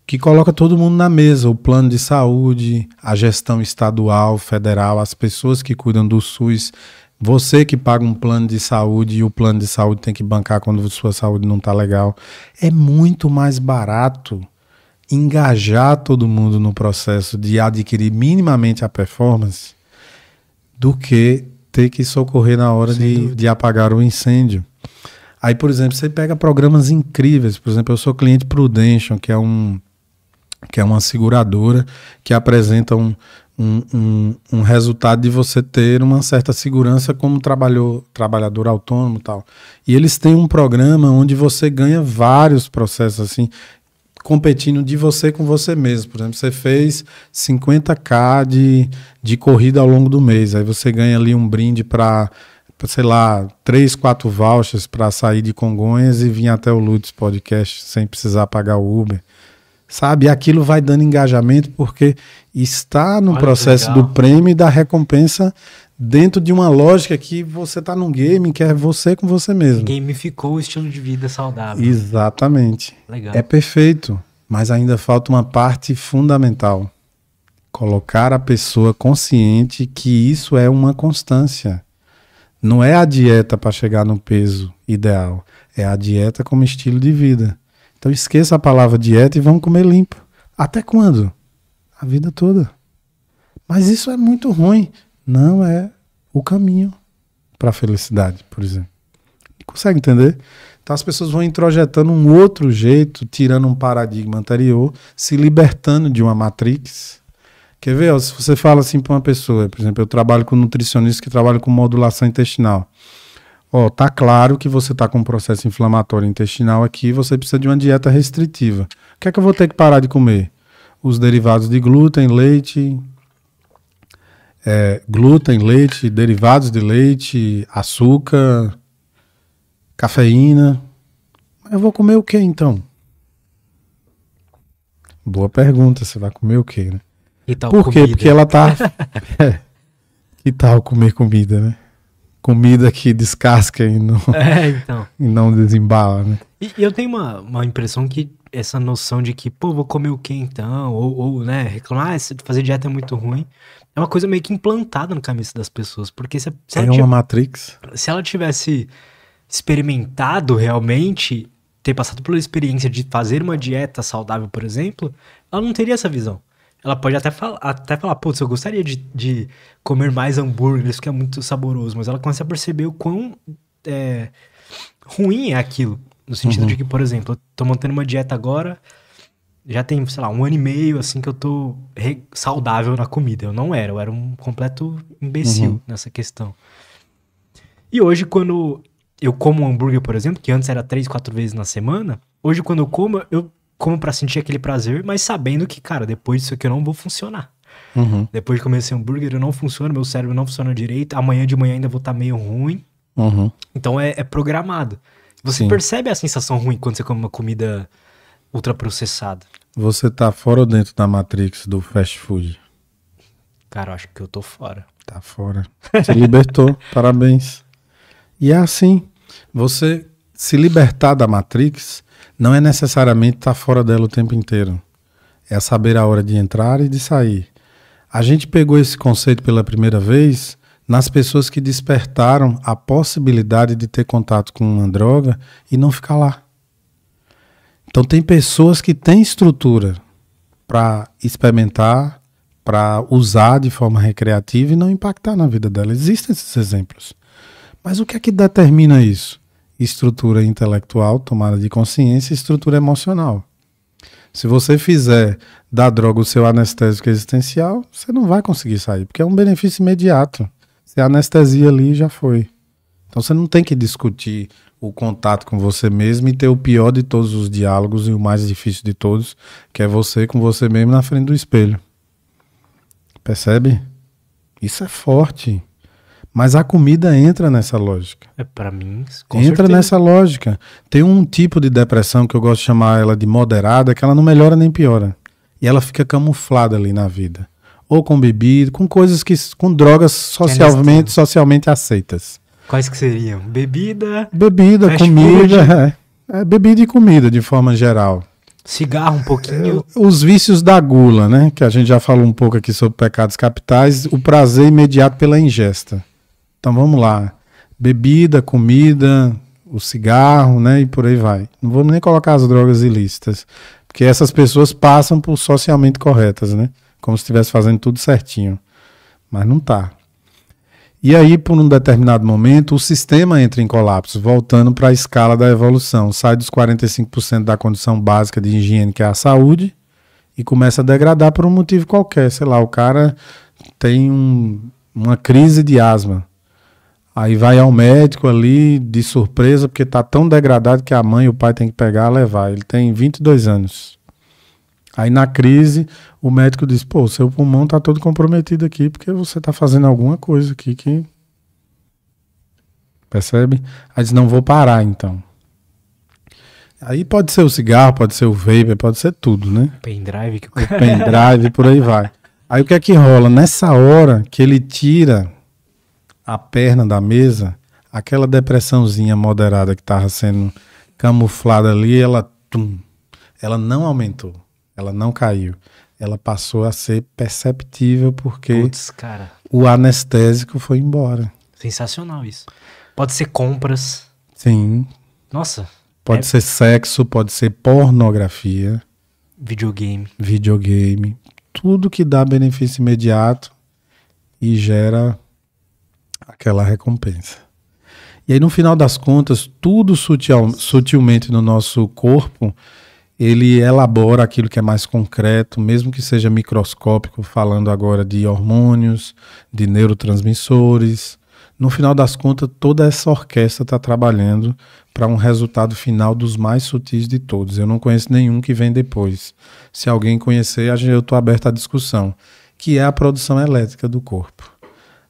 que coloca todo mundo na mesa: o plano de saúde, a gestão estadual, federal, as pessoas que cuidam do SUS você que paga um plano de saúde e o plano de saúde tem que bancar quando sua saúde não está legal. É muito mais barato engajar todo mundo no processo de adquirir minimamente a performance do que ter que socorrer na hora de, de, apagar o incêndio. Aí, por exemplo, você pega programas incríveis. Por exemplo, eu sou cliente Prudential, que é um que é uma seguradora que apresenta um, um, um, um, resultado de você ter uma certa segurança como trabalhou, trabalhador autônomo e tal. E eles têm um programa onde você ganha vários processos, assim, competindo de você com você mesmo. Por exemplo, você fez 50k de, de corrida ao longo do mês, aí você ganha ali um brinde para sei lá, três, quatro vouchers para sair de Congonhas e vir até o Lutz Podcast sem precisar pagar o Uber sabe? E aquilo vai dando engajamento porque está no Olha processo do prêmio e da recompensa dentro de uma lógica que você está num game que é você com você mesmo.
Gamificou o estilo de vida saudável.
Exatamente. Legal. É perfeito, mas ainda falta uma parte fundamental. Colocar a pessoa consciente que isso é uma constância. Não é a dieta para chegar no peso ideal, é a dieta como estilo de vida. Então esqueça a palavra dieta e vamos comer limpo. Até quando? A vida toda. Mas isso é muito ruim. Não é o caminho para a felicidade, por exemplo. Consegue entender? Então as pessoas vão introjetando um outro jeito, tirando um paradigma anterior, se libertando de uma matrix. Quer ver? se você fala assim para uma pessoa, por exemplo, eu trabalho com nutricionista que trabalha com modulação intestinal ó, tá claro que você tá com um processo inflamatório intestinal aqui, você precisa de uma dieta restritiva. O que é que eu vou ter que parar de comer? Os derivados de glúten, leite, é, glúten, leite, derivados de leite, açúcar, cafeína. Eu vou comer o que então? Boa pergunta, você vai comer o né? que, né? E tal Por quê? Comida. Porque ela tá. é. Que tal comer comida, né? comida que descasca e não, é, então. e não desembala, né?
E, eu tenho uma, uma impressão que essa noção de que, pô, vou comer o que então? Ou, ou né, reclamar, ah, fazer dieta é muito ruim. É uma coisa meio que implantada na cabeça das pessoas. Porque se, se é uma
matrix.
Se ela tivesse experimentado realmente, ter passado pela experiência de fazer uma dieta saudável, por exemplo, ela não teria essa visão. Ela pode até, fal até falar, putz, eu gostaria de, de comer mais hambúrguer, isso que é muito saboroso, mas ela começa a perceber o quão é, ruim é aquilo. No sentido uhum. de que, por exemplo, eu tô mantendo uma dieta agora, já tem, sei lá, um ano e meio, assim, que eu tô saudável na comida. Eu não era, eu era um completo imbecil uhum. nessa questão. E hoje, quando eu como um hambúrguer, por exemplo, que antes era três, quatro vezes na semana, hoje, quando eu como, eu como para sentir aquele prazer, mas sabendo que, cara, depois disso aqui eu não vou funcionar. Uhum. Depois de comer esse hambúrguer, eu não funciona, meu cérebro não funciona direito. Amanhã de manhã ainda vou estar tá meio ruim. Uhum. Então é, é, programado. Você Sim. percebe a sensação ruim quando você come uma comida ultraprocessada.
Você tá fora ou dentro da Matrix do fast food?
Cara, eu acho que eu tô fora.
Tá fora. Se libertou. Parabéns. E é assim. Você se libertar da Matrix não é necessariamente estar tá fora dela o tempo inteiro. É saber a hora de entrar e de sair. A gente pegou esse conceito pela primeira vez nas pessoas que despertaram a possibilidade de ter contato com uma droga e não ficar lá. Então, tem pessoas que têm estrutura para experimentar, para usar de forma recreativa e não impactar na vida dela. Existem esses exemplos. Mas o que é que determina isso? estrutura intelectual, tomada de consciência, e estrutura emocional. Se você fizer da droga o seu anestésico existencial, você não vai conseguir sair, porque é um benefício imediato. Você anestesia ali já foi. Então você não tem que discutir o contato com você mesmo e ter o pior de todos os diálogos e o mais difícil de todos, que é você com você mesmo na frente do espelho. Percebe? Isso é forte. Mas a comida entra nessa lógica.
É para mim. Com entra certeza. nessa
lógica. Tem um tipo de depressão que eu gosto de chamar ela de moderada, que ela não melhora nem piora. E ela fica camuflada ali na vida, ou com bebida, com coisas que com drogas socialmente é socialmente aceitas.
Quais que seriam? Bebida, bebida, comida,
é, é, bebida e comida de forma geral. Cigarro um pouquinho. É, os vícios da gula, né? Que a gente já falou um pouco aqui sobre pecados capitais, o prazer imediato pela ingesta. Então vamos lá. Bebida, comida, o cigarro, né? E por aí vai. Não vamos nem colocar as drogas ilícitas. Porque essas pessoas passam por socialmente corretas, né? Como se estivesse fazendo tudo certinho. Mas não tá. E aí, por um determinado momento, o sistema entra em colapso, voltando para a escala da evolução. Sai dos 45% da condição básica de higiene, que é a saúde, e começa a degradar por um motivo qualquer. Sei lá, o cara tem um, uma crise de asma. Aí vai ao médico ali de surpresa, porque está tão degradado que a mãe e o pai tem que pegar e levar. Ele tem 22 anos. Aí na crise, o médico diz: pô, seu pulmão está todo comprometido aqui porque você está fazendo alguma coisa aqui que. Percebe? Aí diz: não vou parar então. Aí pode ser o cigarro, pode ser o vapor, pode ser tudo, né? Pendrive que o cara... Pendrive, por aí vai. Aí o que é que rola? Nessa hora que ele tira a perna da mesa, aquela depressãozinha moderada que estava sendo camuflada ali, ela, tum, ela não aumentou, ela não caiu. Ela passou a ser perceptível porque Puts, o anestésico foi embora.
Sensacional isso. Pode ser compras.
Sim. Nossa. Pode é... ser sexo, pode ser pornografia. Videogame. Videogame. Tudo que dá benefício imediato e gera aquela recompensa. E aí, no final das contas, tudo sutil, sutilmente no nosso corpo, ele elabora aquilo que é mais concreto, mesmo que seja microscópico, falando agora de hormônios, de neurotransmissores. No final das contas, toda essa orquestra está trabalhando para um resultado final dos mais sutis de todos. Eu não conheço nenhum que vem depois. Se alguém conhecer, eu estou aberto à discussão, que é a produção elétrica do corpo.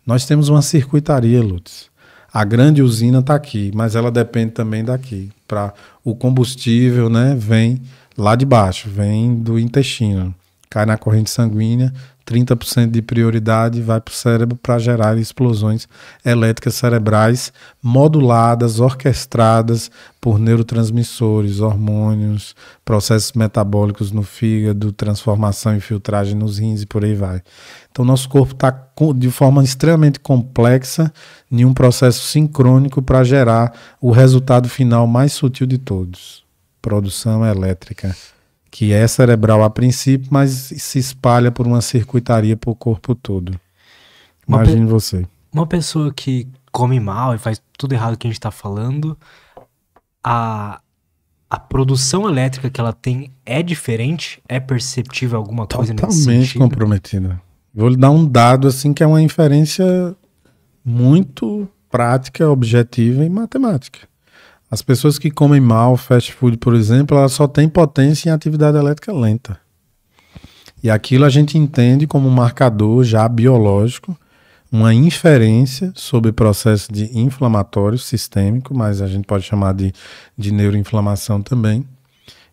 Nós temos uma circuitaria, Lutz. A grande usina está aqui, mas ela depende também daqui. Para o combustível né, vem lá de baixo, vem do intestino, cai na corrente sanguínea, 30% de prioridade vai para o cérebro para gerar explosões elétricas cerebrais moduladas, orquestradas por neurotransmissores, hormônios, processos metabólicos no fígado, transformação e filtragem nos rins e por aí vai. Então, nosso corpo está de forma extremamente complexa em um processo sincrônico para gerar o resultado final mais sutil de todos: produção elétrica que é cerebral a princípio, mas se espalha por uma circuitaria para o corpo todo. Imagine uma você.
Uma pessoa que come mal e faz tudo errado que a gente está falando, a, a produção elétrica que ela tem é diferente? É perceptível alguma coisa Totalmente nesse sentido? Totalmente
comprometida. Vou lhe dar um dado assim que é uma inferência muito prática, objetiva e matemática. As pessoas que comem mal fast food, por exemplo, elas só têm potência em atividade elétrica lenta. E aquilo a gente entende como um marcador já biológico, uma inferência sobre processo de inflamatório sistêmico, mas a gente pode chamar de, de neuroinflamação também.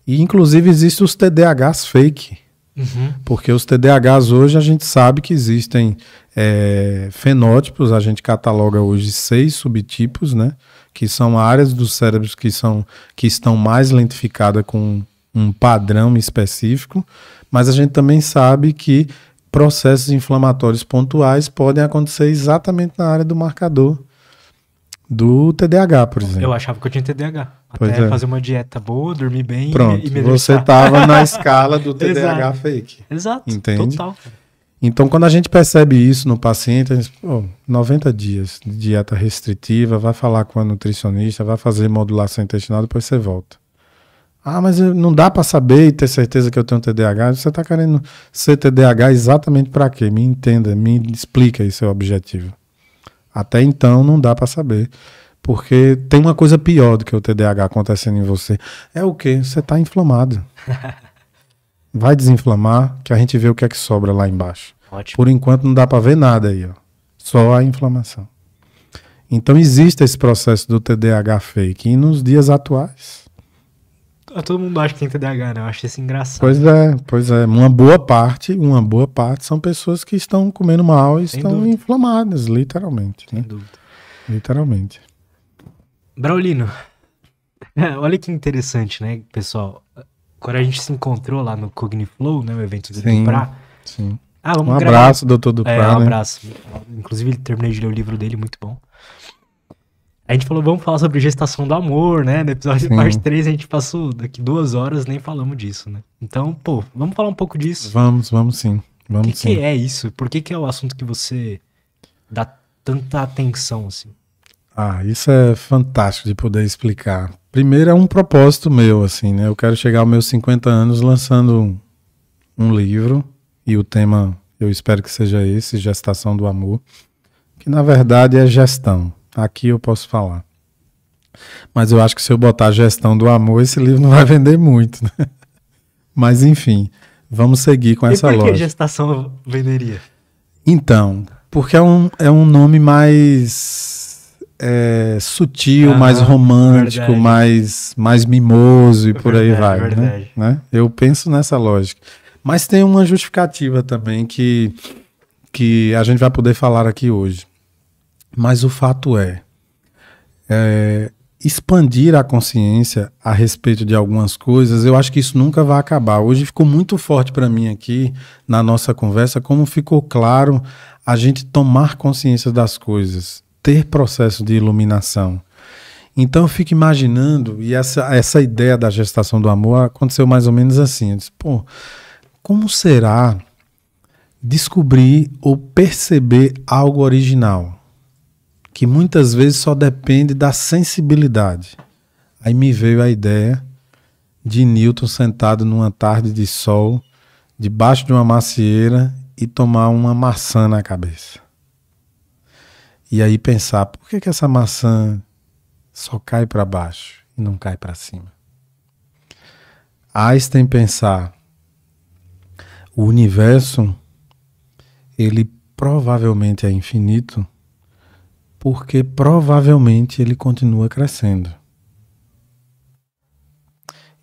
E inclusive existem os TDAHs fake. Uhum. Porque os TDAHs hoje a gente sabe que existem é, fenótipos, a gente cataloga hoje seis subtipos, né? que são áreas dos cérebros que, são, que estão mais lentificadas com um padrão específico, mas a gente também sabe que processos inflamatórios pontuais podem acontecer exatamente na área do marcador do TDAH, por exemplo. Eu
achava que eu tinha TDAH. Pois até é. fazer uma dieta boa, dormir bem Pronto, e me Você estava na escala do TDAH fake.
Exato. Entende? Total. Então, quando a gente percebe isso no paciente, a gente, pô, 90 dias de dieta restritiva, vai falar com a nutricionista, vai fazer modulação intestinal, depois você volta. Ah, mas não dá para saber e ter certeza que eu tenho TDAH. Você está querendo ser TDAH exatamente para quê? Me entenda, me explica aí seu objetivo. Até então não dá para saber, porque tem uma coisa pior do que o TDAH acontecendo em você. É o quê? Você está inflamado. Vai desinflamar, que a gente vê o que é que sobra lá embaixo. Ótimo. Por enquanto não dá para ver nada aí, ó. Só a inflamação. Então existe esse processo do TDAH fake e nos dias atuais.
Ah, todo mundo acha que tem TDAH, né? Eu acho isso engraçado. Pois
é, pois é. Uma boa parte, uma boa parte são pessoas que estão comendo mal e Sem estão dúvida. inflamadas, literalmente. Sem né? dúvida. Literalmente.
Braulino, olha que interessante, né, pessoal? quando a gente se encontrou lá no Cogniflow, né, o evento do sim, Duprá. Sim. Ah, vamos um gravar. abraço, doutor Duprá. É, um né? abraço. Inclusive, terminei de ler o livro dele, muito bom. A gente falou, vamos falar sobre gestação do amor, né? No episódio Sim. parte 3, a gente passou daqui duas horas, nem falamos disso, né? Então, pô, vamos falar um pouco disso. Vamos,
vamos sim. Vamos o que, sim. que
é isso? Por que, que é o assunto que você dá
tanta atenção, assim? Ah, isso é fantástico de poder explicar. Primeiro é um propósito meu, assim, né? Eu quero chegar aos meus 50 anos lançando um, um livro e o tema eu espero que seja esse, Gestação do Amor, que na verdade é gestão. Aqui eu posso falar. Mas eu acho que se eu botar gestão do amor, esse livro não vai vender muito, né? Mas enfim, vamos seguir com e essa lógica. por que lógica.
gestação venderia?
Então, porque é um, é um nome mais é, sutil, mais romântico, mais mais mimoso e por verdade, aí vai. Né? né? Eu penso nessa lógica. Mas tem uma justificativa também que, que a gente vai poder falar aqui hoje. Mas o fato é, é expandir a consciência a respeito de algumas coisas, eu acho que isso nunca vai acabar. Hoje ficou muito forte para mim aqui na nossa conversa como ficou claro a gente tomar consciência das coisas ter processo de iluminação. Então eu fico imaginando, e essa, essa ideia da gestação do amor aconteceu mais ou menos assim. Eu disse, pô, como será descobrir ou perceber algo original? Que muitas vezes só depende da sensibilidade. Aí me veio a ideia de Newton sentado numa tarde de sol, debaixo de uma macieira e tomar uma maçã na cabeça. E aí pensar, por que, que essa maçã só cai para baixo e não cai para cima? Einstein pensar, o universo, ele provavelmente é infinito, porque provavelmente ele continua crescendo.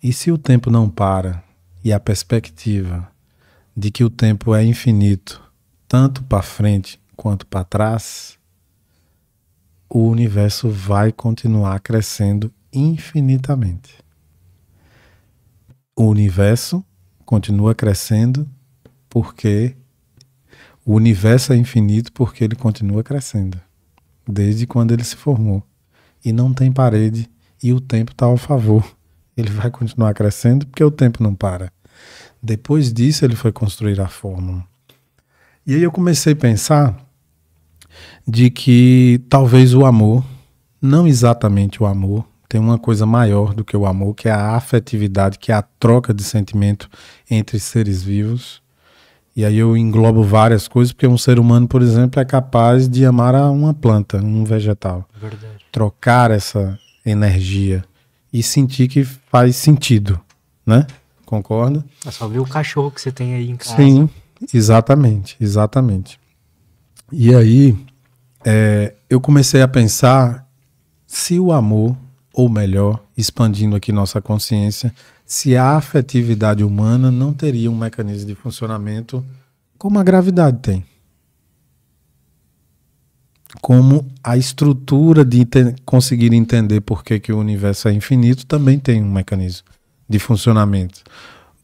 E se o tempo não para e a perspectiva de que o tempo é infinito, tanto para frente quanto para trás, o universo vai continuar crescendo infinitamente. O universo continua crescendo porque o universo é infinito porque ele continua crescendo desde quando ele se formou e não tem parede e o tempo está ao favor. Ele vai continuar crescendo porque o tempo não para. Depois disso ele foi construir a fórmula. E aí eu comecei a pensar de que talvez o amor, não exatamente o amor, tem uma coisa maior do que o amor, que é a afetividade, que é a troca de sentimento entre seres vivos. E aí eu englobo várias coisas, porque um ser humano, por exemplo, é capaz de amar uma planta, um vegetal. Verdade. Trocar essa energia e sentir que faz sentido, né? Concorda?
É só ver o cachorro que você
tem aí em casa. Sim, exatamente, exatamente. E aí, é, eu comecei a pensar se o amor, ou melhor, expandindo aqui nossa consciência, se a afetividade humana não teria um mecanismo de funcionamento como a gravidade tem. Como a estrutura de conseguir entender por que, que o universo é infinito também tem um mecanismo de funcionamento.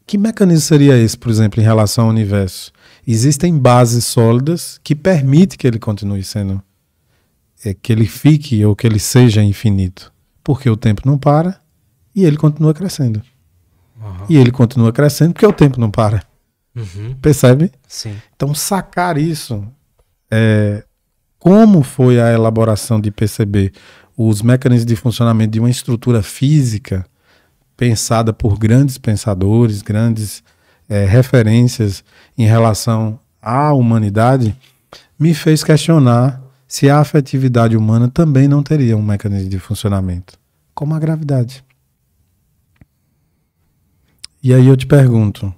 Que mecanismo seria esse, por exemplo, em relação ao universo? Existem bases sólidas que permitem que ele continue sendo é que ele fique ou que ele seja infinito? Porque o tempo não para e ele continua crescendo. Uhum. E ele continua crescendo porque o tempo não para. Uhum. Percebe? Sim. Então, sacar isso, é, como foi a elaboração de perceber os mecanismos de funcionamento de uma estrutura física pensada por grandes pensadores, grandes é, referências em relação à humanidade, me fez questionar se a afetividade humana também não teria um mecanismo de funcionamento, como a gravidade. E aí eu te pergunto: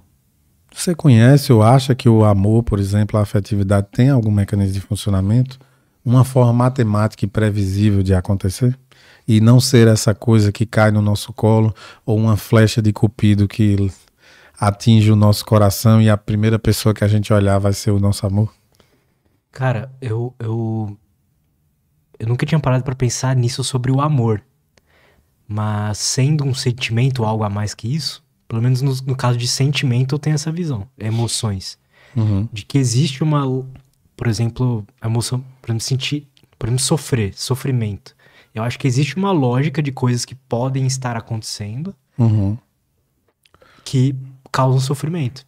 você conhece ou acha que o amor, por exemplo, a afetividade tem algum mecanismo de funcionamento? Uma forma matemática e previsível de acontecer? E não ser essa coisa que cai no nosso colo ou uma flecha de cupido que atinge o nosso coração e a primeira pessoa que a gente olhar vai ser o nosso amor?
Cara, eu, eu eu nunca tinha parado para pensar nisso sobre o amor. Mas sendo um sentimento algo a mais que isso, pelo menos no, no caso de sentimento, eu tenho essa visão, emoções. Uhum. De que existe uma, por exemplo, emoção, por exemplo, sentir, por exemplo, sofrer, sofrimento. Eu acho que existe uma lógica de coisas que podem estar acontecendo uhum. que causam sofrimento.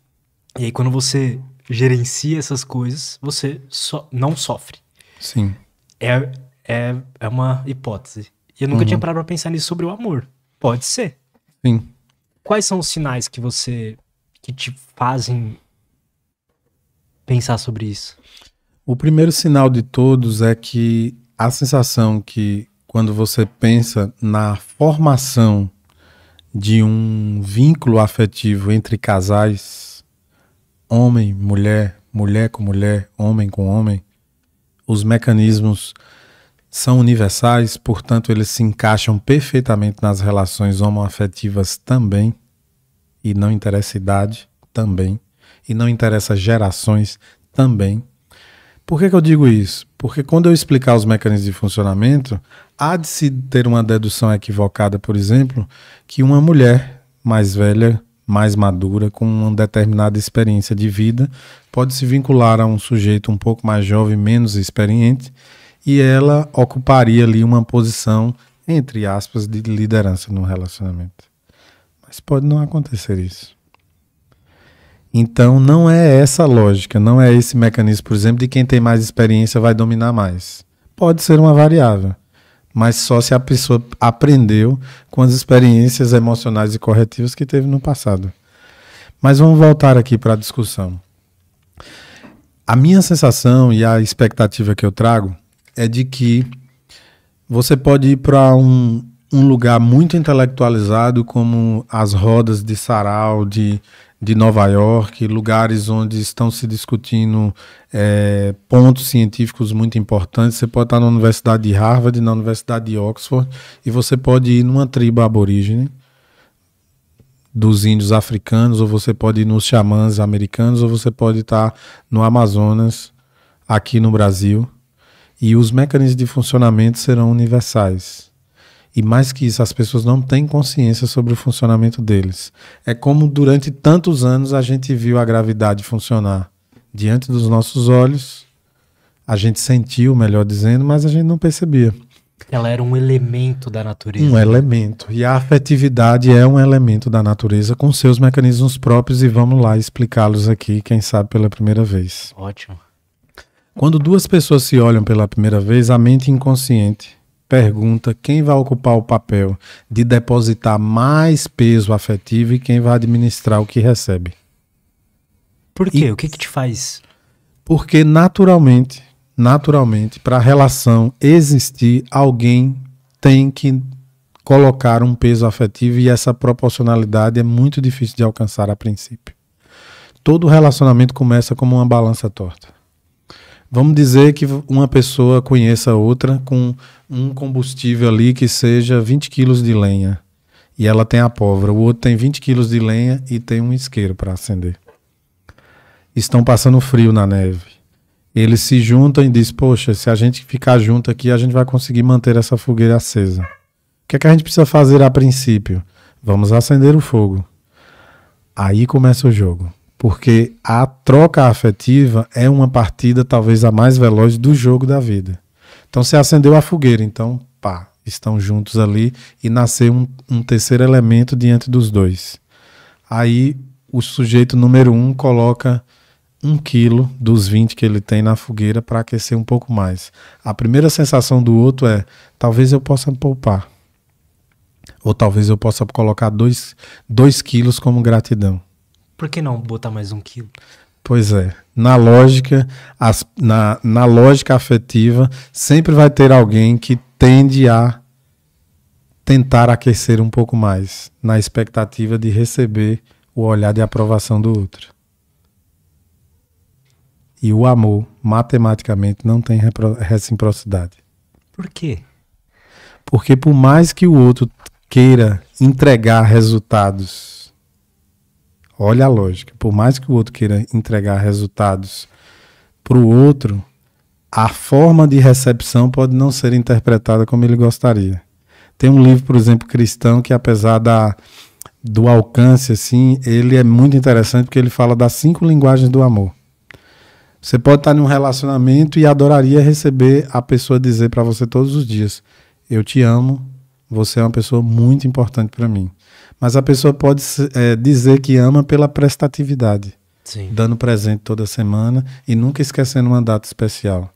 E aí, quando você gerencia essas coisas, você so não sofre. Sim. É, é, é uma hipótese. E eu nunca uhum. tinha parado pra pensar nisso sobre o amor. Pode ser. Sim. Quais são os sinais que você. que te fazem pensar sobre isso?
O primeiro sinal de todos é que a sensação que quando você pensa na formação de um vínculo afetivo entre casais, homem, mulher, mulher com mulher, homem com homem, os mecanismos são universais, portanto, eles se encaixam perfeitamente nas relações homoafetivas também, e não interessa idade também, e não interessa gerações também. Por que, que eu digo isso? Porque quando eu explicar os mecanismos de funcionamento, há de se ter uma dedução equivocada, por exemplo, que uma mulher mais velha mais madura, com uma determinada experiência de vida, pode se vincular a um sujeito um pouco mais jovem, menos experiente, e ela ocuparia ali uma posição, entre aspas, de liderança no relacionamento. Mas pode não acontecer isso. Então não é essa lógica, não é esse mecanismo, por exemplo, de quem tem mais experiência vai dominar mais. Pode ser uma variável, mas só se a pessoa aprendeu com as experiências emocionais e corretivas que teve no passado. Mas vamos voltar aqui para a discussão. A minha sensação e a expectativa que eu trago é de que você pode ir para um, um lugar muito intelectualizado, como as rodas de sarau de, de Nova York, lugares onde estão se discutindo é, pontos científicos muito importantes. Você pode estar na Universidade de Harvard, na Universidade de Oxford, e você pode ir numa tribo aborígene dos índios africanos, ou você pode ir nos xamãs americanos, ou você pode estar no Amazonas, aqui no Brasil e os mecanismos de funcionamento serão universais. E mais que isso, as pessoas não têm consciência sobre o funcionamento deles. É como durante tantos anos a gente viu a gravidade funcionar diante dos nossos olhos, a gente sentiu, melhor dizendo, mas a gente não percebia.
Ela era um elemento da natureza. Um elemento. E a
afetividade é um elemento da natureza com seus mecanismos próprios e vamos lá explicá-los aqui, quem sabe pela primeira vez. Ótimo. Quando duas pessoas se olham pela primeira vez, a mente inconsciente pergunta quem vai ocupar o papel de depositar mais peso afetivo e quem vai administrar o que recebe.
Por quê? E, o que, que te faz?
Porque naturalmente, naturalmente, para a relação existir, alguém tem que colocar um peso afetivo e essa proporcionalidade é muito difícil de alcançar a princípio. Todo relacionamento começa como uma balança torta. Vamos dizer que uma pessoa conheça outra com um combustível ali que seja 20 quilos de lenha. E ela tem a pólvora. O outro tem 20 quilos de lenha e tem um isqueiro para acender. Estão passando frio na neve. Eles se juntam e dizem: Poxa, se a gente ficar junto aqui, a gente vai conseguir manter essa fogueira acesa. O que, é que a gente precisa fazer a princípio? Vamos acender o fogo. Aí começa o jogo porque a troca afetiva é uma partida talvez a mais veloz do jogo da vida. Então você acendeu a fogueira, então pá, estão juntos ali e nasceu um, um terceiro elemento diante dos dois. Aí o sujeito número um coloca um quilo dos 20 que ele tem na fogueira para aquecer um pouco mais. A primeira sensação do outro é: talvez eu possa poupar. Ou talvez eu possa colocar dois, dois quilos como gratidão
por que não botar mais um quilo?
Pois é. Na lógica, as, na, na lógica afetiva, sempre vai ter alguém que tende a tentar aquecer um pouco mais, na expectativa de receber o olhar de aprovação do outro. E o amor, matematicamente, não tem reciprocidade. Por quê? Porque por mais que o outro queira entregar resultados Olha a lógica. Por mais que o outro queira entregar resultados para o outro, a forma de recepção pode não ser interpretada como ele gostaria. Tem um livro, por exemplo, cristão, que apesar da, do alcance, assim, ele é muito interessante porque ele fala das cinco linguagens do amor. Você pode estar em um relacionamento e adoraria receber a pessoa dizer para você todos os dias: Eu te amo, você é uma pessoa muito importante para mim. Mas a pessoa pode é, dizer que ama pela prestatividade, Sim. dando presente toda semana e nunca esquecendo uma data especial.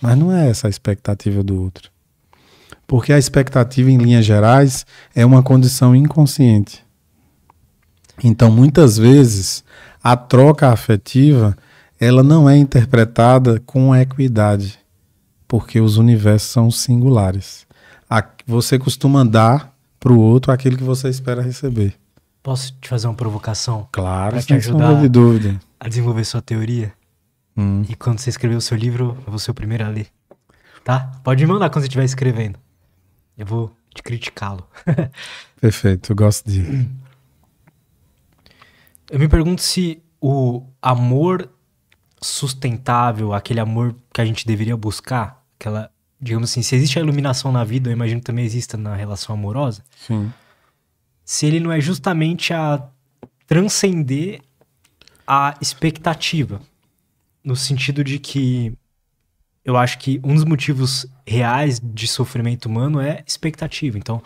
Mas não é essa a expectativa do outro. Porque a expectativa, em linhas gerais, é uma condição inconsciente. Então, muitas vezes, a troca afetiva ela não é interpretada com equidade, porque os universos são singulares. Você costuma dar para o outro aquilo que você espera receber.
Posso te fazer uma provocação? Claro, sem sombra de dúvida. A desenvolver sua teoria. Hum. E quando você escrever o seu livro, eu vou ser o primeiro a ler. Tá? Pode me mandar quando você estiver escrevendo. Eu vou te criticá-lo.
Perfeito, eu gosto de.
Eu me pergunto se o amor sustentável, aquele amor que a gente deveria buscar, aquela digamos assim, se existe a iluminação na vida, eu imagino que também exista na relação amorosa. Sim. Se ele não é justamente a transcender a expectativa, no sentido de que eu acho que um dos motivos reais de sofrimento humano é expectativa. Então,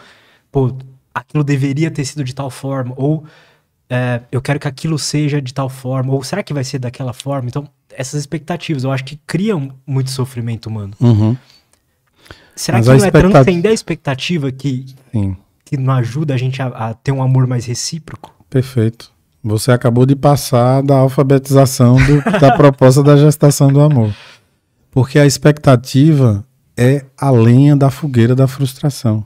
pô, aquilo deveria ter sido de tal forma, ou é, eu quero que aquilo seja de tal forma, ou será que vai ser daquela forma? Então, essas expectativas eu acho que criam muito sofrimento humano. Uhum será Mas que não expectat... é transcender a expectativa que, Sim. que não ajuda a gente a, a ter um amor mais recíproco?
Perfeito. Você acabou de passar da alfabetização do, da proposta da gestação do amor. Porque a expectativa é a lenha da fogueira da frustração.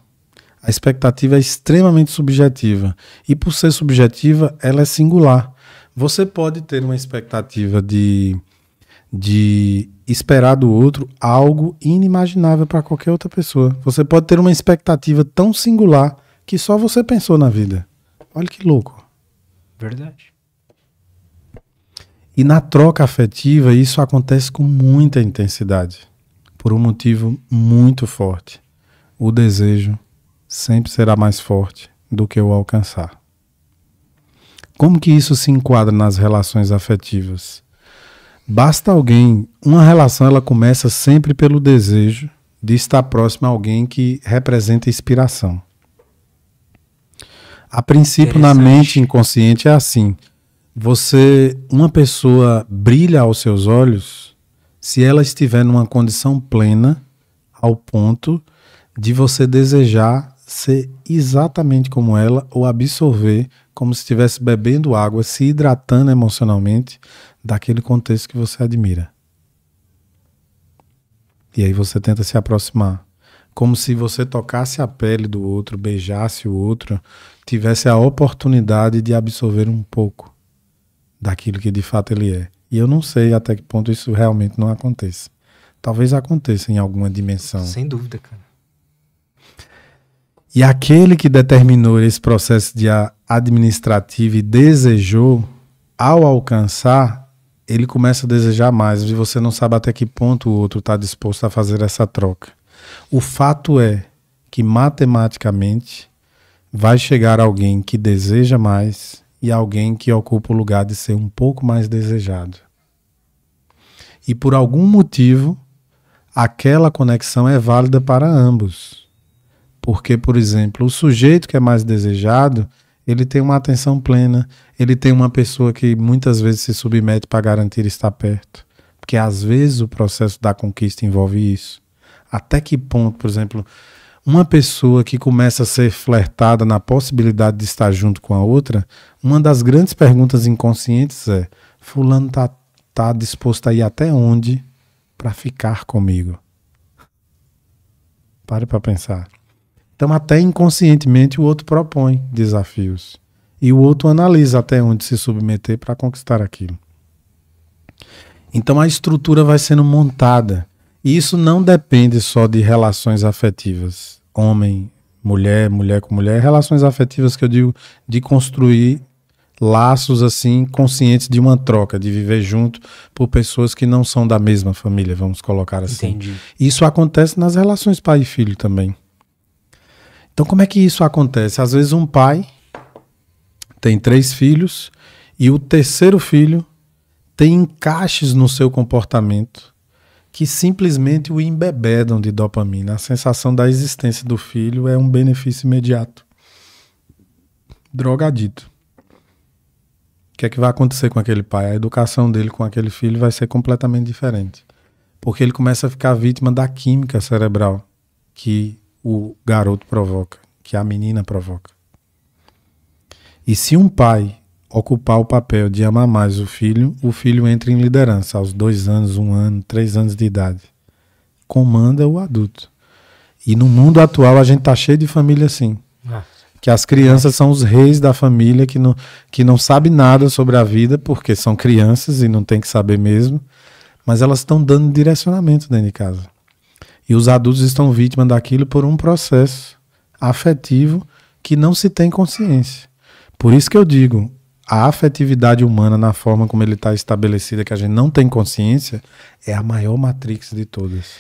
A expectativa é extremamente subjetiva. E por ser subjetiva, ela é singular. Você pode ter uma expectativa de, de esperar do outro algo inimaginável para qualquer outra pessoa. Você pode ter uma expectativa tão singular que só você pensou na vida. Olha que louco. Verdade. E na troca afetiva, isso acontece com muita intensidade, por um motivo muito forte. O desejo sempre será mais forte do que o alcançar. Como que isso se enquadra nas relações afetivas? Basta alguém, uma relação ela começa sempre pelo desejo de estar próximo a alguém que representa inspiração. A princípio na mente inconsciente é assim: você, uma pessoa brilha aos seus olhos se ela estiver numa condição plena ao ponto de você desejar ser exatamente como ela ou absorver como se estivesse bebendo água, se hidratando emocionalmente, daquele contexto que você admira. E aí você tenta se aproximar. Como se você tocasse a pele do outro, beijasse o outro, tivesse a oportunidade de absorver um pouco daquilo que de fato ele é. E eu não sei até que ponto isso realmente não aconteça. Talvez aconteça em alguma dimensão. Sem dúvida, cara. E aquele que determinou esse processo de administrativo e desejou, ao alcançar, ele começa a desejar mais e você não sabe até que ponto o outro está disposto a fazer essa troca. O fato é que matematicamente vai chegar alguém que deseja mais e alguém que ocupa o lugar de ser um pouco mais desejado. E por algum motivo, aquela conexão é válida para ambos. Porque, por exemplo, o sujeito que é mais desejado ele tem uma atenção plena, ele tem uma pessoa que muitas vezes se submete para garantir estar perto. Porque às vezes o processo da conquista envolve isso. Até que ponto, por exemplo, uma pessoa que começa a ser flertada na possibilidade de estar junto com a outra, uma das grandes perguntas inconscientes é: Fulano tá, tá disposto a ir até onde para ficar comigo? Pare para pensar. Então, até inconscientemente, o outro propõe desafios. E o outro analisa até onde se submeter para conquistar aquilo. Então, a estrutura vai sendo montada. E isso não depende só de relações afetivas. Homem, mulher, mulher com mulher. Relações afetivas que eu digo de construir laços assim conscientes de uma troca, de viver junto por pessoas que não são da mesma família, vamos colocar assim. Entendi. Isso acontece nas relações pai e filho também. Então, como é que isso acontece? Às vezes, um pai tem três filhos e o terceiro filho tem encaixes no seu comportamento que simplesmente o embebedam de dopamina. A sensação da existência do filho é um benefício imediato. Drogadito. O que é que vai acontecer com aquele pai? A educação dele com aquele filho vai ser completamente diferente. Porque ele começa a ficar vítima da química cerebral que o garoto provoca, que a menina provoca. E se um pai ocupar o papel de amar mais o filho, o filho entra em liderança aos dois anos, um ano, três anos de idade. Comanda o adulto. E no mundo atual a gente tá cheio de família assim. Ah. Que as crianças são os reis da família que não, que não sabe nada sobre a vida, porque são crianças e não tem que saber mesmo. Mas elas estão dando direcionamento dentro de casa. E os adultos estão vítimas daquilo por um processo afetivo que não se tem consciência. Por isso que eu digo, a afetividade humana na forma como ele está estabelecida, que a gente não tem consciência, é a maior matrix de todas.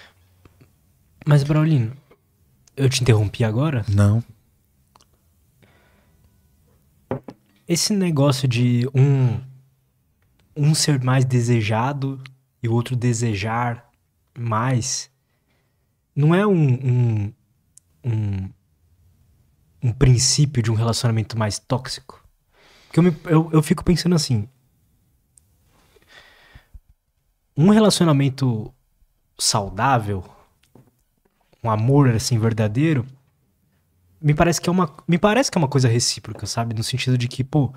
Mas, Braulino, eu te interrompi agora? Não. Esse negócio de um, um ser mais desejado e o outro desejar mais não é um, um, um, um princípio de um relacionamento mais tóxico. Porque eu, me, eu, eu fico pensando assim. Um relacionamento saudável, um amor assim verdadeiro, me parece que é uma me parece que é uma coisa recíproca, sabe? No sentido de que, pô,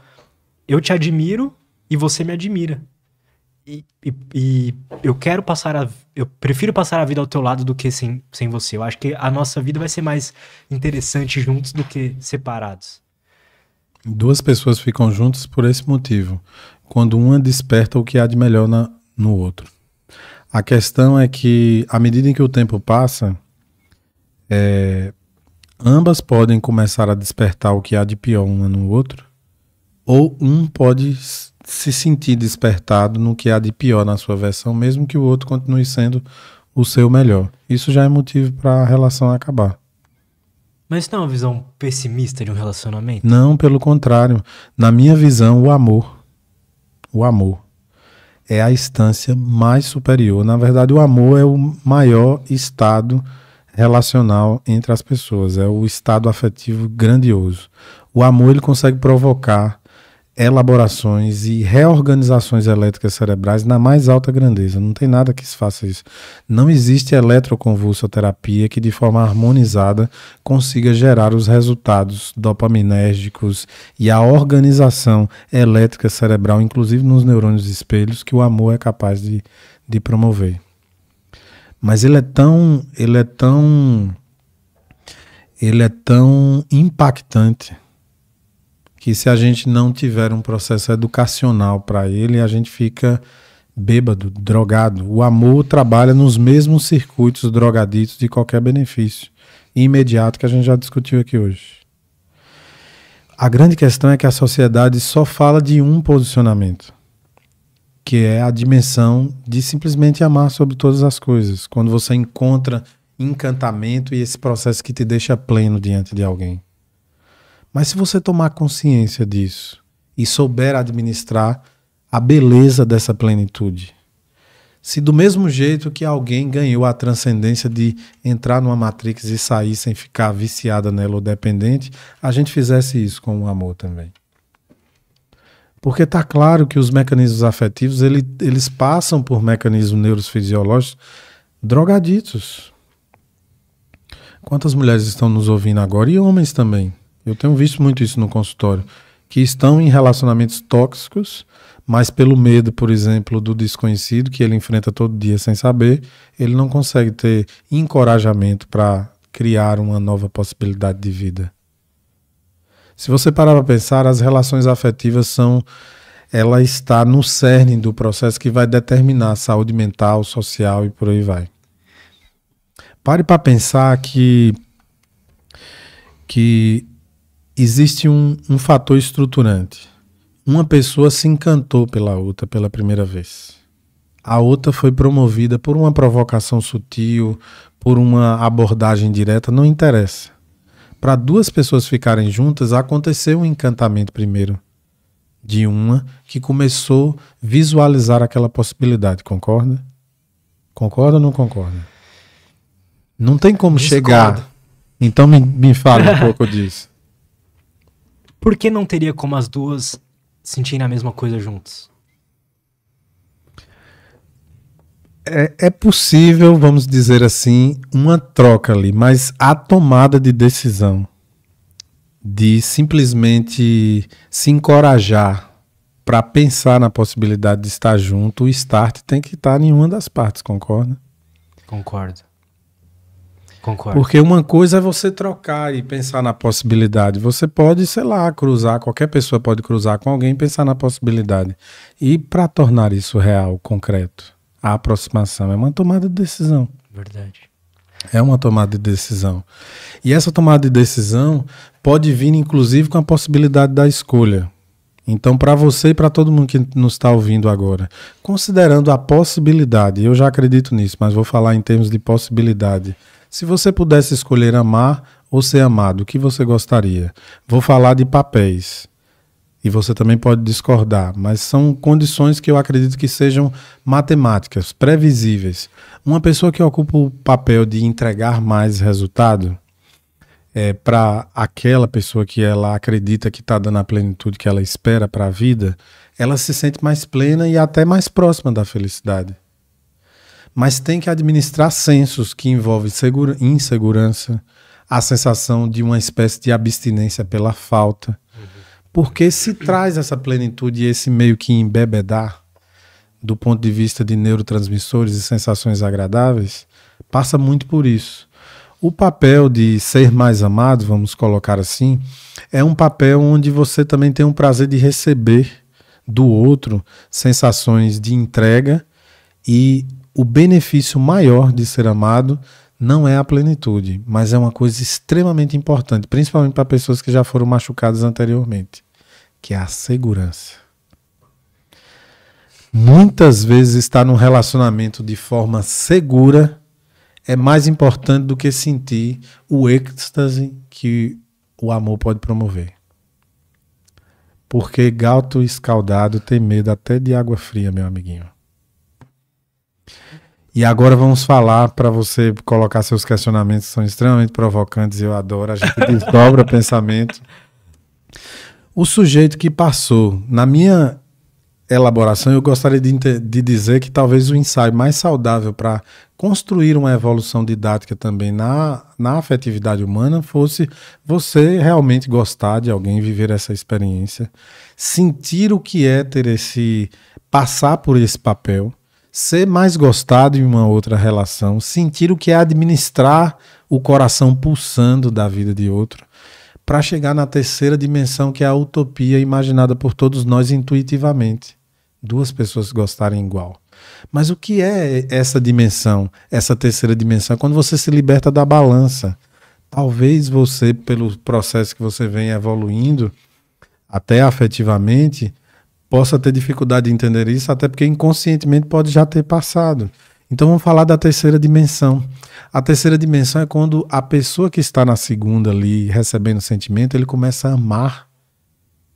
eu te admiro e você me admira. E, e, e, eu quero passar a. Eu prefiro passar a vida ao teu lado do que sem, sem você. Eu acho que a nossa vida vai ser mais interessante juntos do que separados.
Duas pessoas ficam juntas por esse motivo. Quando uma desperta o que há de melhor na, no outro. A questão é que, à medida em que o tempo passa, é, ambas podem começar a despertar o que há de pior uma no outro, ou um pode se sentir despertado no que há de pior na sua versão, mesmo que o outro continue sendo o seu melhor. Isso já é motivo para a relação acabar.
Mas isso não é uma visão pessimista de um relacionamento?
Não, pelo contrário. Na minha visão, o amor, o amor é a instância mais superior. Na verdade, o amor é o maior estado relacional entre as pessoas, é o estado afetivo grandioso. O amor ele consegue provocar elaborações e reorganizações elétricas cerebrais na mais alta grandeza. Não tem nada que se faça isso. Não existe eletroconvulsoterapia que de forma harmonizada consiga gerar os resultados dopaminérgicos e a organização elétrica cerebral, inclusive nos neurônios espelhos, que o amor é capaz de, de promover. Mas ele é tão, ele é tão, ele é tão impactante que se a gente não tiver um processo educacional para ele, a gente fica bêbado, drogado. O amor trabalha nos mesmos circuitos drogaditos de qualquer benefício imediato que a gente já discutiu aqui hoje. A grande questão é que a sociedade só fala de um posicionamento, que é a dimensão de simplesmente amar sobre todas as coisas. Quando você encontra encantamento e esse processo que te deixa pleno diante de alguém. Mas se você tomar consciência disso e souber administrar a beleza dessa plenitude, se do mesmo jeito que alguém ganhou a transcendência de entrar numa matrix e sair sem ficar viciada nela ou dependente, a gente fizesse isso com o amor também. Porque está claro que os mecanismos afetivos ele, eles passam por mecanismos neurofisiológicos drogaditos. Quantas mulheres estão nos ouvindo agora e homens também? Eu tenho visto muito isso no consultório, que estão em relacionamentos tóxicos, mas pelo medo, por exemplo, do desconhecido que ele enfrenta todo dia sem saber, ele não consegue ter encorajamento para criar uma nova possibilidade de vida. Se você parar para pensar, as relações afetivas são ela está no cerne do processo que vai determinar a saúde mental, social e por aí vai. Pare para pensar que que existe um, um fator estruturante. Uma pessoa se encantou pela outra pela primeira vez. A outra foi promovida por uma provocação sutil, por uma abordagem direta, não interessa. Para duas pessoas ficarem juntas, aconteceu um encantamento primeiro de uma que começou a visualizar aquela possibilidade, concorda? Concorda ou não concorda? Não tem como Discordo. chegar. Então me, me fale um pouco disso
por que não teria como as duas sentirem a mesma coisa juntas?
É, é, possível, vamos dizer assim, uma troca ali, mas a tomada de decisão de simplesmente se encorajar para pensar na possibilidade de estar junto, o start tem que estar tá em uma das partes, concorda?
Concordo. Concordo. Porque uma coisa
é você trocar e pensar na possibilidade. Você pode, sei lá, cruzar, qualquer pessoa pode cruzar com alguém e pensar na possibilidade. E para tornar isso real, concreto, a aproximação é uma tomada de decisão. Verdade. É uma tomada de decisão. E essa tomada de decisão pode vir, inclusive, com a possibilidade da escolha. Então, para você e para todo mundo que nos está ouvindo agora, considerando a possibilidade, eu já acredito nisso, mas vou falar em termos de possibilidade se você pudesse escolher amar ou ser amado, o que você gostaria? Vou falar de papéis. E você também pode discordar, mas são condições que eu acredito que sejam matemáticas, previsíveis. Uma pessoa que ocupa o papel de entregar mais resultado, é, para aquela pessoa que ela acredita que está dando a plenitude que ela espera para a vida, ela se sente mais plena e até mais próxima da felicidade mas tem que administrar sensos que envolvem segura, insegurança, a sensação de uma espécie de abstinência pela falta. Porque se traz essa plenitude e esse meio que embebedar, do ponto de vista de neurotransmissores e sensações agradáveis, passa muito por isso. O papel de ser mais amado, vamos colocar assim, é um papel onde você também tem um prazer de receber do outro sensações de entrega e o benefício maior de ser amado não é a plenitude, mas é uma coisa extremamente importante, principalmente para pessoas que já foram machucadas anteriormente, que é a segurança. Muitas vezes estar num relacionamento de forma segura é mais importante do que sentir o êxtase que o amor pode promover. Porque gato escaldado tem medo até de água fria, meu amiguinho. E agora vamos falar para você colocar seus questionamentos, que são extremamente provocantes, eu adoro, a gente desdobra pensamento. O sujeito que passou, na minha elaboração, eu gostaria de, de dizer que talvez o ensaio mais saudável para construir uma evolução didática também na, na afetividade humana fosse você realmente gostar de alguém, viver essa experiência, sentir o que é ter esse. passar por esse papel ser mais gostado em uma outra relação, sentir o que é administrar o coração pulsando da vida de outro, para chegar na terceira dimensão, que é a utopia imaginada por todos nós intuitivamente. Duas pessoas gostarem igual. Mas o que é essa dimensão, essa terceira dimensão? Quando você se liberta da balança. Talvez você, pelo processo que você vem evoluindo, até afetivamente, possa ter dificuldade de entender isso, até porque inconscientemente pode já ter passado. Então vamos falar da terceira dimensão. A terceira dimensão é quando a pessoa que está na segunda ali recebendo o sentimento, ele começa a amar,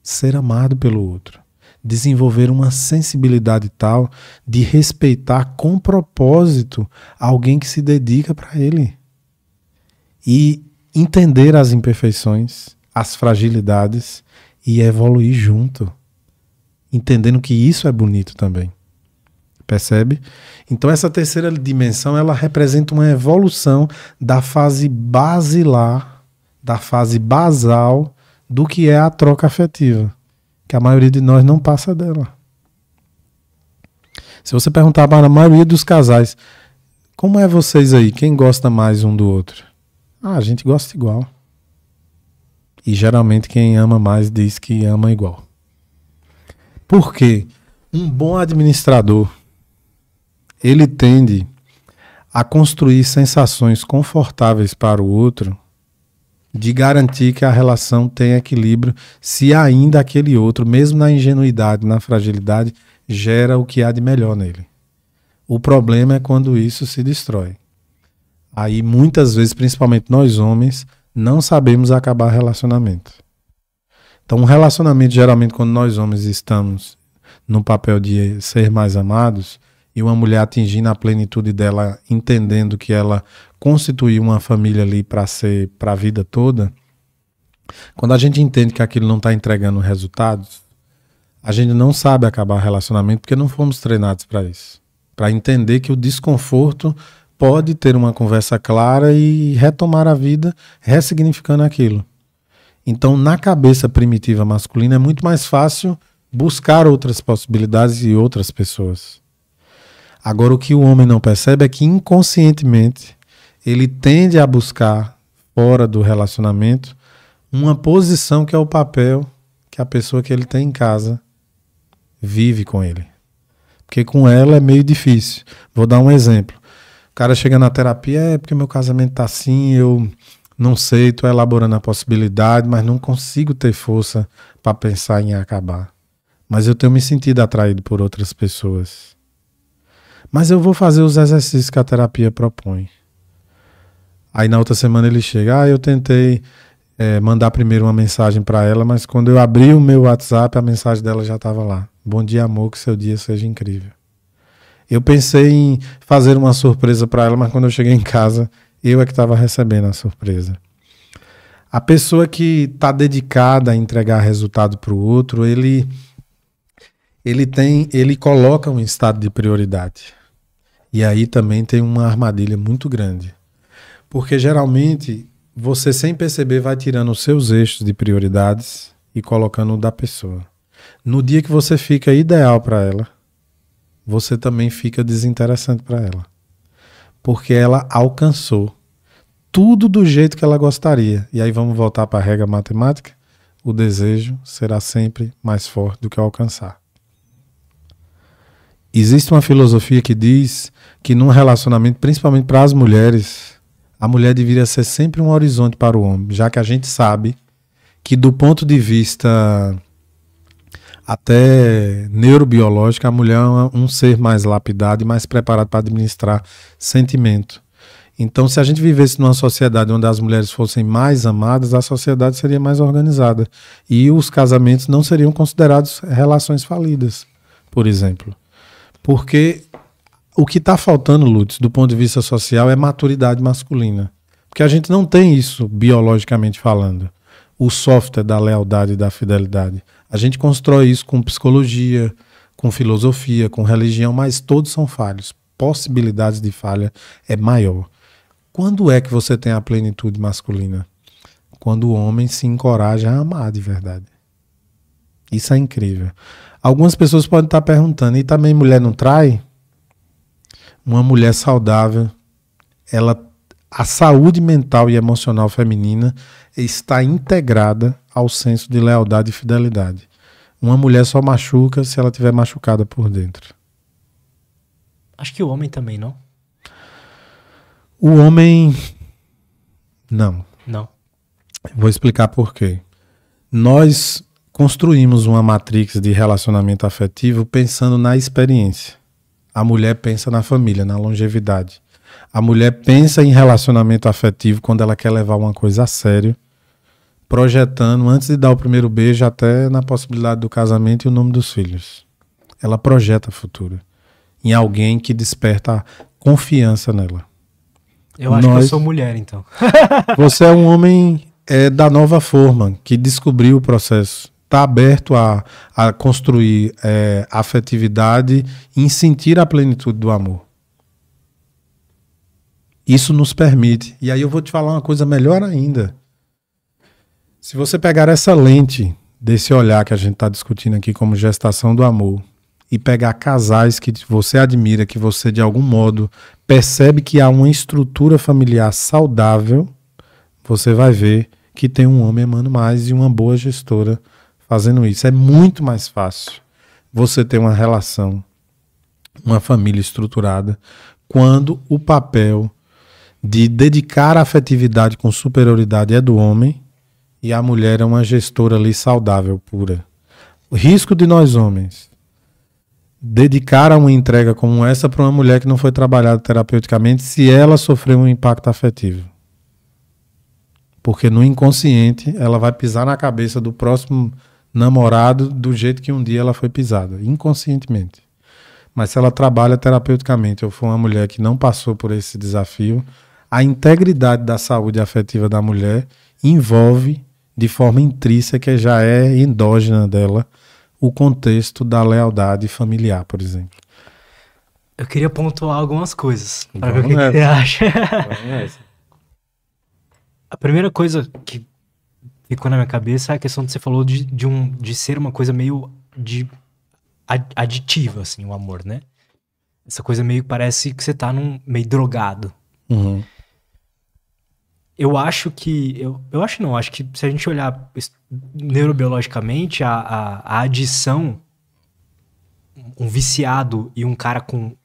ser amado pelo outro, desenvolver uma sensibilidade tal de respeitar com propósito alguém que se dedica para ele e entender as imperfeições, as fragilidades e evoluir junto entendendo que isso é bonito também. Percebe? Então essa terceira dimensão, ela representa uma evolução da fase basilar, da fase basal do que é a troca afetiva, que a maioria de nós não passa dela. Se você perguntar para a maioria dos casais, como é vocês aí? Quem gosta mais um do outro? Ah, a gente gosta igual. E geralmente quem ama mais diz que ama igual. Por quê? Um bom administrador, ele tende a construir sensações confortáveis para o outro, de garantir que a relação tem equilíbrio, se ainda aquele outro, mesmo na ingenuidade, na fragilidade, gera o que há de melhor nele. O problema é quando isso se destrói. Aí muitas vezes, principalmente nós homens, não sabemos acabar relacionamento. Então, um relacionamento, geralmente, quando nós homens estamos no papel de ser mais amados, e uma mulher atingindo a plenitude dela, entendendo que ela constituiu uma família ali para ser para a vida toda, quando a gente entende que aquilo não está entregando resultados, a gente não sabe acabar o relacionamento porque não fomos treinados para isso. Para entender que o desconforto pode ter uma conversa clara e retomar a vida ressignificando aquilo. Então, na cabeça primitiva masculina, é muito mais fácil buscar outras possibilidades e outras pessoas. Agora, o que o homem não percebe é que inconscientemente ele tende a buscar, fora do relacionamento, uma posição que é o papel que a pessoa que ele tem em casa vive com ele. Porque com ela é meio difícil. Vou dar um exemplo. O cara chega na terapia, é porque meu casamento tá assim, eu não sei, estou elaborando a possibilidade, mas não consigo ter força para pensar em acabar. Mas eu tenho me sentido atraído por outras pessoas. Mas eu vou fazer os exercícios que a terapia propõe. Aí na outra semana ele chega, ah, eu tentei é, mandar primeiro uma mensagem para ela, mas quando eu abri o meu WhatsApp, a mensagem dela já estava lá. Bom dia, amor, que seu dia seja incrível. Eu pensei em fazer uma surpresa para ela, mas quando eu cheguei em casa, eu é que estava recebendo a surpresa. A pessoa que está dedicada a entregar resultado para o outro, ele ele tem, ele coloca um estado de prioridade. E aí também tem uma armadilha muito grande. Porque geralmente você sem perceber vai tirando os seus eixos de prioridades e colocando o da pessoa. No dia que você fica ideal para ela, você também fica desinteressante para ela porque ela alcançou tudo do jeito que ela gostaria. E aí vamos voltar para a regra matemática: o desejo será sempre mais forte do que alcançar. Existe uma filosofia que diz que num relacionamento, principalmente para as mulheres, a mulher deveria ser sempre um horizonte para o homem, já que a gente sabe que do ponto de vista até neurobiológica, a mulher é um ser mais lapidado e mais preparado para administrar sentimento. Então, se a gente vivesse numa sociedade onde as mulheres fossem mais amadas, a sociedade seria mais organizada. E os casamentos não seriam considerados relações falidas, por exemplo. Porque o que está faltando, Lutz, do ponto de vista social, é maturidade masculina. Porque a gente não tem isso biologicamente falando. O software da lealdade e da fidelidade. A gente constrói isso com psicologia, com filosofia, com religião, mas todos são falhos. Possibilidades de falha é maior. Quando é que você tem a plenitude masculina? Quando o homem se encoraja a amar de verdade. Isso é incrível. Algumas pessoas podem estar perguntando, e também mulher não trai? Uma mulher saudável, ela a saúde mental e emocional feminina está integrada ao senso de lealdade e fidelidade. Uma mulher só machuca se ela tiver machucada por dentro.
Acho que o homem também, não?
O homem. Não. Não. Vou explicar por quê. Nós construímos uma matrix de relacionamento afetivo pensando na experiência. A mulher pensa na família, na longevidade. A mulher pensa em relacionamento afetivo quando ela quer levar uma coisa a sério, projetando antes de dar o primeiro beijo até na possibilidade do casamento e o nome dos filhos. Ela projeta futuro em alguém que desperta confiança nela. Eu acho Nós... que eu sou mulher, então. você é um homem é, da nova forma, que descobriu o processo. Está aberto a, a construir é, afetividade e sentir a plenitude do amor. Isso nos permite. E aí eu vou te falar uma coisa melhor ainda. Se você pegar essa lente desse olhar que a gente está discutindo aqui como gestação do amor e pegar casais que você admira, que você de algum modo percebe que há uma estrutura familiar saudável, você vai ver que tem um homem amando mais e uma boa gestora fazendo isso. É muito mais fácil você ter uma relação, uma família estruturada, quando o papel de dedicar a afetividade com superioridade é do homem e a mulher é uma gestora ali saudável, pura. O risco de nós homens dedicar a uma entrega como essa para uma mulher que não foi trabalhada terapeuticamente se ela sofreu um impacto afetivo. Porque no inconsciente ela vai pisar na cabeça do próximo namorado do jeito que um dia ela foi pisada, inconscientemente. Mas se ela trabalha terapeuticamente ou for uma mulher que não passou por esse desafio, a integridade da saúde afetiva da mulher envolve de forma intrínseca, já é endógena dela, o contexto da lealdade familiar, por exemplo.
Eu queria pontuar algumas coisas para ver o que, você acha. a primeira coisa que ficou na minha cabeça é a questão que você falou de, de, um, de ser uma coisa meio de aditiva, assim, o amor, né? Essa coisa meio que parece que você tá num meio drogado. Uhum eu acho que. Eu, eu acho não, acho que se a gente olhar neurobiologicamente, a, a, a adição, um viciado e um cara com,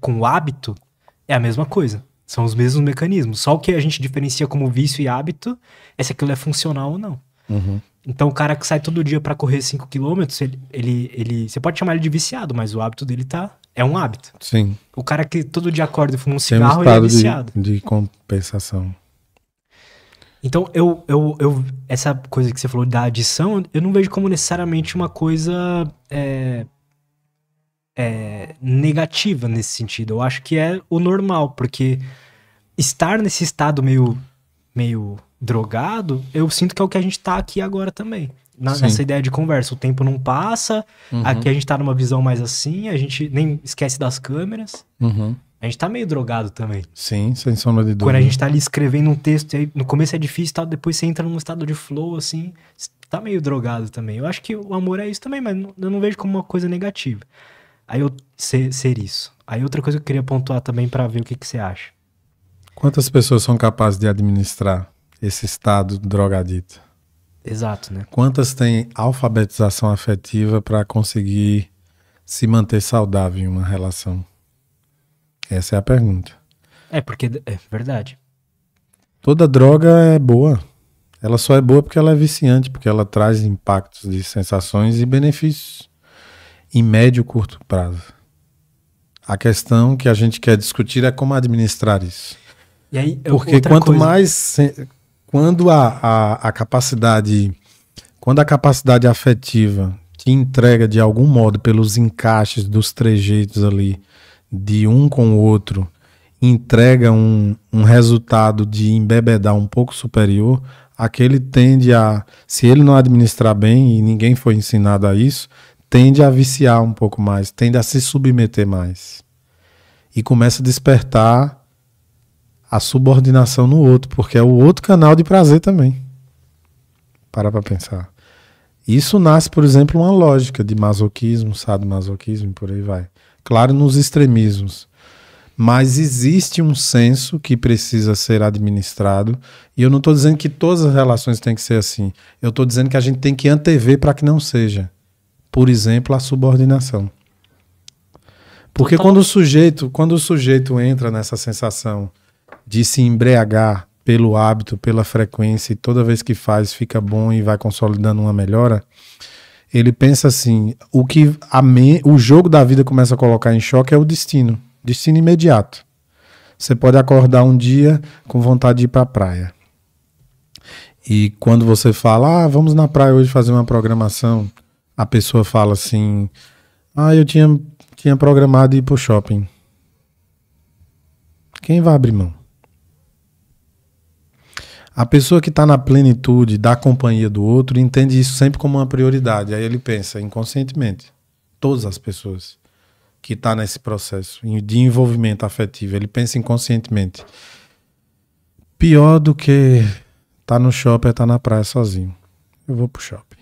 com hábito é a mesma coisa. São os mesmos mecanismos. Só o que a gente diferencia como vício e hábito é se aquilo é funcional ou não. Uhum. Então o cara que sai todo dia para correr 5 km, ele, ele, ele. Você pode chamar ele de viciado, mas o hábito dele tá. É um hábito. Sim. O cara que todo dia acorda e fuma um cigarro, um ele é viciado.
De, de compensação.
Então, eu, eu, eu, essa coisa que você falou da adição, eu não vejo como necessariamente uma coisa é, é, negativa nesse sentido. Eu acho que é o normal, porque estar nesse estado meio, meio drogado, eu sinto que é o que a gente tá aqui agora também. Na, nessa ideia de conversa. O tempo não passa, uhum. aqui a gente tá numa visão mais assim, a gente nem esquece das câmeras. Uhum a gente tá meio drogado também.
Sim, sem sombra de dúvida. Quando a gente tá
ali escrevendo um texto, aí no começo é difícil tal, depois você entra num estado de flow, assim, tá meio drogado também. Eu acho que o amor é isso também, mas eu não vejo como uma coisa negativa. Aí eu ser, ser isso. Aí outra coisa que eu queria pontuar também para ver o que, que você acha.
Quantas pessoas são capazes de administrar esse estado drogadito?
Exato, né?
Quantas têm alfabetização afetiva para conseguir se manter saudável em uma relação? Essa é a pergunta.
É, porque é verdade.
Toda droga é boa. Ela só é boa porque ela é viciante, porque ela traz impactos de sensações e benefícios em médio e curto prazo. A questão que a gente quer discutir é como administrar isso.
Aí, porque quanto coisa... mais
quando a, a, a capacidade quando a capacidade afetiva te entrega de algum modo pelos encaixes dos trejeitos ali de um com o outro entrega um, um resultado de embebedar um pouco superior, aquele tende a, se ele não administrar bem, e ninguém foi ensinado a isso, tende a viciar um pouco mais, tende a se submeter mais. E começa a despertar a subordinação no outro, porque é o outro canal de prazer também. Para para pensar. Isso nasce, por exemplo, uma lógica de masoquismo, sadomasoquismo e por aí vai claro, nos extremismos. Mas existe um senso que precisa ser administrado, e eu não estou dizendo que todas as relações têm que ser assim. Eu estou dizendo que a gente tem que antever para que não seja. Por exemplo, a subordinação. Porque quando o sujeito, quando o sujeito entra nessa sensação de se embriagar pelo hábito, pela frequência, e toda vez que faz fica bom e vai consolidando uma melhora, ele pensa assim: o que me, o jogo da vida começa a colocar em choque é o destino, destino imediato. Você pode acordar um dia com vontade de ir para a praia. E quando você fala, ah, vamos na praia hoje fazer uma programação, a pessoa fala assim: ah, eu tinha, tinha programado ir para o shopping. Quem vai abrir mão? A pessoa que está na plenitude da companhia do outro entende isso sempre como uma prioridade. Aí ele pensa inconscientemente. Todas as pessoas que estão tá nesse processo de envolvimento afetivo, ele pensa inconscientemente. Pior do que tá no shopping, é tá na praia sozinho. Eu vou pro shopping.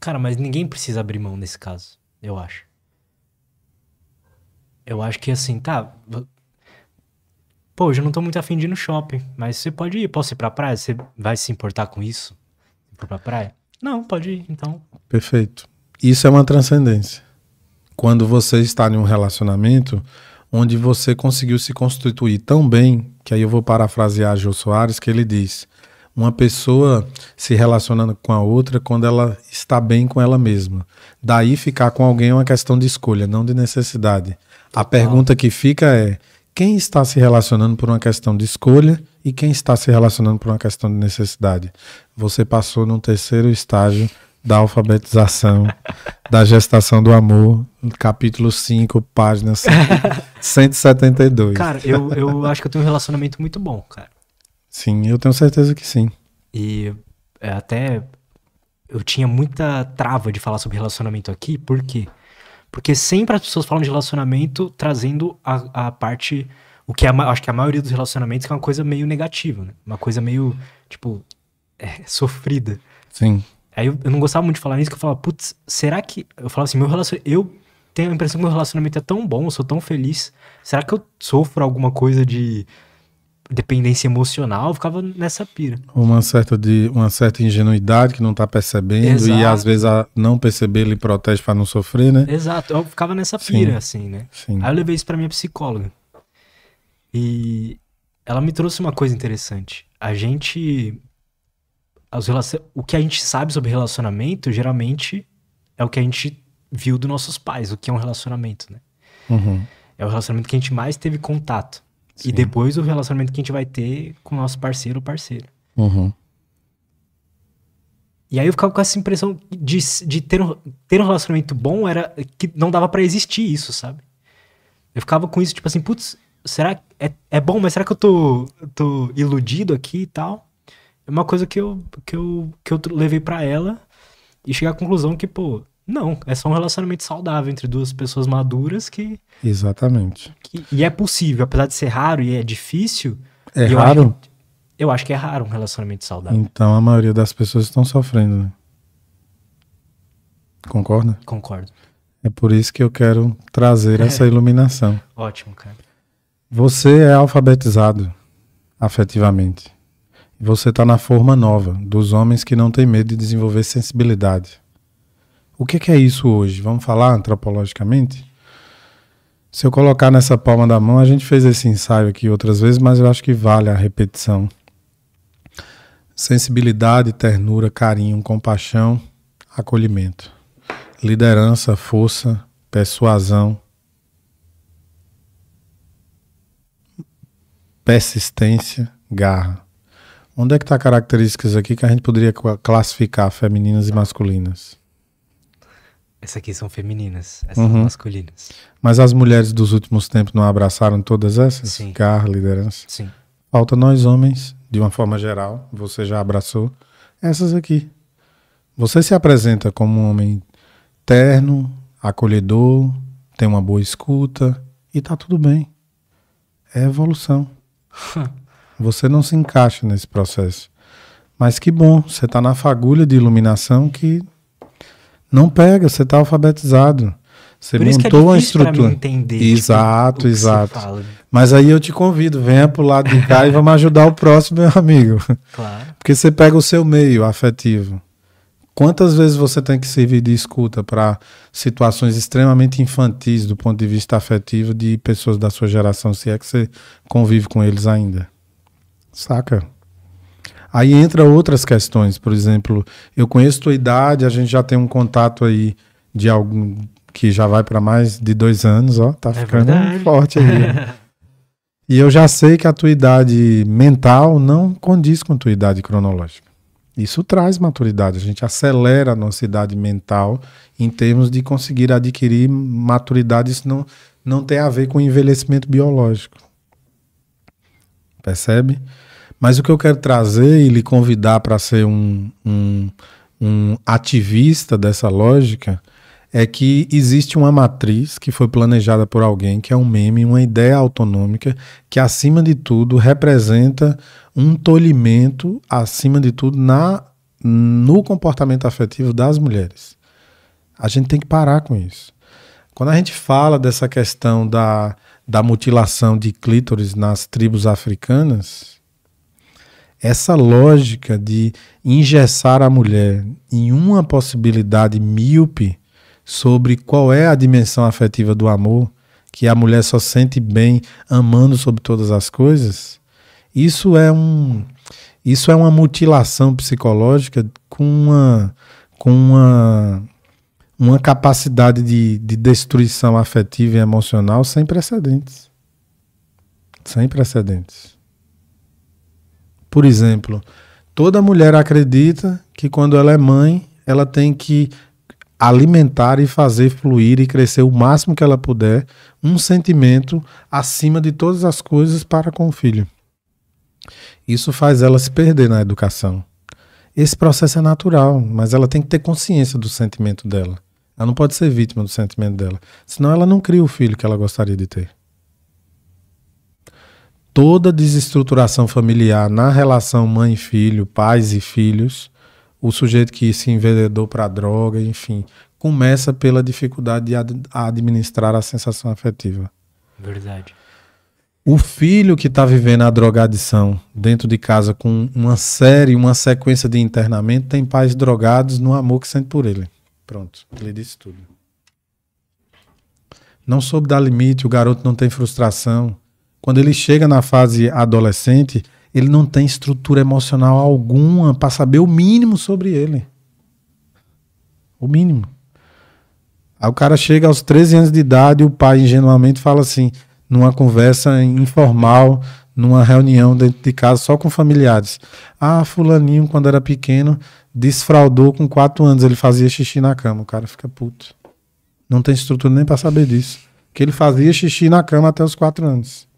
Cara, mas ninguém precisa abrir mão nesse caso, eu acho. Eu acho que assim, tá, Pô, hoje eu não tô muito afim de ir no shopping, mas você pode ir. Posso ir pra praia? Você vai se importar com isso? Ir pra praia? Não, pode ir, então.
Perfeito. Isso é uma transcendência. Quando você está em um relacionamento onde você conseguiu se constituir tão bem, que aí eu vou parafrasear Jô Soares, que ele diz: uma pessoa se relacionando com a outra quando ela está bem com ela mesma. Daí ficar com alguém é uma questão de escolha, não de necessidade. A pergunta que fica é: quem está se relacionando por uma questão de escolha e quem está se relacionando por uma questão de necessidade. Você passou num terceiro estágio da alfabetização, da gestação do amor, capítulo 5, página 172. Cara, eu, eu
acho que eu tenho um relacionamento muito bom, cara.
Sim, eu tenho certeza que sim.
E é, até eu tinha muita trava de falar sobre relacionamento aqui, porque quê? Porque sempre as pessoas falam de relacionamento trazendo a, a parte. O que é, acho que a maioria dos relacionamentos é uma coisa meio negativa, né? Uma coisa meio, tipo, é, sofrida. Sim. Aí eu, eu, não gostava muito de falar nisso, que eu falava, putz, será que. Eu falava assim, meu relacionamento. Eu tenho a impressão que meu relacionamento é tão bom, eu sou tão feliz. Será que eu sofro alguma coisa de dependência emocional, ficava nessa pira.
Uma certa, de, uma certa ingenuidade que não tá percebendo Exato. e às vezes a não perceber ele protege para não sofrer, né?
Exato, eu ficava nessa pira Sim. assim, né? Sim. Aí eu levei isso para minha psicóloga. E ela me trouxe uma coisa interessante. A gente as relacion... o que a gente sabe sobre relacionamento geralmente é o que a gente viu dos nossos pais, o que é um relacionamento, né? Uhum. É o relacionamento que a gente mais teve contato. Sim. E depois o relacionamento que a gente vai ter com o nosso parceiro ou parceira. Uhum. E aí eu ficava com essa impressão de, de ter, um, ter um relacionamento bom era que não dava para existir isso, sabe? Eu ficava com isso, tipo assim, putz, será que é, é bom, mas será que eu tô, tô iludido aqui e tal? É uma coisa que eu, que eu, que eu levei para ela e cheguei à conclusão que, pô, não, é só um relacionamento saudável entre duas pessoas maduras que.
Exatamente.
Que, e é possível, apesar de ser raro e é difícil. É eu raro? Acho que, eu acho que é raro um relacionamento saudável.
Então a maioria das pessoas estão sofrendo, né? Concorda? Concordo. É por isso que eu quero trazer é. essa iluminação. Ótimo, cara. Você é alfabetizado afetivamente. Você está na forma nova dos homens que não têm medo de desenvolver sensibilidade. O é que, é isso hoje? Vamos falar antropologicamente? Se eu colocar nessa palma da mão, a gente fez esse ensaio aqui outras vezes, mas eu acho que vale a repetição. Sensibilidade, ternura, carinho, compaixão, acolhimento. Liderança, força, persuasão, persistência, garra. Onde é que está características aqui que a gente poderia classificar femininas e masculinas?
Essas aqui são femininas, essas uhum. são masculinas.
Mas as mulheres dos últimos tempos não abraçaram todas essas? Sim. Carro, liderança? Sim. Falta nós homens, de uma forma geral, você já abraçou, essas aqui. Você se apresenta como um homem terno, acolhedor, tem uma boa escuta e tá tudo bem. É evolução. você não se encaixa nesse processo. Mas que bom, você está na fagulha de iluminação que não pega, você está alfabetizado. Você Por é montou é uma estrutura. Pra entender, exato, tipo, exato. Mas aí eu te convido, venha pro lado de cá e vamos ajudar o próximo, meu amigo. Claro. Porque você pega o seu meio afetivo. Quantas vezes você tem que servir de escuta para situações extremamente infantis do ponto de vista afetivo de pessoas da sua geração, se é que você convive com eles ainda? Saca? Aí entra outras questões, por exemplo, eu conheço tua idade, a gente já tem um contato aí de algum que já vai para mais de dois anos, ó, tá é ficando verdade. forte aí. e eu já sei que a tua idade mental não condiz com a tua idade cronológica. Isso traz maturidade, a gente acelera a nossa idade mental em termos de conseguir adquirir maturidade. Isso não, não tem a ver com envelhecimento biológico. Percebe? Mas o que eu quero trazer e lhe convidar para ser um, um, um ativista dessa lógica é que existe uma matriz que foi planejada por alguém, que é um meme, uma ideia autonômica, que acima de tudo representa um tolhimento, acima de tudo, na, no comportamento afetivo das mulheres. A gente tem que parar com isso. Quando a gente fala dessa questão da, da mutilação de clítoris nas tribos africanas, essa lógica de ingessar a mulher em uma possibilidade míope sobre qual é a dimensão afetiva do amor, que a mulher só sente bem amando sobre todas as coisas, isso é um isso é uma mutilação psicológica com uma com uma uma capacidade de, de destruição afetiva e emocional sem precedentes. Sem precedentes. Por exemplo, toda mulher acredita que quando ela é mãe, ela tem que alimentar e fazer fluir e crescer o máximo que ela puder um sentimento acima de todas as coisas para com o filho. Isso faz ela se perder na educação. Esse processo é natural, mas ela tem que ter consciência do sentimento dela. Ela não pode ser vítima do sentimento dela, senão ela não cria o filho que ela gostaria de ter toda desestruturação familiar na relação mãe-filho, pais e filhos, o sujeito que se envedou para droga, enfim, começa pela dificuldade de ad administrar a sensação afetiva. Verdade. O filho que está vivendo a drogadição dentro de casa com uma série, uma sequência de internamento, tem pais drogados no amor que sente por ele. Pronto, ele disse tudo. Não soube dar limite, o garoto não tem frustração. Quando ele chega na fase adolescente, ele não tem estrutura emocional alguma para saber o mínimo sobre ele. O mínimo. Aí o cara chega aos 13 anos de idade e o pai ingenuamente fala assim, numa conversa informal, numa reunião dentro de casa só com familiares. Ah, fulaninho, quando era pequeno, desfraudou com 4 anos, ele fazia xixi na cama. O cara fica puto. Não tem estrutura nem para saber disso. Que ele fazia xixi na cama até os 4 anos.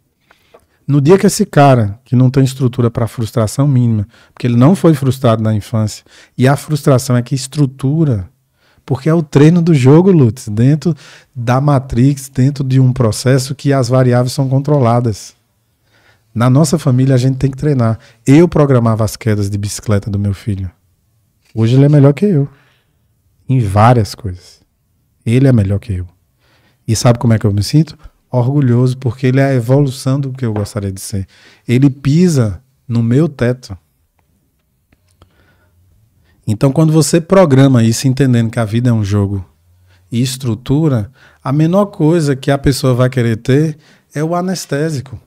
No dia que esse cara, que não tem estrutura para frustração mínima, porque ele não foi frustrado na infância, e a frustração é que estrutura, porque é o treino do jogo, Lutz, dentro da Matrix, dentro de um processo que as variáveis são controladas. Na nossa família a gente tem que treinar. Eu programava as quedas de bicicleta do meu filho. Hoje ele é melhor que eu. Em várias coisas. Ele é melhor que eu. E sabe como é que eu me sinto? orgulhoso, porque ele é a evolução do que eu gostaria de ser. Ele pisa no meu teto. Então, quando você programa isso entendendo que a vida é um jogo e estrutura, a menor coisa que a pessoa vai querer ter é o anestésico.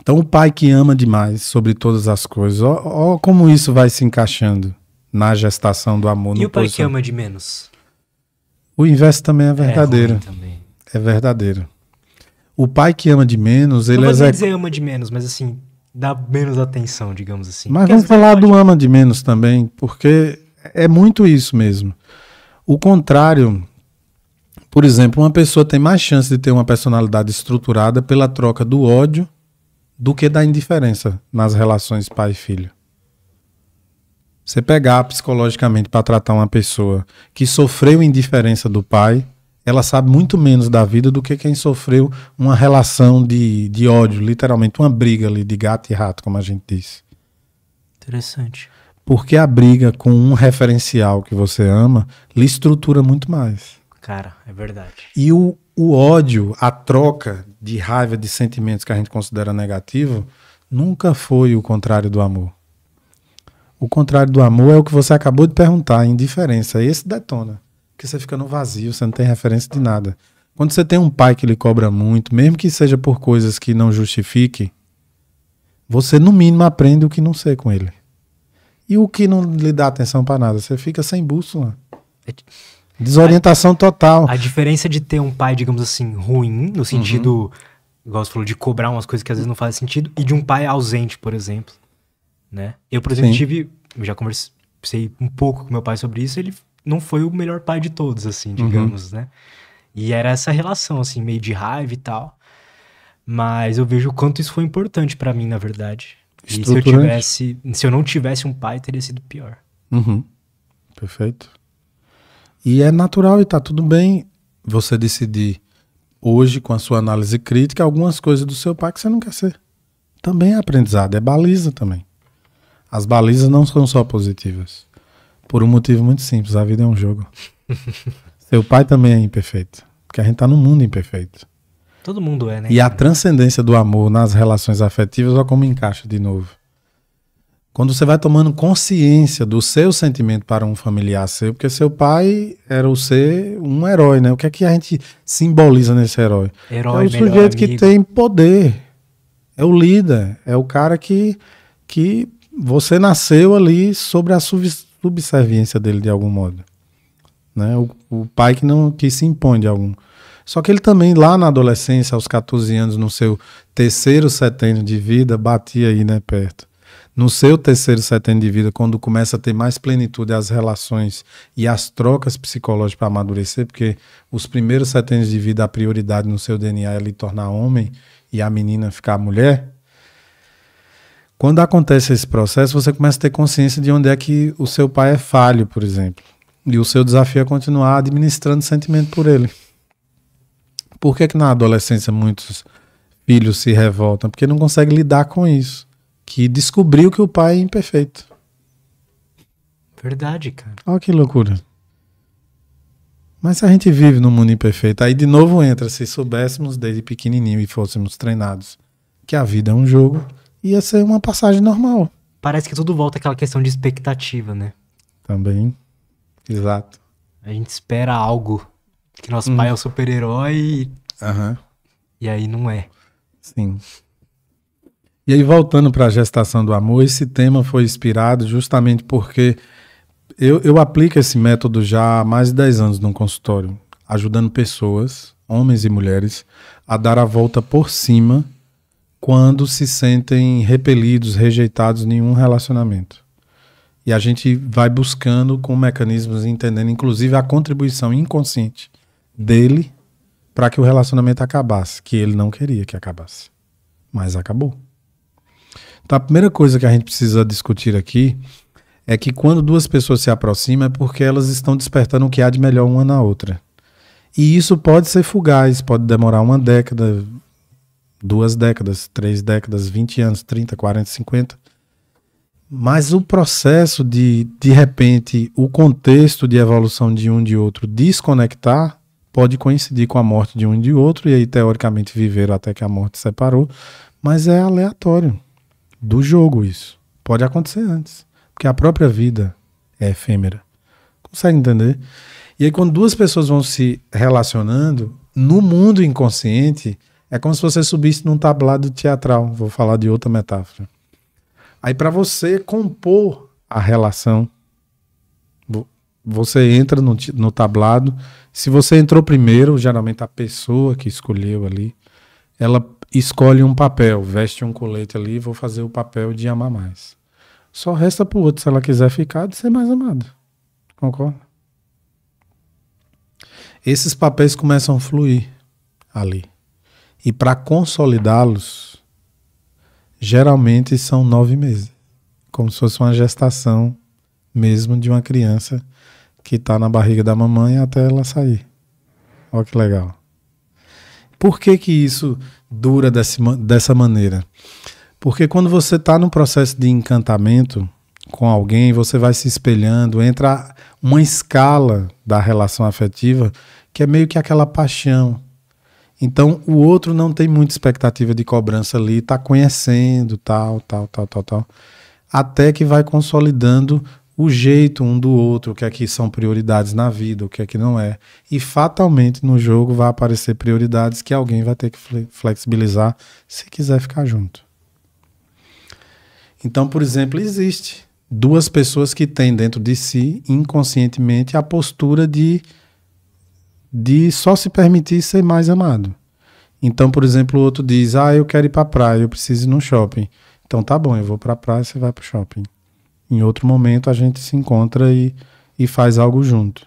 Então, o pai que ama demais sobre todas as coisas, ó, ó como isso vai se encaixando na gestação do amor. E o pai posição. que ama
de menos?
O inverso também é, é verdadeiro. É, também. é verdadeiro. O pai que ama de menos, ele Não execu... dizer
ama de menos, mas assim, dá menos atenção, digamos assim. Mas porque
vamos falar do ama de menos também, porque é muito isso mesmo. O contrário, por exemplo, uma pessoa tem mais chance de ter uma personalidade estruturada pela troca do ódio do que da indiferença nas relações pai filho. Você pegar psicologicamente para tratar uma pessoa que sofreu indiferença do pai, ela sabe muito menos da vida do que quem sofreu uma relação de, de ódio, literalmente uma briga ali de gato e rato, como a gente disse.
Interessante.
Porque a briga com um referencial que você ama lhe estrutura muito mais.
Cara, é verdade.
E o, o ódio, a troca de raiva, de sentimentos que a gente considera negativo, nunca foi o contrário do amor. O contrário do amor é o que você acabou de perguntar, indiferença. Esse detona. Porque você fica no vazio, você não tem referência de nada. Quando você tem um pai que lhe cobra muito, mesmo que seja por coisas que não justifique, você no mínimo aprende o que não sei com ele. E o que não lhe dá atenção para nada, você fica sem bússola. É Desorientação a, total. A diferença de ter um pai,
digamos assim, ruim, no sentido, uhum. igual você falou, de cobrar umas coisas que às vezes não fazem sentido, e de um pai ausente, por exemplo né? Eu, por exemplo, Sim. tive... Eu já conversei um pouco com meu pai sobre isso, ele não foi o melhor pai de todos, assim, uhum. digamos, uhum. né? E era essa relação, assim, meio de raiva e tal. Mas eu vejo o quanto isso foi importante para mim, na verdade. E se eu tivesse... Se eu não tivesse um pai, teria sido pior.
Uhum. Perfeito. E é natural e tá tudo bem você decidir hoje, com a sua análise crítica, algumas coisas do seu pai que você não quer ser. Também é aprendizado, é baliza também. As balizas não são só positivas. Por um motivo muito simples, a vida é um jogo. Seu pai também é imperfeito. Porque a gente está num mundo imperfeito.
Todo mundo é, né?
E a transcendência do amor nas relações afetivas, olha como encaixa de novo. Quando você vai tomando consciência do seu sentimento para um familiar seu, porque seu pai era o ser um herói, né? O que é que a gente simboliza nesse herói? herói é o sujeito amigo. que tem poder. É o líder, é o cara que, que você nasceu ali sobre a subserviência dele de algum modo. Né? O, o, pai que não que se impõe de algum. Só que ele também, lá na adolescência, aos 14 anos, no seu terceiro setênio de vida, batia aí né, perto. No seu terceiro setênio de vida, quando começa a ter mais plenitude as relações e as trocas psicológicas para amadurecer, porque os primeiros setênios de vida, a prioridade no seu DNA é ele tornar homem e a menina ficar mulher, quando acontece esse processo, você começa a ter consciência de onde é que o seu pai é falho, por exemplo. E o seu desafio é continuar administrando sentimento por ele. Por que, é que na adolescência muitos filhos se revoltam? Porque não conseguem lidar com isso. Que descobriu que o pai é imperfeito.
Verdade, cara.
Olha que loucura. Mas a gente vive num mundo imperfeito. Aí de novo entra, se soubéssemos desde pequenininho e fôssemos treinados que a vida é um jogo, ia ser uma passagem normal. Parece que tudo volta àquela questão de expectativa, né? Também.
Exato. A gente espera algo. Que nosso hum. pai é o super-herói. Aham. Uhum. E aí não é.
Sim. E aí, voltando para a gestação do amor, esse tema foi inspirado justamente porque eu, eu aplico esse método já há mais de 10 anos no consultório, ajudando pessoas, homens e mulheres, a dar a volta por cima quando se sentem repelidos, rejeitados em nenhum relacionamento. E a gente vai buscando com mecanismos, entendendo inclusive a contribuição inconsciente dele para que o relacionamento acabasse, que ele não queria que acabasse, mas acabou. Então a primeira coisa que a gente precisa discutir aqui é que quando duas pessoas se aproximam é porque elas estão despertando o que há de melhor uma na outra. E isso pode ser fugaz, pode demorar uma década, duas décadas, três décadas, 20 anos, 30, 40, 50. Mas o processo de, de repente, o contexto de evolução de um de outro desconectar pode coincidir com a morte de um e de outro, e aí, teoricamente, viveram até que a morte separou, mas é aleatório do jogo isso. Pode acontecer antes, porque a própria vida é efêmera. Consegue entender? E aí, quando duas pessoas vão se relacionando, no mundo inconsciente, é como se você subisse num tablado teatral. Vou falar de outra metáfora. Aí, para você compor a relação, você entra no, no tablado. Se você entrou primeiro, geralmente a pessoa que escolheu ali, ela escolhe um papel, veste um colete ali, vou fazer o papel de amar mais. Só resta para o outro, se ela quiser ficar, de ser mais amada. Concorda? Esses papéis começam a fluir ali. E para consolidá-los, geralmente são nove meses, como se fosse uma gestação mesmo de uma criança que está na barriga da mamãe até ela sair. Olha que legal. Por que, que isso dura desse, dessa maneira? Porque quando você está no processo de encantamento com alguém, você vai se espelhando, entra uma escala da relação afetiva que é meio que aquela paixão então o outro não tem muita expectativa de cobrança ali, tá conhecendo, tal, tal, tal, tal, tal. Até que vai consolidando o jeito um do outro, o que é que são prioridades na vida, o que é que não é. E fatalmente no jogo vai aparecer prioridades que alguém vai ter que flexibilizar se quiser ficar junto. Então, por exemplo, existe duas pessoas que têm dentro de si inconscientemente a postura de de só se permitir ser mais amado. Então, por exemplo, o outro diz: Ah, eu quero ir para a praia, eu preciso ir no shopping. Então, tá bom, eu vou para a praia, você vai para o shopping. Em outro momento, a gente se encontra e, e faz algo junto.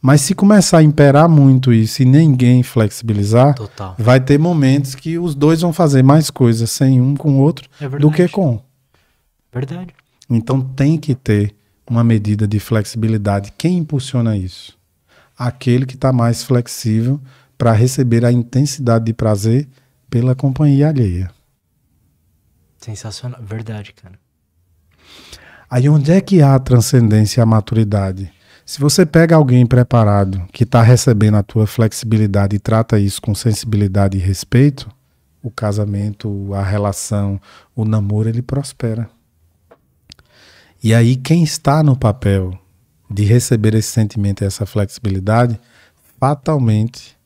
Mas se começar a imperar muito isso e ninguém flexibilizar, Total. vai ter momentos que os dois vão fazer mais coisas sem um com o outro é do que com. Verdade. Então tem que ter uma medida de flexibilidade. Quem impulsiona isso? aquele que está mais flexível para receber a intensidade de prazer pela companhia alheia.
Sensacional, verdade, cara.
Aí onde é que há a transcendência e a maturidade? Se você pega alguém preparado que está recebendo a tua flexibilidade e trata isso com sensibilidade e respeito, o casamento, a relação, o namoro, ele prospera. E aí quem está no papel de receber esse sentimento e essa flexibilidade, fatalmente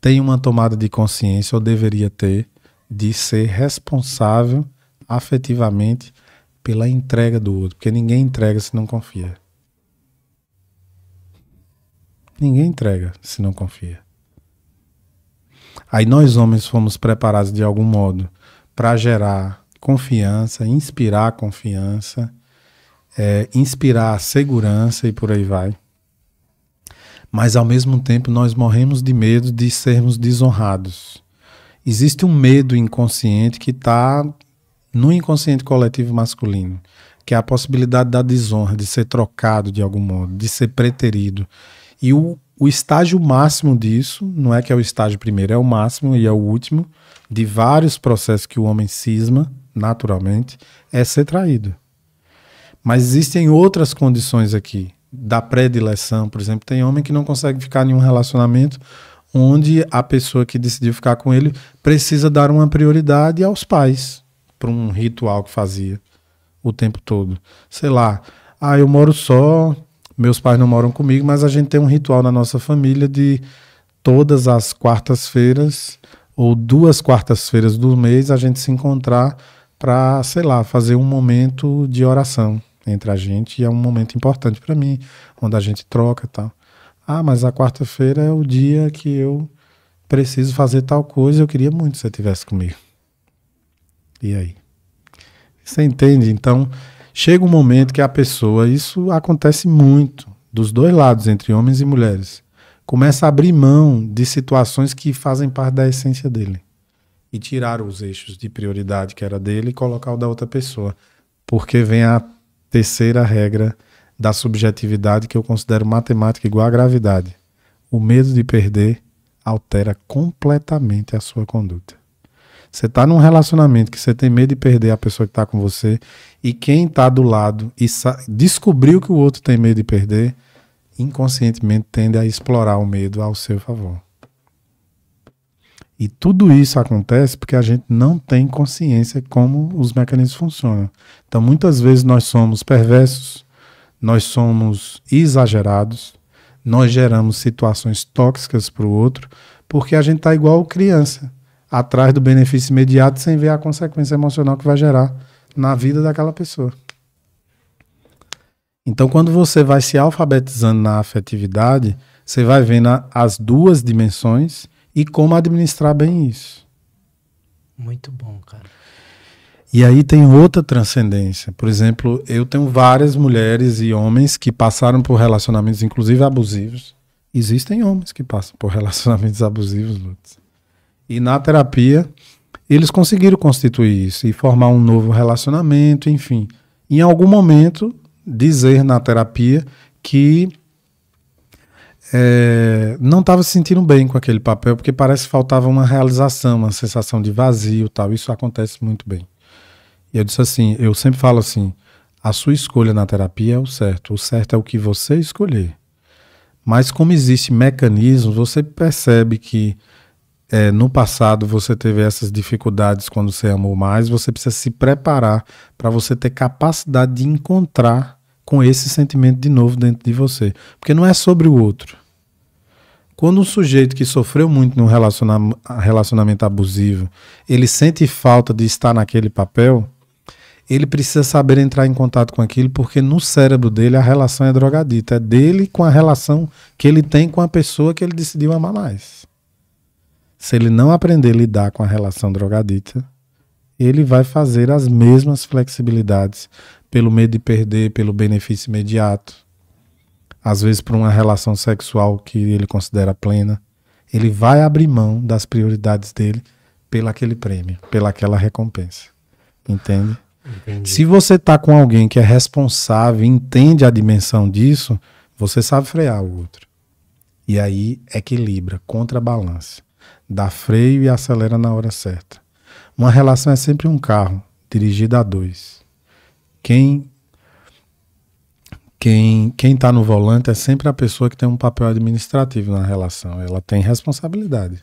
tem uma tomada de consciência, ou deveria ter, de ser responsável afetivamente pela entrega do outro, porque ninguém entrega se não confia. Ninguém entrega se não confia. Aí nós homens fomos preparados de algum modo para gerar confiança, inspirar confiança é, inspirar segurança e por aí vai. Mas ao mesmo tempo nós morremos de medo de sermos desonrados. Existe um medo inconsciente que está no inconsciente coletivo masculino, que é a possibilidade da desonra, de ser trocado de algum modo, de ser preterido. E o, o estágio máximo disso, não é que é o estágio primeiro, é o máximo e é o último, de vários processos que o homem cisma, naturalmente, é ser traído. Mas existem outras condições aqui da predileção, por exemplo, tem homem que não consegue ficar em um relacionamento onde a pessoa que decidiu ficar com ele precisa dar uma prioridade aos pais para um ritual que fazia o tempo todo. Sei lá, ah, eu moro só, meus pais não moram comigo, mas a gente tem um ritual na nossa família de todas as quartas-feiras ou duas quartas-feiras do mês a gente se encontrar para, sei lá, fazer um momento de oração entre a gente e é um momento importante para mim, onde a gente troca e tal. Ah, mas a quarta-feira é o dia que eu preciso fazer tal coisa, eu queria muito que você tivesse comigo. E aí? Você entende? Então, chega um momento que a pessoa, isso acontece muito dos dois lados, entre homens e mulheres, começa a abrir mão de situações que fazem parte da essência dele e tirar os eixos de prioridade que era dele e colocar o da outra pessoa, porque vem a terceira regra da subjetividade que eu considero matemática igual à gravidade. O medo de perder altera completamente a sua conduta. Você está num relacionamento que você tem medo de perder a pessoa que está com você e quem está do lado e descobriu que o outro tem medo de perder, inconscientemente tende a explorar o medo ao seu favor. E tudo isso acontece porque a gente não tem consciência como os mecanismos funcionam. Então, muitas vezes nós somos perversos, nós somos exagerados, nós geramos situações tóxicas para o outro, porque a gente está igual criança, atrás do benefício imediato sem ver a consequência emocional que vai gerar na vida daquela pessoa. Então, quando você vai se alfabetizando na afetividade, você vai vendo as duas dimensões e como administrar bem isso. Muito bom, cara. E aí tem outra transcendência. Por exemplo, eu tenho várias mulheres e homens que passaram por relacionamentos, inclusive abusivos. Existem homens que passam por relacionamentos abusivos, Lutz. E na terapia, eles conseguiram constituir isso e formar um novo relacionamento, enfim. Em algum momento, dizer na terapia que é, não estava se sentindo bem com aquele papel, porque parece que faltava uma realização, uma sensação de vazio tal. Isso acontece muito bem. E eu disse assim: eu sempre falo assim, a sua escolha na terapia é o certo. O certo é o que você escolher. Mas como existe mecanismo, você percebe que é, no passado você teve essas dificuldades quando você amou mais, você precisa se preparar para você ter capacidade de encontrar com esse sentimento de novo dentro de você. Porque não é sobre o outro. Quando um sujeito que sofreu muito num relaciona relacionamento abusivo, ele sente falta de estar naquele papel, ele precisa saber entrar em contato com aquilo, porque no cérebro dele a relação é drogadita. É dele com a relação que ele tem com a pessoa que ele decidiu amar mais. Se ele não aprender a lidar com a relação drogadita, ele vai fazer as mesmas flexibilidades pelo medo de perder, pelo benefício imediato, às vezes por uma relação sexual que ele considera plena. Ele vai abrir mão das prioridades dele pelo aquele prêmio, pela aquela recompensa. Entende? Entendi. Se você está com alguém que é responsável, entende a dimensão disso, você sabe frear o outro. E aí equilibra, contrabalança. Dá freio e acelera na hora certa. Uma relação é sempre um carro dirigido a dois. Quem quem quem está no volante é sempre a pessoa que tem um papel administrativo na relação. Ela tem responsabilidade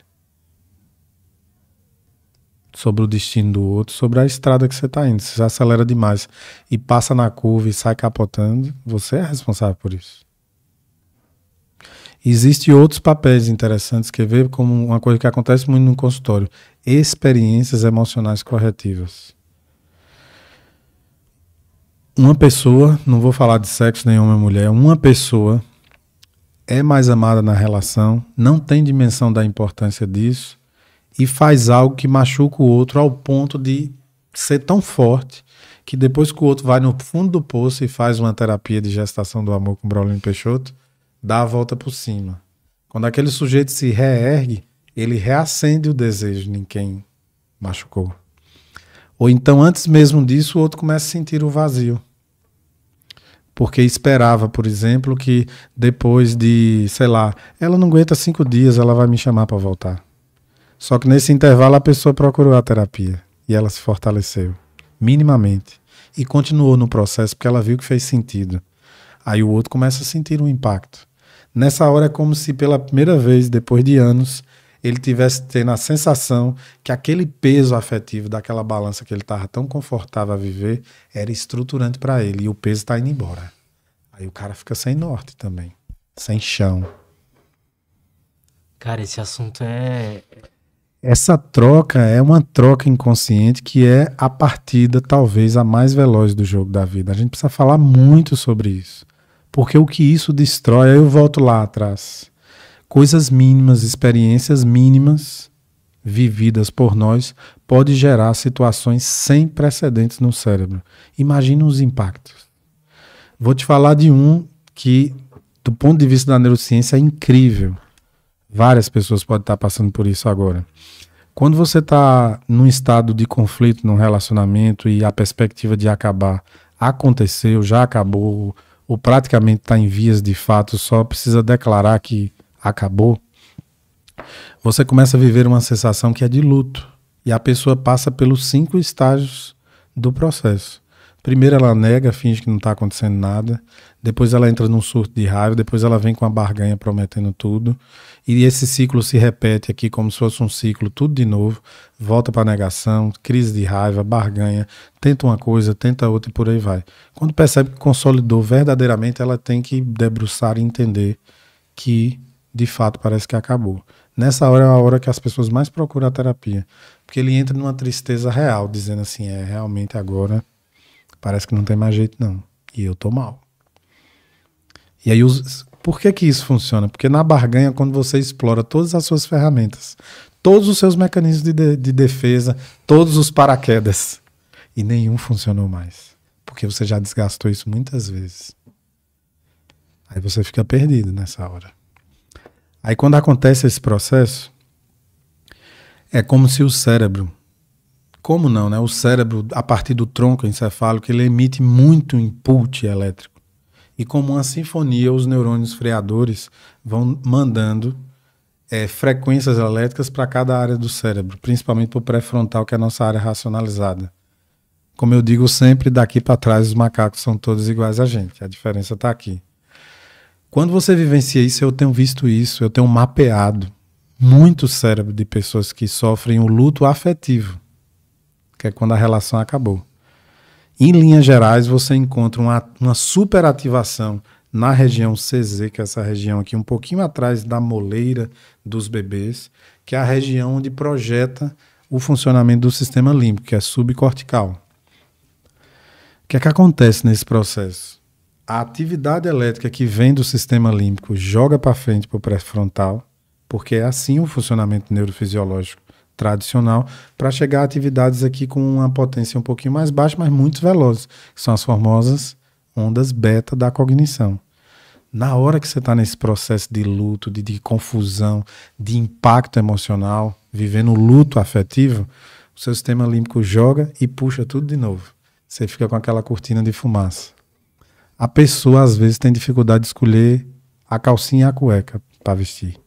sobre o destino do outro, sobre a estrada que você está indo. Se você acelera demais e passa na curva e sai capotando, você é responsável por isso. Existem outros papéis interessantes que ver como uma coisa que acontece muito no consultório: experiências emocionais corretivas. Uma pessoa, não vou falar de sexo nem homem mulher, uma pessoa é mais amada na relação, não tem dimensão da importância disso e faz algo que machuca o outro ao ponto de ser tão forte que depois que o outro vai no fundo do poço e faz uma terapia de gestação do amor com Braulino Peixoto, dá a volta por cima. Quando aquele sujeito se reergue, ele reacende o desejo em quem machucou. Ou então, antes mesmo disso, o outro começa a sentir o vazio. Porque esperava, por exemplo, que depois de, sei lá, ela não aguenta cinco dias, ela vai me chamar para voltar. Só que nesse intervalo a pessoa procurou a terapia e ela se fortaleceu, minimamente. E continuou no processo porque ela viu que fez sentido. Aí o outro começa a sentir um impacto. Nessa hora é como se pela primeira vez, depois de anos, ele tivesse tendo a sensação que aquele peso afetivo daquela balança que ele estava tão confortável a viver era estruturante para ele e o peso está indo embora. Aí o cara fica sem norte também, sem chão.
Cara, esse assunto é, é.
Essa troca é uma troca inconsciente que é a partida, talvez, a mais veloz do jogo da vida. A gente precisa falar muito sobre isso. Porque o que isso destrói, eu volto lá atrás. Coisas mínimas, experiências mínimas vividas por nós pode gerar situações sem precedentes no cérebro. Imagina os impactos. Vou te falar de um que, do ponto de vista da neurociência, é incrível. Várias pessoas podem estar passando por isso agora. Quando você está num estado de conflito num relacionamento e a perspectiva de acabar aconteceu, já acabou, ou praticamente está em vias de fato, só precisa declarar que acabou, você começa a viver uma sensação que é de luto. E a pessoa passa pelos cinco estágios do processo. Primeiro, ela nega, finge que não está acontecendo nada depois ela entra num surto de raiva, depois ela vem com a barganha prometendo tudo. E esse ciclo se repete aqui como se fosse um ciclo, tudo de novo, volta para negação, crise de raiva, barganha, tenta uma coisa, tenta outra e por aí vai. Quando percebe que consolidou verdadeiramente, ela tem que debruçar e entender que de fato parece que acabou. Nessa hora é a hora que as pessoas mais procuram a terapia, porque ele entra numa tristeza real, dizendo assim, é, realmente agora parece que não tem mais jeito não, e eu tô mal. E aí, os, por que, que isso funciona? Porque na barganha, quando você explora todas as suas ferramentas, todos os seus mecanismos de, de, de defesa, todos os paraquedas, e nenhum funcionou mais. Porque você já desgastou isso muitas vezes. Aí você fica perdido nessa hora. Aí quando acontece esse processo, é como se o cérebro, como não, né? O cérebro, a partir do tronco encefálico, ele emite muito input elétrico e como uma sinfonia os neurônios freadores vão mandando é, frequências elétricas para cada área do cérebro, principalmente para o pré-frontal, que é a nossa área racionalizada. Como eu digo sempre, daqui para trás os macacos são todos iguais a gente, a diferença está aqui. Quando você vivencia isso, eu tenho visto isso, eu tenho mapeado muito cérebro de pessoas que sofrem o luto afetivo, que é quando a relação acabou. Em linhas gerais, você encontra uma, uma superativação na região CZ, que é essa região aqui, um pouquinho atrás da moleira dos bebês, que é a região onde projeta o funcionamento do sistema límbico, que é subcortical. O que é que acontece nesse processo? A atividade elétrica que vem do sistema límbico joga para frente para o pré-frontal, porque é assim o funcionamento neurofisiológico tradicional, para chegar a atividades aqui com uma potência um pouquinho mais baixa, mas muito velozes, são as famosas ondas beta da cognição. Na hora que você está nesse processo de luto, de, de, confusão, de impacto emocional, vivendo luto afetivo, o seu sistema límbico joga e puxa tudo de novo. Você fica com aquela cortina de fumaça. A pessoa, às vezes, tem dificuldade de escolher a calcinha e a cueca para vestir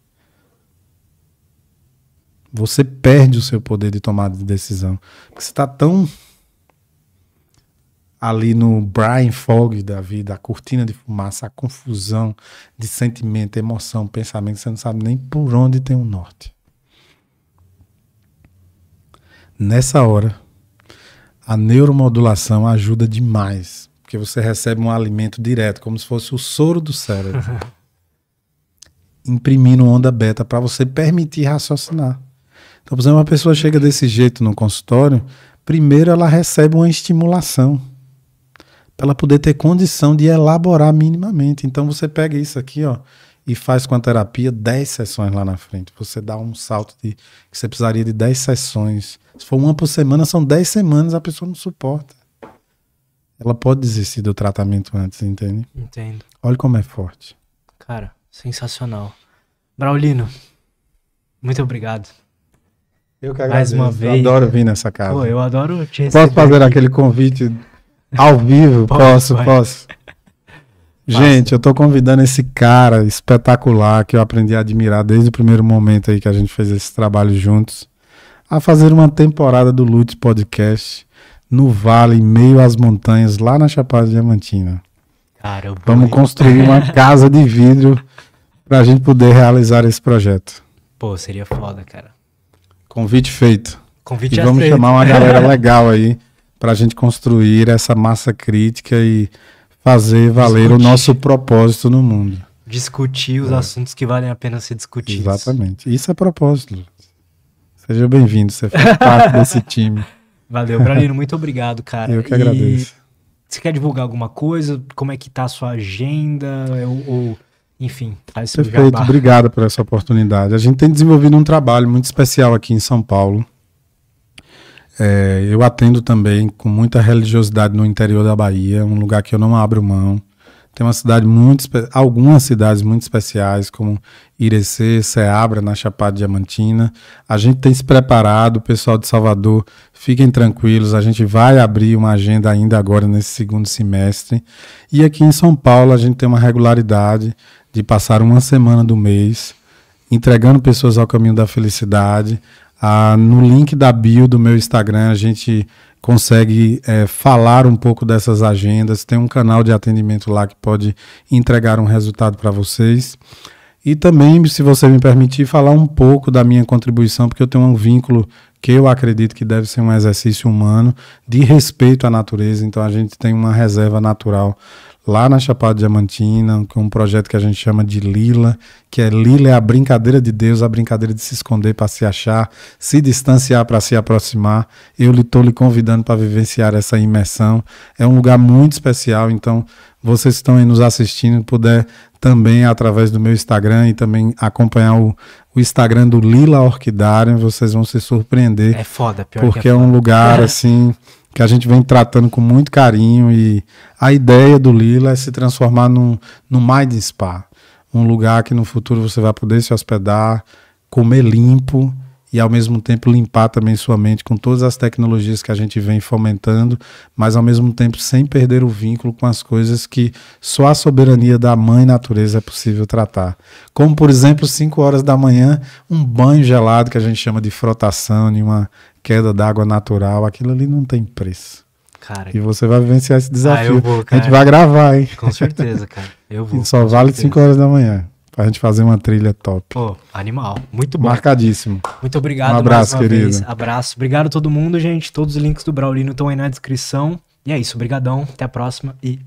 você perde o seu poder de tomada de decisão. Porque você está tão ali no Brian fog da vida, a cortina de fumaça, a confusão de sentimento, emoção, pensamento, você não sabe nem por onde tem um norte. Nessa hora, a neuromodulação ajuda demais, porque você recebe um alimento direto, como se fosse o soro do cérebro, imprimindo onda beta para você permitir raciocinar. Então, por exemplo, uma pessoa chega desse jeito no consultório, primeiro ela recebe uma estimulação para ela poder ter condição de elaborar minimamente. Então você pega isso aqui, ó, e faz com a terapia 10 sessões lá na frente. Você dá um salto de que você precisaria de 10 sessões. Se for uma por semana, são 10 semanas, a pessoa não suporta. Ela pode desistir do tratamento antes, entende? Entendo. Olha como é forte.
Cara, sensacional. Braulino, muito obrigado. Eu que agradeço. Mais uma vez. Eu adoro vir nessa casa. Pô, eu adoro te receber. Posso fazer aqui. aquele
convite ao vivo? posso, posso, posso. Gente, eu estou convidando esse cara espetacular que eu aprendi a admirar desde o primeiro momento aí que a gente fez esse trabalho juntos, a fazer uma temporada do Lute Podcast no vale, em meio às montanhas, lá na Chapada Diamantina. Cara, Vamos construir uma casa de vidro para a gente poder realizar esse projeto.
Pô, seria foda, cara.
Convite feito. Convite e vamos chamar uma galera legal aí para a gente construir essa massa crítica e fazer valer Discutir. o nosso propósito no mundo.
Discutir os é. assuntos que valem a pena ser discutidos. Exatamente.
Isso é propósito. Seja bem-vindo, você faz parte desse time.
Valeu, Bralino, muito obrigado, cara. Eu que agradeço. E você quer divulgar alguma coisa? Como é que tá a sua agenda? Ou, é ou enfim, traz tá Perfeito, jabá. obrigado
por essa oportunidade. A gente tem desenvolvido um trabalho muito especial aqui em São Paulo. É, eu atendo também com muita religiosidade no interior da Bahia, um lugar que eu não abro mão. Tem uma cidade muito algumas cidades muito especiais, como Irecê, Ceabra, na Chapada Diamantina. A gente tem se preparado, o pessoal de Salvador, fiquem tranquilos, a gente vai abrir uma agenda ainda agora nesse segundo semestre. E aqui em São Paulo a gente tem uma regularidade de passar uma semana do mês entregando pessoas ao caminho da felicidade. Ah, no link da bio do meu Instagram, a gente consegue é, falar um pouco dessas agendas. Tem um canal de atendimento lá que pode entregar um resultado para vocês. E também, se você me permitir, falar um pouco da minha contribuição, porque eu tenho um vínculo que eu acredito que deve ser um exercício humano de respeito à natureza. Então, a gente tem uma reserva natural lá na Chapada Diamantina, com um projeto que a gente chama de Lila, que é Lila é a brincadeira de Deus, a brincadeira de se esconder para se achar, se distanciar para se aproximar. Eu estou lhe convidando para vivenciar essa imersão. É um lugar muito especial, então vocês que estão aí nos assistindo, puder também através do meu Instagram e também acompanhar o, o Instagram do Lila Orquidário, vocês vão se surpreender. É foda, pior é Porque é, é, um lugar assim que a gente vem tratando com muito carinho. E a ideia do Lila é se transformar num, num Mind Spa um lugar que no futuro você vai poder se hospedar, comer limpo e ao mesmo tempo limpar também sua mente com todas as tecnologias que a gente vem fomentando, mas ao mesmo tempo sem perder o vínculo com as coisas que só a soberania da mãe natureza é possível tratar. Como por exemplo, 5 horas da manhã, um banho gelado que a gente chama de frotação em uma queda d'água natural, aquilo ali não tem preço. Cara, e você vai vivenciar esse ah, desafio. Ah, vou, a gente vai gravar, hein? Com certeza, cara. Eu vou. E só vale 5 horas da manhã. Pra gente fazer uma trilha top. Pô, animal. Muito bom. Marcadíssimo. Muito obrigado. Um abraço, querido. Vez.
Abraço. Obrigado a todo mundo, gente. Todos os links do Braulino estão aí na descrição. E é isso. Obrigadão. Até a próxima e